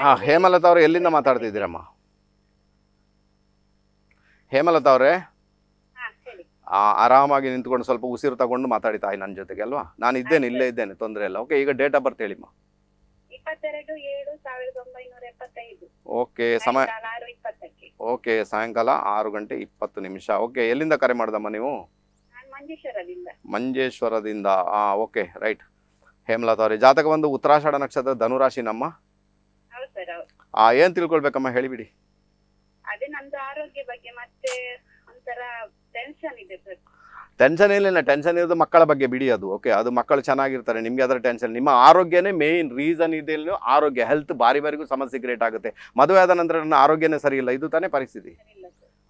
ಹಾಂ ಹೇಮಲತಾ ಅವರು ಎಲ್ಲಿಂದ ಮಾತಾಡ್ತಿದ್ದೀರಮ್ಮ ಹೇಮಲತಾ ಅವರೇ ಆರಾಮಾಗಿ ನಿಂತ್ಕೊಂಡು ಸ್ವಲ್ಪ ಉಸಿರು ತಗೊಂಡು ಮಾತಾಡಿ ತಾಯಿ ನನ್ನ ಜೊತೆಗೆ ಅಲ್ವಾ ನಾನು ಇದ್ದೇನೆ ಇಲ್ಲೇ ಇದ್ದೇನೆ ತೊಂದರೆ ಇಲ್ಲ ಓಕೆ ಈಗ ಡೇಟ್ ಆಫ್ ಬರ್ತ್ ಹೇಳಿಮ್ಮ ಓಕೆ ಸಮಯ ಓಕೆ ಸಾಯಂಕಾಲ ಆರು ಗಂಟೆ ಇಪ್ಪತ್ತು ನಿಮಿಷ ಓಕೆ ಎಲ್ಲಿಂದ ಕರೆ ಮಾಡ್ದಮ್ಮ ನೀವು ಮಂಜೇಶ್ವರದಿಂದ ಹಾ ಓಕೆ ರೈಟ್ ಹೇಮಲತಾ ಅವರೇ ಜಾತಕ ಬಂದು ಉತ್ತರಾಷಾಢ ನಕ್ಷತ್ರ ಧನುರಾಶಿ ನಮ್ಮ ಆ ಏನ್ ತಿಳ್ಕೊಳ್ಬೇಕಮ್ಮ ಹೇಳಿಬಿಡಿ ಅದೇ ನಮ್ದು ಆರೋಗ್ಯ ಬಗ್ಗೆ ಮತ್ತೆ ಒಂಥರ ಟೆನ್ಷನ್ ಇದೆ ಟೆನ್ಷನ್ ಇಲ್ಲ ಟೆನ್ಷನ್ ಇರೋದು ಮಕ್ಕಳ ಬಗ್ಗೆ ಬಿಡಿ ಅದು ಓಕೆ ಅದು ಮಕ್ಕಳು ಚೆನ್ನಾಗಿರ್ತಾರೆ ನಿಮ್ಗೆ ಅದರ ಟೆನ್ಷನ್ ನಿಮ್ಮ ಆರೋಗ್ಯನೇ ಮೇನ್ ರೀಸನ್ ಇದೆ ಆರೋಗ್ಯ ಹೆಲ್ತ್ ಬಾರಿ ಬಾರಿಗೂ ಸಮಸ್ಯೆ ಕ್ರಿಯೇಟ್ ಆಗುತ್ತೆ ಮದುವೆ ಆದ ನಂತರ ನನ್ನ ಆರೋಗ್ಯನೇ ಸರಿ ಇಲ್ಲ ಇದು ತಾನೇ ಪರಿಸ್ಥಿತಿ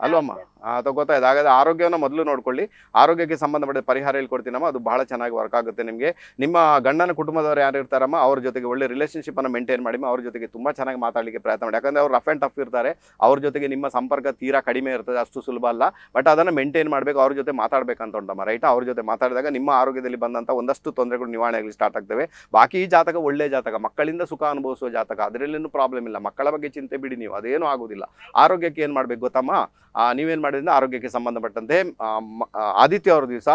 ಅಲ್ವಮ್ಮ ಅದು ಗೊತ್ತಾಯ್ತು ಹಾಗಾದ್ರೆ ಆರೋಗ್ಯವನ್ನು ಮೊದಲು ನೋಡ್ಕೊಳ್ಳಿ ಆರೋಗ್ಯಕ್ಕೆ ಸಂಬಂಧಪಟ್ಟ ಪರಿಹಾರ ಹೇಳ್ಕೊಡ್ತೀನಮ್ಮ ಅದು ಬಹಳ ಚೆನ್ನಾಗಿ ವರ್ಕ್ ಆಗುತ್ತೆ ನಿಮಗೆ ನಿಮ್ಮ ಗಂಡನ ಕುಟುಂಬದವರು ಯಾರು ಇರ್ತಾರಮ್ಮ ಅವ್ರ ಜೊತೆಗೆ ಒಳ್ಳೆ ರಿಲೇಷನ್ಶಿಪ್ಪನ್ನು ಮೇಂಟೈನ್ ಮಾಡಿ ಅವ್ರ ಜೊತೆಗೆ ತುಂಬ ಚೆನ್ನಾಗಿ ಮಾತಾಡಲಿಕ್ಕೆ ಪ್ರಯತ್ನ ಮಾಡಿ ಯಾಕಂದರೆ ಅವ್ರು ರಫ್ ಆ್ಯಂಡ್ ಟಫ್ ಇರ್ತಾರೆ ಅವ್ರ ಜೊತೆಗೆ ನಿಮ್ಮ ಸಂಪರ್ಕ ತೀರಾ ಕಡಿಮೆ ಇರ್ತದೆ ಅಷ್ಟು ಸುಲಭ ಅಲ್ಲ ಬಟ್ ಅದನ್ನು ಮೇಂಟೈನ್ ಮಾಡಬೇಕು ಅವ್ರ ಜೊತೆ ಮಾತಾಡಬೇಕಂತ ಉಂಟಮ್ಮ ರೈಟ್ ಅವ್ರ ಜೊತೆ ಮಾತಾಡಿದಾಗ ನಿಮ್ಮ ಆರೋಗ್ಯದಲ್ಲಿ ಬಂದಂಥ ಒಂದಷ್ಟು ತೊಂದರೆಗಳು ನಿವಾರಣೆ ಆಗಲಿ ಸ್ಟಾರ್ಟ್ ಆಗ್ತವೆ ಬಾಕಿ ಈ ಜಾತಕ ಒಳ್ಳೆಯ ಜಾತಕ ಮಕ್ಕಳಿಂದ ಸುಖ ಅನುಭವಿಸುವ ಜಾತಕ ಅದರಲ್ಲೇನು ಪ್ರಾಬ್ಲಮ್ ಇಲ್ಲ ಮಕ್ಕಳ ಬಗ್ಗೆ ಚಿಂತೆ ಬಿಡಿ ನೀವು ಅದೇನೂ ಆಗೋದಿಲ್ಲ ಆರೋಗ್ಯಕ್ಕೆ ಏನು ಮಾಡಬೇಕು ಗೊತ್ತಮ್ಮ ನೀವೇನು ಮಾಡಿದ್ರಿಂದ ಆರೋಗ್ಯಕ್ಕೆ ಸಂಬಂಧಪಟ್ಟಂತೆ ಆದಿತ್ಯ ಆದಿತ್ಯವಾರ ದಿವಸ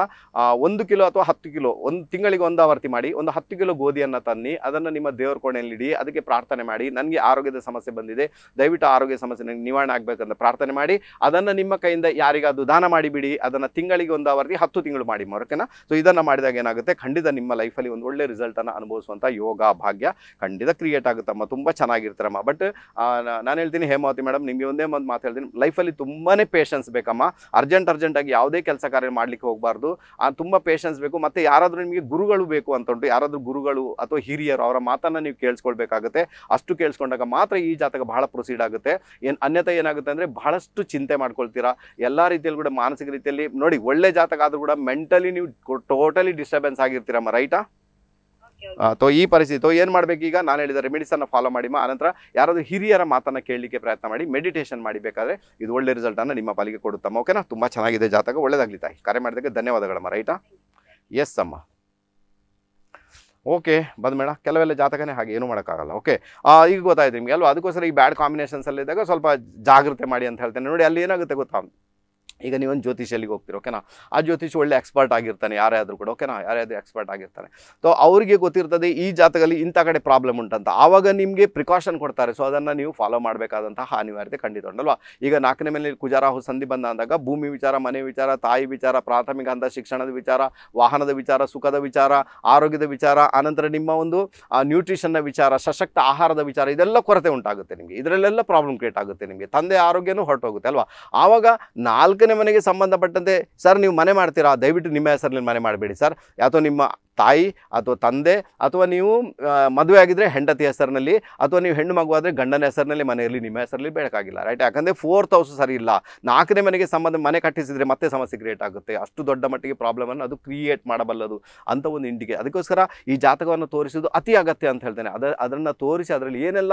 ಒಂದು ಕಿಲೋ ಅಥವಾ ಹತ್ತು ಕಿಲೋ ಒಂದು ತಿಂಗಳಿಗೆ ಒಂದು ಆವರ್ತಿ ಮಾಡಿ ಒಂದು ಹತ್ತು ಕಿಲೋ ಗೋಧಿಯನ್ನು ತನ್ನಿ ಅದನ್ನು ನಿಮ್ಮ ದೇವರ ಇಡಿ ಅದಕ್ಕೆ ಪ್ರಾರ್ಥನೆ ಮಾಡಿ ನನಗೆ ಆರೋಗ್ಯದ ಸಮಸ್ಯೆ ಬಂದಿದೆ ದಯವಿಟ್ಟು ಆರೋಗ್ಯ ಸಮಸ್ಯೆ ನನಗೆ ನಿವಾರಣೆ ಆಗಬೇಕಂತ ಪ್ರಾರ್ಥನೆ ಮಾಡಿ ಅದನ್ನು ನಿಮ್ಮ ಕೈಯಿಂದ ಯಾರಿಗಾದ್ರು ದಾನ ಮಾಡಿಬಿಡಿ ಅದನ್ನು ತಿಂಗಳಿಗೆ ಒಂದು ಆವರ್ತಿ ಹತ್ತು ತಿಂಗಳು ಮಾಡಿ ಓಕೆನಾ ಸೊ ಇದನ್ನು ಮಾಡಿದಾಗ ಏನಾಗುತ್ತೆ ಖಂಡಿತ ನಿಮ್ಮ ಲೈಫಲ್ಲಿ ಒಂದು ಒಳ್ಳೆ ರಿಸಲ್ಟನ್ನು ಅನುಭವಿಸುವಂಥ ಯೋಗ ಭಾಗ್ಯ ಖಂಡಿತ ಕ್ರಿಯೇಟ್ ಆಗುತ್ತಮ್ಮ ತುಂಬ ಚೆನ್ನಾಗಿರ್ತಾರಮ್ಮ ಬಟ್ ನಾನು ಹೇಳ್ತೀನಿ ಹೇಮಾವತಿ ಮೇಡಮ್ ನಿಮಗೆ ಒಂದೇ ಒಂದು ಮಾತು ಹೇಳ್ತೀನಿ ಲೈಫಲ್ಲಿ ತುಂಬ ತುಂಬಾ ಪೇಷನ್ಸ್ ಬೇಕಮ್ಮ ಅರ್ಜೆಂಟ್ ಅರ್ಜೆಂಟಾಗಿ ಯಾವುದೇ ಕೆಲಸ ಕಾರ್ಯ ಮಾಡಲಿಕ್ಕೆ ಹೋಗಬಾರ್ದು ತುಂಬ ಪೇಷನ್ಸ್ ಬೇಕು ಮತ್ತು ಯಾರಾದರೂ ನಿಮಗೆ ಗುರುಗಳು ಬೇಕು ಅಂತ ಉಂಟು ಯಾರಾದರೂ ಗುರುಗಳು ಅಥವಾ ಹಿರಿಯರು ಅವರ ಮಾತನ್ನು ನೀವು ಕೇಳಿಸ್ಕೊಳ್ಬೇಕಾಗುತ್ತೆ ಅಷ್ಟು ಕೇಳಿಸ್ಕೊಂಡಾಗ ಮಾತ್ರ ಈ ಜಾತಕ ಬಹಳ ಪ್ರೊಸೀಡ್ ಆಗುತ್ತೆ ಏನು ಅನ್ಯತೆ ಏನಾಗುತ್ತೆ ಅಂದರೆ ಬಹಳಷ್ಟು ಚಿಂತೆ ಮಾಡ್ಕೊಳ್ತೀರಾ ಎಲ್ಲ ರೀತಿಯಲ್ಲಿ ಕೂಡ ಮಾನಸಿಕ ರೀತಿಯಲ್ಲಿ ನೋಡಿ ಒಳ್ಳೆ ಜಾತಕ ಆದರೂ ಕೂಡ ಮೆಂಟಲಿ ನೀವು ಟೋಟಲಿ ಡಿಸ್ಟರ್ಬೆನ್ಸ್ ಆಗಿರ್ತೀರಮ್ಮ ರೈಟಾ ತೋ ಈ ಪರಿಸ್ಥಿತಿ ತೋ ಮಾಡ್ಬೇಕು ಈಗ ನಾನು ಹೇಳಿದ ರೆಮಿಡಿಸನ್ನು ಫಾಲೋ ಮಾಡಿ ಆನಂತರ ಯಾರಾದರೂ ಹಿರಿಯರ ಮಾತನ್ನು ಕೇಳಲಿಕ್ಕೆ ಪ್ರಯತ್ನ ಮಾಡಿ ಮೆಡಿಟೇಷನ್ ಮಾಡಬೇಕಾದ್ರೆ ಇದು ಒಳ್ಳೆ ರಿಸಲ್ಟನ್ನು ನಿಮ್ಮ ಪಾಲಿಗೆ ಕೊಡುತ್ತಮ್ಮ ಓಕೆನಾ ತುಂಬ ಚೆನ್ನಾಗಿದೆ ಜಾತಕ ಒಳ್ಳೇದಾಗಲಿ ತಾಯಿ ಕರೆ ಮಾಡಿದಾಗ ಧನ್ಯವಾದಗಳಮ್ಮ ರೈಟಾ ಎಸ್ ಅಮ್ಮ ಓಕೆ ಬಂದ ಮೇಡ ಕೆಲವೆಲ್ಲ ಜಾತಕನೇ ಹಾಗೆ ಏನು ಮಾಡೋಕ್ಕಾಗಲ್ಲ ಓಕೆ ಈಗ ಗೊತ್ತಾಯ್ತು ನಿಮಗೆ ಅಲ್ವಾ ಅದಕ್ಕೋಸ್ಕರ ಈ ಬ್ಯಾಡ್ ಕಾಂಬಿನೇಷನ್ಸಲ್ಲಿದ್ದಾಗ ಸ್ವಲ್ಪ ಜಾಗ್ರತೆ ಮಾಡಿ ಅಂತ ಹೇಳ್ತೇನೆ ನೋಡಿ ಅಲ್ಲಿ ಏನಾಗುತ್ತೆ ಗೊತ್ತಾ ಈಗ ನೀವೊಂದು ಜ್ಯೋತಿಷಿಯಲ್ಲಿಗೆ ಹೋಗ್ತೀರಿ ಓಕೆನಾ ಆ ಜ್ಯೋತಿಷಿ ಒಳ್ಳೆ ಎಕ್ಸ್ಪರ್ಟ್ ಆಗಿರ್ತಾನೆ ಯಾರೇ ಆದರೂ ಕೂಡ ಓಕೆನಾ ಯಾರೇ ಆದರೂ ಎಕ್ಸ್ಪರ್ಟ್ ಆಗಿರ್ತಾನೆ ಸೊ ಅವರಿಗೆ ಗೊತ್ತಿರ್ತದೆ ಈ ಜಾತಕಲ್ಲಿ ಇಂಥ ಕಡೆ ಪ್ರಾಬ್ಲಮ್ ಉಂಟಂತ ಆವಾಗ ನಿಮಗೆ ಪ್ರಿಕಾಷನ್ ಕೊಡ್ತಾರೆ ಸೊ ಅದನ್ನು ನೀವು ಫಾಲೋ ಮಾಡಬೇಕಾದಂತಹ ಅನಿವಾರ್ಯತೆ ಖಂಡಿತ ಉಂಟಲ್ವಾ ಈಗ ನಾಲ್ಕನೇ ಮೇಲೆ ಕುಜಾರಾಹು ಸಂಧಿ ಬಂದ ಅಂದಾಗ ಭೂಮಿ ವಿಚಾರ ಮನೆ ವಿಚಾರ ತಾಯಿ ವಿಚಾರ ಪ್ರಾಥಮಿಕ ಹಂತ ಶಿಕ್ಷಣದ ವಿಚಾರ ವಾಹನದ ವಿಚಾರ ಸುಖದ ವಿಚಾರ ಆರೋಗ್ಯದ ವಿಚಾರ ಆನಂತರ ನಿಮ್ಮ ಒಂದು ನ್ಯೂಟ್ರಿಷನ್ನ ವಿಚಾರ ಸಶಕ್ತ ಆಹಾರದ ವಿಚಾರ ಇದೆಲ್ಲ ಕೊರತೆ ಉಂಟಾಗುತ್ತೆ ನಿಮಗೆ ಇದರಲ್ಲೆಲ್ಲ ಪ್ರಾಬ್ಲಮ್ ಕ್ರಿಯೇಟ್ ಆಗುತ್ತೆ ನಿಮಗೆ ತಂದೆ ಆರೋಗ್ಯನೂ ಹೊರಟೋಗುತ್ತೆ ಅಲ್ವಾ ಆವಾಗ ನಾಲ್ಕು ಮನೆಗೆ ಸಂಬಂಧಪಟ್ಟಂತೆ ಸರ್ ನೀವು ಮನೆ ಮಾಡ್ತೀರಾ ದಯವಿಟ್ಟು ನಿಮ್ಮ ಹೆಸರಲ್ಲಿ ಮನೆ ಮಾಡಬೇಡಿ ಸರ್ ಅಥವಾ ನಿಮ್ಮ ತಾಯಿ ಅಥವಾ ತಂದೆ ಅಥವಾ ನೀವು ಮದುವೆ ಆಗಿದ್ರೆ ಹೆಂಡತಿ ಹೆಸರಿನಲ್ಲಿ ಅಥವಾ ನೀವು ಹೆಣ್ಣು ಮಗು ಆದರೆ ಗಂಡನ ಹೆಸರಿನಲ್ಲಿ ಮನೆಯಲ್ಲಿ ನಿಮ್ಮ ಹೆಸರಲ್ಲಿ ಬೇಕಾಗಿಲ್ಲ ರೈಟ್ ಯಾಕಂದರೆ ಫೋರ್ತ್ ಹೌಸ್ ಸರಿ ಇಲ್ಲ ನಾಲ್ಕನೇ ಮನೆಗೆ ಸಂಬಂಧ ಮನೆ ಕಟ್ಟಿಸಿದರೆ ಮತ್ತೆ ಸಮಸ್ಯೆ ಕ್ರಿಯೇಟ್ ಆಗುತ್ತೆ ಅಷ್ಟು ದೊಡ್ಡ ಮಟ್ಟಿಗೆ ಪ್ರಾಬ್ಲಮನ್ನು ಅದು ಕ್ರಿಯೇಟ್ ಮಾಡಬಲ್ಲದು ಅಂತ ಒಂದು ಇಂಡಿಕೆ ಅದಕ್ಕೋಸ್ಕರ ಈ ಜಾತಕವನ್ನು ತೋರಿಸೋದು ಅತಿ ಅಗತ್ಯ ಅಂತ ಹೇಳ್ತೇನೆ ಅದ ಅದನ್ನು ತೋರಿಸಿ ಅದರಲ್ಲಿ ಏನೆಲ್ಲ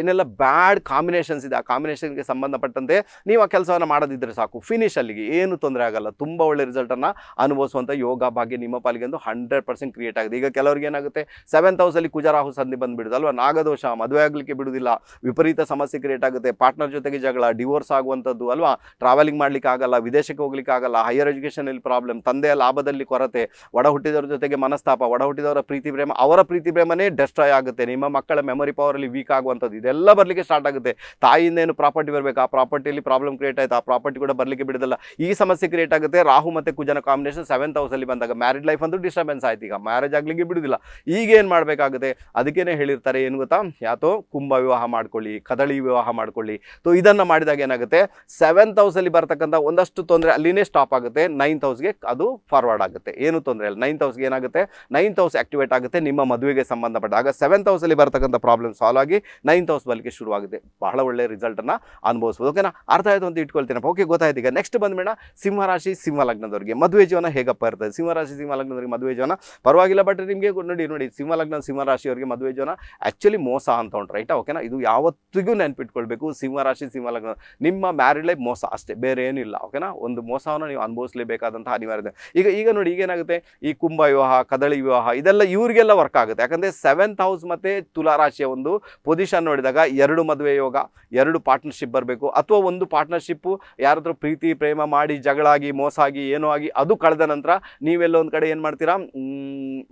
ಏನೆಲ್ಲ ಬ್ಯಾಡ್ ಕಾಂಬಿನೇಷನ್ಸ್ ಇದೆ ಆ ಕಾಂಬಿನೇಷನ್ಗೆ ಸಂಬಂಧಪಟ್ಟಂತೆ ನೀವು ಆ ಕೆಲಸವನ್ನು ಮಾಡದಿದ್ದರೆ ಸಾಕು ಫಿನಿಷ್ ಅಲ್ಲಿಗೆ ಏನು ತೊಂದರೆ ಆಗಲ್ಲ ತುಂಬ ಒಳ್ಳೆ ರಿಸಲ್ಟನ್ನು ಅನುಭವಿಸುವಂಥ ಯೋಗ ಭಾಗ್ಯ ನಿಮ್ಮ ಪಾಲಿಗೆ ಒಂದು ಹಂಡ್ರೆಡ್ ಪರ್ಸೆಂಟ್ ಕ್ರಿಯೇಟ್ ಆಗುತ್ತೆ ಈಗ ಕೆಲವರಿಗೆ ಏನಾಗುತ್ತೆ ಸೆವೆಂತ್ ಹೌಸಲ್ಲಿ ರಾಹು ಸಂಧಿ ಬಂದ್ಬಿಡುದು ಅಲ್ವಾ ನಾಗದೋಷ ಮದುವೆ ಆಗಲಿಕ್ಕೆ ಬಿಡುವುದಿಲ್ಲ ವಿಪರೀತ ಸಮಸ್ಯೆ ಕ್ರಿಯೇಟ್ ಆಗುತ್ತೆ ಪಾರ್ಟ್ನರ್ ಜೊತೆಗೆ ಜಗಳ ಡಿವೋರ್ಸ್ ಆಗುವಂಥದ್ದು ಅಲ್ವಾ ಟ್ರಾವೆಲಿಂಗ್ ಮಾಡ್ಲಿಕ್ಕೆ ಆಗಲ್ಲ ವಿದೇಶಕ್ಕೆ ಹೋಗ್ಲಿಕ್ಕೆ ಆಗಲ್ಲ ಹೈಯರ್ ಅಲ್ಲಿ ಪ್ರಾಬ್ಲಮ್ ತಂದೆಯ ಲಾಭದಲ್ಲಿ ಕೊರತೆ ಒಡ ಹುಟ್ಟಿದವರ ಜೊತೆಗೆ ಮನಸ್ತಾಪ ಒಡ ಹುಟ್ಟಿದವರ ಪ್ರೀತಿ ಪ್ರೇಮ ಅವರ ಪ್ರೀತಿ ಪ್ರೇಮನೇ ಡೆಸ್ಟ್ರಾಯ್ ಆಗುತ್ತೆ ನಿಮ್ಮ ಮಕ್ಕಳ ಮೆಮೊರಿ ಅಲ್ಲಿ ವೀಕ್ ಆಗುವಂಥದ್ದು ಇದೆಲ್ಲ ಬರಲಿಕ್ಕೆ ಸ್ಟಾರ್ಟ್ ಆಗುತ್ತೆ ತಾಯಿಯಿಂದ ಏನು ಪ್ರಾಪರ್ಟಿ ಬರಬೇಕು ಆ ಪ್ರಾಪರ್ಟಿಯಲ್ಲಿ ಪ್ರಾಬ್ಲಮ್ ಕ್ರಿಯೇಟ್ ಆಯಿತು ಆ ಪ್ರಾಪರ್ಟಿ ಕೂಡ ಬರಲಿಕ್ಕೆ ಬಿಡೋದಿಲ್ಲ ಈ ಸಮಸ್ಯೆ ಕ್ರಿಯೇಟ್ ಆಗುತ್ತೆ ರಾಹು ಮತ್ತು ಕುಜನ ಕಾಂಬಿನೇಷನ್ ಸೆವೆಂತ್ ಹೌಸಲ್ಲಿ ಬಂದಾಗ ಮ್ಯಾರಿಡ್ ಲೈಫ್ ಅಂತೂ ಡಿಸ್ಟರ್ಬೆನ್ಸ್ ಆಯ್ತು ಈಗ ಮ್ಯಾರೇಜ್ ಆಗ್ಲಿಕ್ಕೆ ಬಿಡುದಿಲ್ಲ ಈಗ ಏನ್ ಮಾಡಬೇಕಾಗುತ್ತೆ ಅದಕ್ಕೇನೆ ಹೇಳಿರ್ತಾರೆ ಏನು ಗೊತ್ತಾ ಯಾತೋ ಕುಂಭ ವಿವಾಹ ಮಾಡ್ಕೊಳ್ಳಿ ಕದಳಿ ವಿವಾಹ ಮಾಡ್ಕೊಳ್ಳಿ ಸೊ ಇದನ್ನ ಮಾಡಿದಾಗ ಏನಾಗುತ್ತೆ ಸೆವೆಂತ್ ಹೌಸಲ್ಲಿ ಬರ್ತಕ್ಕಂಥ ಒಂದಷ್ಟು ತೊಂದರೆ ಅಲ್ಲಿನೇ ಸ್ಟಾಪ್ ಆಗುತ್ತೆ ನೈನ್ತ್ ಹೌಸ್ಗೆ ಅದು ಫಾರ್ವರ್ಡ್ ಆಗುತ್ತೆ ಏನು ತೊಂದರೆ ಇಲ್ಲ ನೈನ್ತ್ ಹೌಸ್ಗೆ ಏನಾಗುತ್ತೆ ನೈನ್ತ್ ಹೌಸ್ ಆಕ್ಟಿವೇಟ್ ಆಗುತ್ತೆ ನಿಮ್ಮ ಮದುವೆಗೆ ಸಂಬಂಧಪಟ್ಟಾಗ ಸೆವೆಂತ್ ಹೌಸಲ್ಲಿ ಬರ್ತಕ್ಕಂಥ ಪ್ರಾಬ್ಲಮ್ ಸಾಲ್ವ್ ಆಗಿ ನೈನ್ತ್ ಹೌಸ್ ಬಲಿಕೆ ಶುರುವಾಗುತ್ತೆ ಬಹಳ ಒಳ್ಳೆ ರಿಸಲ್ಟನ್ನು ಅನುಭವಿಸ್ಬೋದು ಓಕೆನಾ ಅರ್ಥ ಆಯಿತು ಅಂತ ಇಟ್ಕೊಳ್ತೀನಪ್ಪ ಓಕೆ ಗೊತ್ತಾಯ್ತು ಈಗ ನೆಕ್ಸ್ಟ್ ಬಂದ್ಬೇಡ ಸಿಂಹರಾಶಿ ಸಿಂಹ ಲಗ್ನದವರಿಗೆ ಮದುವೆ ಜೀವನ ಹೇಗಪ್ಪ ಇರ್ತದೆ ಸಿಂಹರಾಶಿ ಸಿಂಹ ಲಗ್ನದವರಿಗೆ ಮದುವೆ ಜೀವನ ಪರವಾಗಿಲ್ಲ ಬಟ್ ನಿಮಗೆ ನೋಡಿ ನೋಡಿ ಸಿಂಹ ಲಗ್ನ ಸಿಂಹ ರಾಶಿಯವರಿಗೆ ಮದುವೆ ಜನ ಆ್ಯಕ್ಚುಲಿ ಮೋಸ ಅಂತ ಉಂಟು ರೈಟ್ ಓಕೆನಾ ಇದು ಯಾವತ್ತಿಗೂ ನೆನಪಿಟ್ಕೊಳ್ಬೇಕು ಸಿಂಹರಾಶಿ ರಾಶಿ ಸಿಂಹ ಲಗ್ನ ನಿಮ್ಮ ಮ್ಯಾರಿಡ್ ಲೈಫ್ ಮೋಸ ಅಷ್ಟೇ ಬೇರೆ ಏನಿಲ್ಲ ಓಕೆನಾ ಒಂದು ಮೋಸವನ್ನು ನೀವು ಅನುಭವಿಸಲೇಬೇಕಾದಂಥ ಅನಿವಾರ್ಯತೆ ಈಗ ಈಗ ನೋಡಿ ಏನಾಗುತ್ತೆ ಈ ಕುಂಭ ವಿವಾಹ ಕದಳಿ ವಿವಾಹ ಇದೆಲ್ಲ ಇವರಿಗೆಲ್ಲ ವರ್ಕ್ ಆಗುತ್ತೆ ಯಾಕಂದರೆ ಸೆವೆಂತ್ ಹೌಸ್ ಮತ್ತು ತುಲಾರಾಶಿಯ ಒಂದು ಪೊಸಿಷನ್ ನೋಡಿದಾಗ ಎರಡು ಮದುವೆ ಯೋಗ ಎರಡು ಪಾರ್ಟ್ನರ್ಶಿಪ್ ಬರಬೇಕು ಅಥವಾ ಒಂದು ಪಾರ್ಟ್ನರ್ಶಿಪ್ಪು ಯಾರಾದರೂ ಪ್ರೀತಿ ಪ್ರೇಮ ಮಾಡಿ ಜಗಳಾಗಿ ಮೋಸ ಆಗಿ ಏನೋ ಆಗಿ ಅದು ಕಳೆದ ನಂತರ ನೀವೆಲ್ಲ ಒಂದು ಕಡೆ ಏನು ಮಾಡ್ತೀರಾ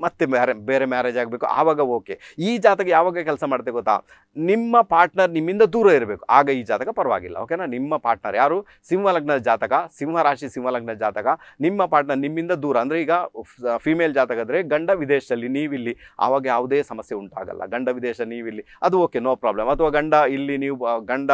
ಮತ್ತೆ ಬೇರೆ ಬೇರೆ ಮ್ಯಾರೇಜ್ ಆಗಬೇಕು ಆವಾಗ ಓಕೆ ಈ ಜಾತಕ ಯಾವಾಗ ಕೆಲಸ ಮಾಡುತ್ತೆ ಗೊತ್ತಾ ನಿಮ್ಮ ಪಾರ್ಟ್ನರ್ ನಿಮ್ಮಿಂದ ದೂರ ಇರಬೇಕು ಆಗ ಈ ಜಾತಕ ಪರವಾಗಿಲ್ಲ ಓಕೆನಾ ನಿಮ್ಮ ಪಾರ್ಟ್ನರ್ ಯಾರು ಸಿಂಹ ಲಗ್ನದ ಜಾತಕ ಸಿಂಹ ರಾಶಿ ಸಿಂಹ ಲಗ್ನದ ಜಾತಕ ನಿಮ್ಮ ಪಾರ್ಟ್ನರ್ ನಿಮ್ಮಿಂದ ದೂರ ಅಂದರೆ ಈಗ ಫಿಮೇಲ್ ಜಾತಕ ಆದರೆ ಗಂಡ ವಿದೇಶದಲ್ಲಿ ನೀವಿಲ್ಲಿ ಆವಾಗ ಯಾವುದೇ ಸಮಸ್ಯೆ ಉಂಟಾಗಲ್ಲ ಗಂಡ ವಿದೇಶ ನೀವಿಲ್ಲಿ ಅದು ಓಕೆ ನೋ ಪ್ರಾಬ್ಲಮ್ ಅಥವಾ ಗಂಡ ಇಲ್ಲಿ ನೀವು ಗಂಡ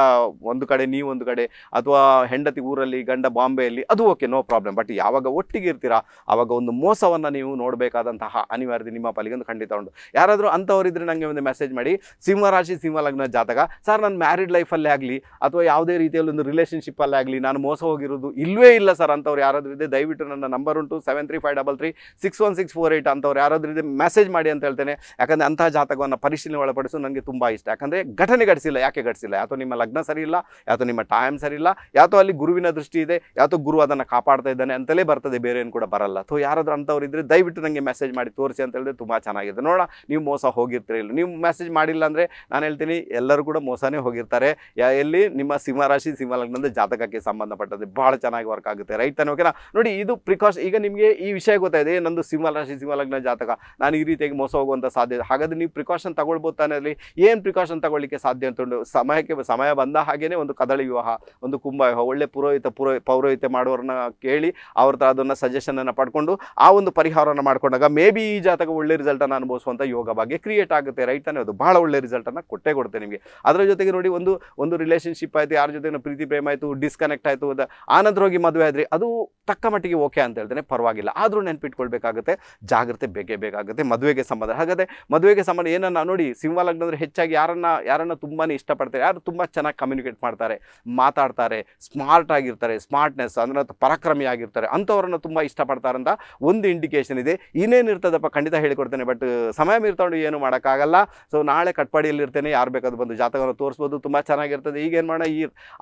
ಒಂದು ಕಡೆ ನೀವು ಒಂದು ಕಡೆ ಅಥವಾ ಹೆಂಡತಿ ಊರಲ್ಲಿ ಗಂಡ ಬಾಂಬೆಯಲ್ಲಿ ಅದು ಓಕೆ ನೋ ಪ್ರಾಬ್ಲಮ್ ಬಟ್ ಯಾವಾಗ ಒಟ್ಟಿಗೆ ಇರ್ತೀರಾ ಆವಾಗ ಒಂದು ಮೋಸವನ್ನು ನೀವು ನೋಡಬೇಕಾದಂಥ ಇರುವಂತಹ ಅನಿವಾರ್ಯ ನಿಮ್ಮ ಪಾಲಿಗೆ ಒಂದು ಖಂಡಿತ ಉಂಟು ಯಾರಾದರೂ ಅಂಥವರಿದ್ರೆ ನನಗೆ ಒಂದು ಮೆಸೇಜ್ ಮಾಡಿ ಸಿಂಹರಾಶಿ ಸಿಂಹಲಗ್ನ ಜಾತಕ ಸರ್ ನಾನು ಮ್ಯಾರಿಡ್ ಲೈಫಲ್ಲೇ ಆಗಲಿ ಅಥವಾ ಯಾವುದೇ ರೀತಿಯಲ್ಲಿ ಒಂದು ರಿಲೇಷನ್ಶಿಪ್ಪಲ್ಲೇ ಆಗಲಿ ನಾನು ಮೋಸ ಹೋಗಿರೋದು ಇಲ್ಲವೇ ಇಲ್ಲ ಸರ್ ಅಂಥವ್ರು ಯಾರಾದರೂ ಇದೆ ದಯವಿಟ್ಟು ನನ್ನ ನಂಬರ್ ಉಂಟು seven three five double three six one six four eight ಅಂಥವ್ರು ಯಾರಾದರೂ ಮೆಸೇಜ್ ಮಾಡಿ ಅಂತ ಹೇಳ್ತೇನೆ ಯಾಕಂದರೆ ಅಂತಹ ಜಾತಕವನ್ನು ಪರಿಶೀಲನೆ ಒಳಪಡಿಸೋ ನನಗೆ ತುಂಬ ಇಷ್ಟ ಯಾಕಂದರೆ ಘಟನೆ ಘಟಿಸಿಲ್ಲ ಯಾಕೆ ಘಟಿಸಿಲ್ಲ ಯಾತೋ ನಿಮ್ಮ ಲಗ್ನ ಸರಿ ಇಲ್ಲ ಯಾತೋ ನಿಮ್ಮ ಟೈಮ್ ಸರಿ ಇಲ್ಲ ಯಾತೋ ಅಲ್ಲಿ ಗುರುವಿನ ದೃಷ್ಟಿ ಇದೆ ಯಾತೋ ಗುರು ಅದನ್ನು ಕಾಪಾಡ್ತಾ ಇದ್ದಾನೆ ಅಂತಲೇ ಬರ್ತದೆ ಬೇರೆ ಏನು ಕೂಡ ಬರಲ್ಲ ಅಥವಾ ಯಾರಾದರೂ ಅಂಥವ್ರು ಇದ್ದರೆ ದಯವಿಟ್ಟು ನನಗೆ ಮೆಸೇಜ್ ಮೆಸೇಜ್ ಮಾಡಿ ತೋರಿಸಿ ಅಂತ ಹೇಳಿದ್ರೆ ತುಂಬ ಚೆನ್ನಾಗಿದೆ ನೋಡೋಣ ನೀವು ಮೋಸ ಹೋಗಿರ್ತೀರಿ ಇಲ್ಲ ನೀವು ಮೆಸೇಜ್ ಮಾಡಿಲ್ಲ ಅಂದರೆ ನಾನು ಹೇಳ್ತೀನಿ ಎಲ್ಲರೂ ಕೂಡ ಮೋಸನೇ ಹೋಗಿರ್ತಾರೆ ಎಲ್ಲಿ ನಿಮ್ಮ ಸಿಂಹರಾಶಿ ಸಿಂಹಲಗ್ನದ ಜಾತಕಕ್ಕೆ ಸಂಬಂಧಪಟ್ಟದ್ದು ಭಾಳ ಚೆನ್ನಾಗಿ ವರ್ಕ್ ಆಗುತ್ತೆ ರೈಟ್ ತಾನೆ ಓಕೆನಾ ನೋಡಿ ಇದು ಪ್ರಿಕಾಷನ್ ಈಗ ನಿಮಗೆ ಈ ವಿಷಯ ಗೊತ್ತಾಯಿದೆ ನಂದು ಸಿಂಹರಾಶಿ ಸಿಂಹಲಗ್ನ ಜಾತಕ ನಾನು ಈ ರೀತಿಯಾಗಿ ಮೋಸ ಹೋಗುವಂಥ ಸಾಧ್ಯ ಹಾಗಾದ್ರೆ ನೀವು ಪ್ರಿಕಾಷನ್ ತಗೊಳ್ಬೋದು ತಾನೇ ಅಲ್ಲಿ ಏನು ಪ್ರಿಕಾಷನ್ ತಗೊಳ್ಳಿಕ್ಕೆ ಸಾಧ್ಯ ಅಂತಂದು ಸಮಯಕ್ಕೆ ಸಮಯ ಬಂದ ಹಾಗೇನೆ ಒಂದು ಕದಳಿ ವಿವಾಹ ಒಂದು ಕುಂಭ ವಿವಾಹ ಒಳ್ಳೆ ಪುರೋಹಿತ ಪುರೋ ಪೌರೋಹಿತ ಮಾಡೋರನ್ನ ಕೇಳಿ ಅವ್ರ ಅದನ್ನು ಸಜೆಷನನ್ನು ಪಡ್ಕೊಂಡು ಆ ಒಂದು ಪರಿಹಾರವನ್ನು ಮಾಡಿಕೊಂಡಾಗ ಮೇ ಬಿ ಈ ಜಾತಕ ಒಳ್ಳೆ ರಿಸಲ್ಟನ್ನು ಅನುಭವಿಸುವಂಥ ಯೋಗ ಭಾಗ್ಯ ಕ್ರಿಯೇಟ್ ಆಗುತ್ತೆ ರೈಟ್ ತಾನೇ ಅದು ಭಾಳ ಒಳ್ಳೆ ರಿಸಲ್ಟನ್ನು ಕೊಟ್ಟೇ ಕೊಡುತ್ತೆ ನಿಮಗೆ ಅದರ ಜೊತೆಗೆ ನೋಡಿ ಒಂದು ಒಂದು ರಿಲೇಷನ್ಶಿಪ್ ಆಯಿತು ಯಾರ ಜೊತೆ ಪ್ರೀತಿ ಪ್ರೇಮ ಆಯಿತು ಡಿಸ್ಕನೆಕ್ಟ್ ಆಯಿತು ಆನಂದ ಹೋಗಿ ಮದುವೆ ಆದರೆ ಅದು ತಕ್ಕ ಮಟ್ಟಿಗೆ ಓಕೆ ಅಂತ ಹೇಳ್ತೇನೆ ಪರವಾಗಿಲ್ಲ ಆದರೂ ನೆನಪಿಟ್ಕೊಳ್ಬೇಕಾಗುತ್ತೆ ಜಾಗ್ರತೆ ಬೇಕೇ ಬೇಕಾಗುತ್ತೆ ಮದುವೆಗೆ ಸಂಬಂಧ ಹಾಗಾದರೆ ಮದುವೆಗೆ ಸಂಬಂಧ ಏನನ್ನ ನೋಡಿ ಸಿಂಹ ಲಗ್ನ ಅಂದರೆ ಹೆಚ್ಚಾಗಿ ಯಾರನ್ನ ಯಾರನ್ನ ತುಂಬಾ ಇಷ್ಟಪಡ್ತಾರೆ ಯಾರು ತುಂಬ ಚೆನ್ನಾಗಿ ಕಮ್ಯುನಿಕೇಟ್ ಮಾಡ್ತಾರೆ ಮಾತಾಡ್ತಾರೆ ಸ್ಮಾರ್ಟ್ ಆಗಿರ್ತಾರೆ ಸ್ಮಾರ್ಟ್ನೆಸ್ ಅಂದರೆ ಪರಾಕ್ರಮಿ ಆಗಿರ್ತಾರೆ ಅಂಥವ್ರನ್ನ ತುಂಬ ಇಷ್ಟಪಡ್ತಾರಂತ ಒಂದು ಇಂಡಿಕೇಶನ್ ಇದೆ ಇನ್ನೇ ಇರ್ತದಪ್ಪ ಖಂಡಿತ ಹೇಳಿಕೊಡ್ತೇನೆ ಬಟ್ ಸಮಯ ಮೀರ್ತೊಂಡು ಏನು ಮಾಡೋಕ್ಕಾಗಲ್ಲ ಸೊ ನಾಳೆ ಕಟ್ಪಾಡಿಯಲ್ಲಿ ಇರ್ತೇನೆ ಯಾರು ಬೇಕಾದ್ರು ಬಂದು ಜಾತಕವನ್ನು ತೋರಿಸ್ಬೋದು ತುಂಬ ಚೆನ್ನಾಗಿರ್ತದೆ ಈಗ ಮಾಡೋಣ ಈ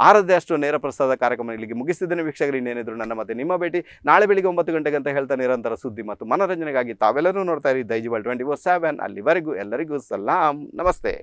ಆರದೇ ಅಷ್ಟು ನೇರ ಪ್ರಸಾದ ಕಾರ್ಯಕ್ರಮ ಇಲ್ಲಿಗೆ ಮುಗಿಸಿದ್ದೇನೆ ವೀಕ್ಷಕರು ಇನ್ನೇನಿದ್ರು ನನ್ನ ಮತ್ತೆ ನಿಮ್ಮ ಭೇಟಿ ನಾಳೆ ಬೆಳಿಗ್ಗೆ ಒಂಬತ್ತು ಗಂಟೆಗೆ ಅಂತ ಹೇಳ್ತಾ ನಿರಂತರ ಸುದ್ದಿ ಮತ್ತು ಮನೋರಂಜನೆಗಾಗಿ ತಾವೆಲ್ಲರೂ ನೋಡ್ತಾ ಇರಿ ದೈಜಿಬಲ್ ಟ್ವೆಂಟಿ ಫೋರ್ ಸೆವೆನ್ ಅಲ್ಲಿವರೆಗೂ ಎಲ್ಲರಿಗೂ ಸಲಾಂ ನಮಸ್ತೆ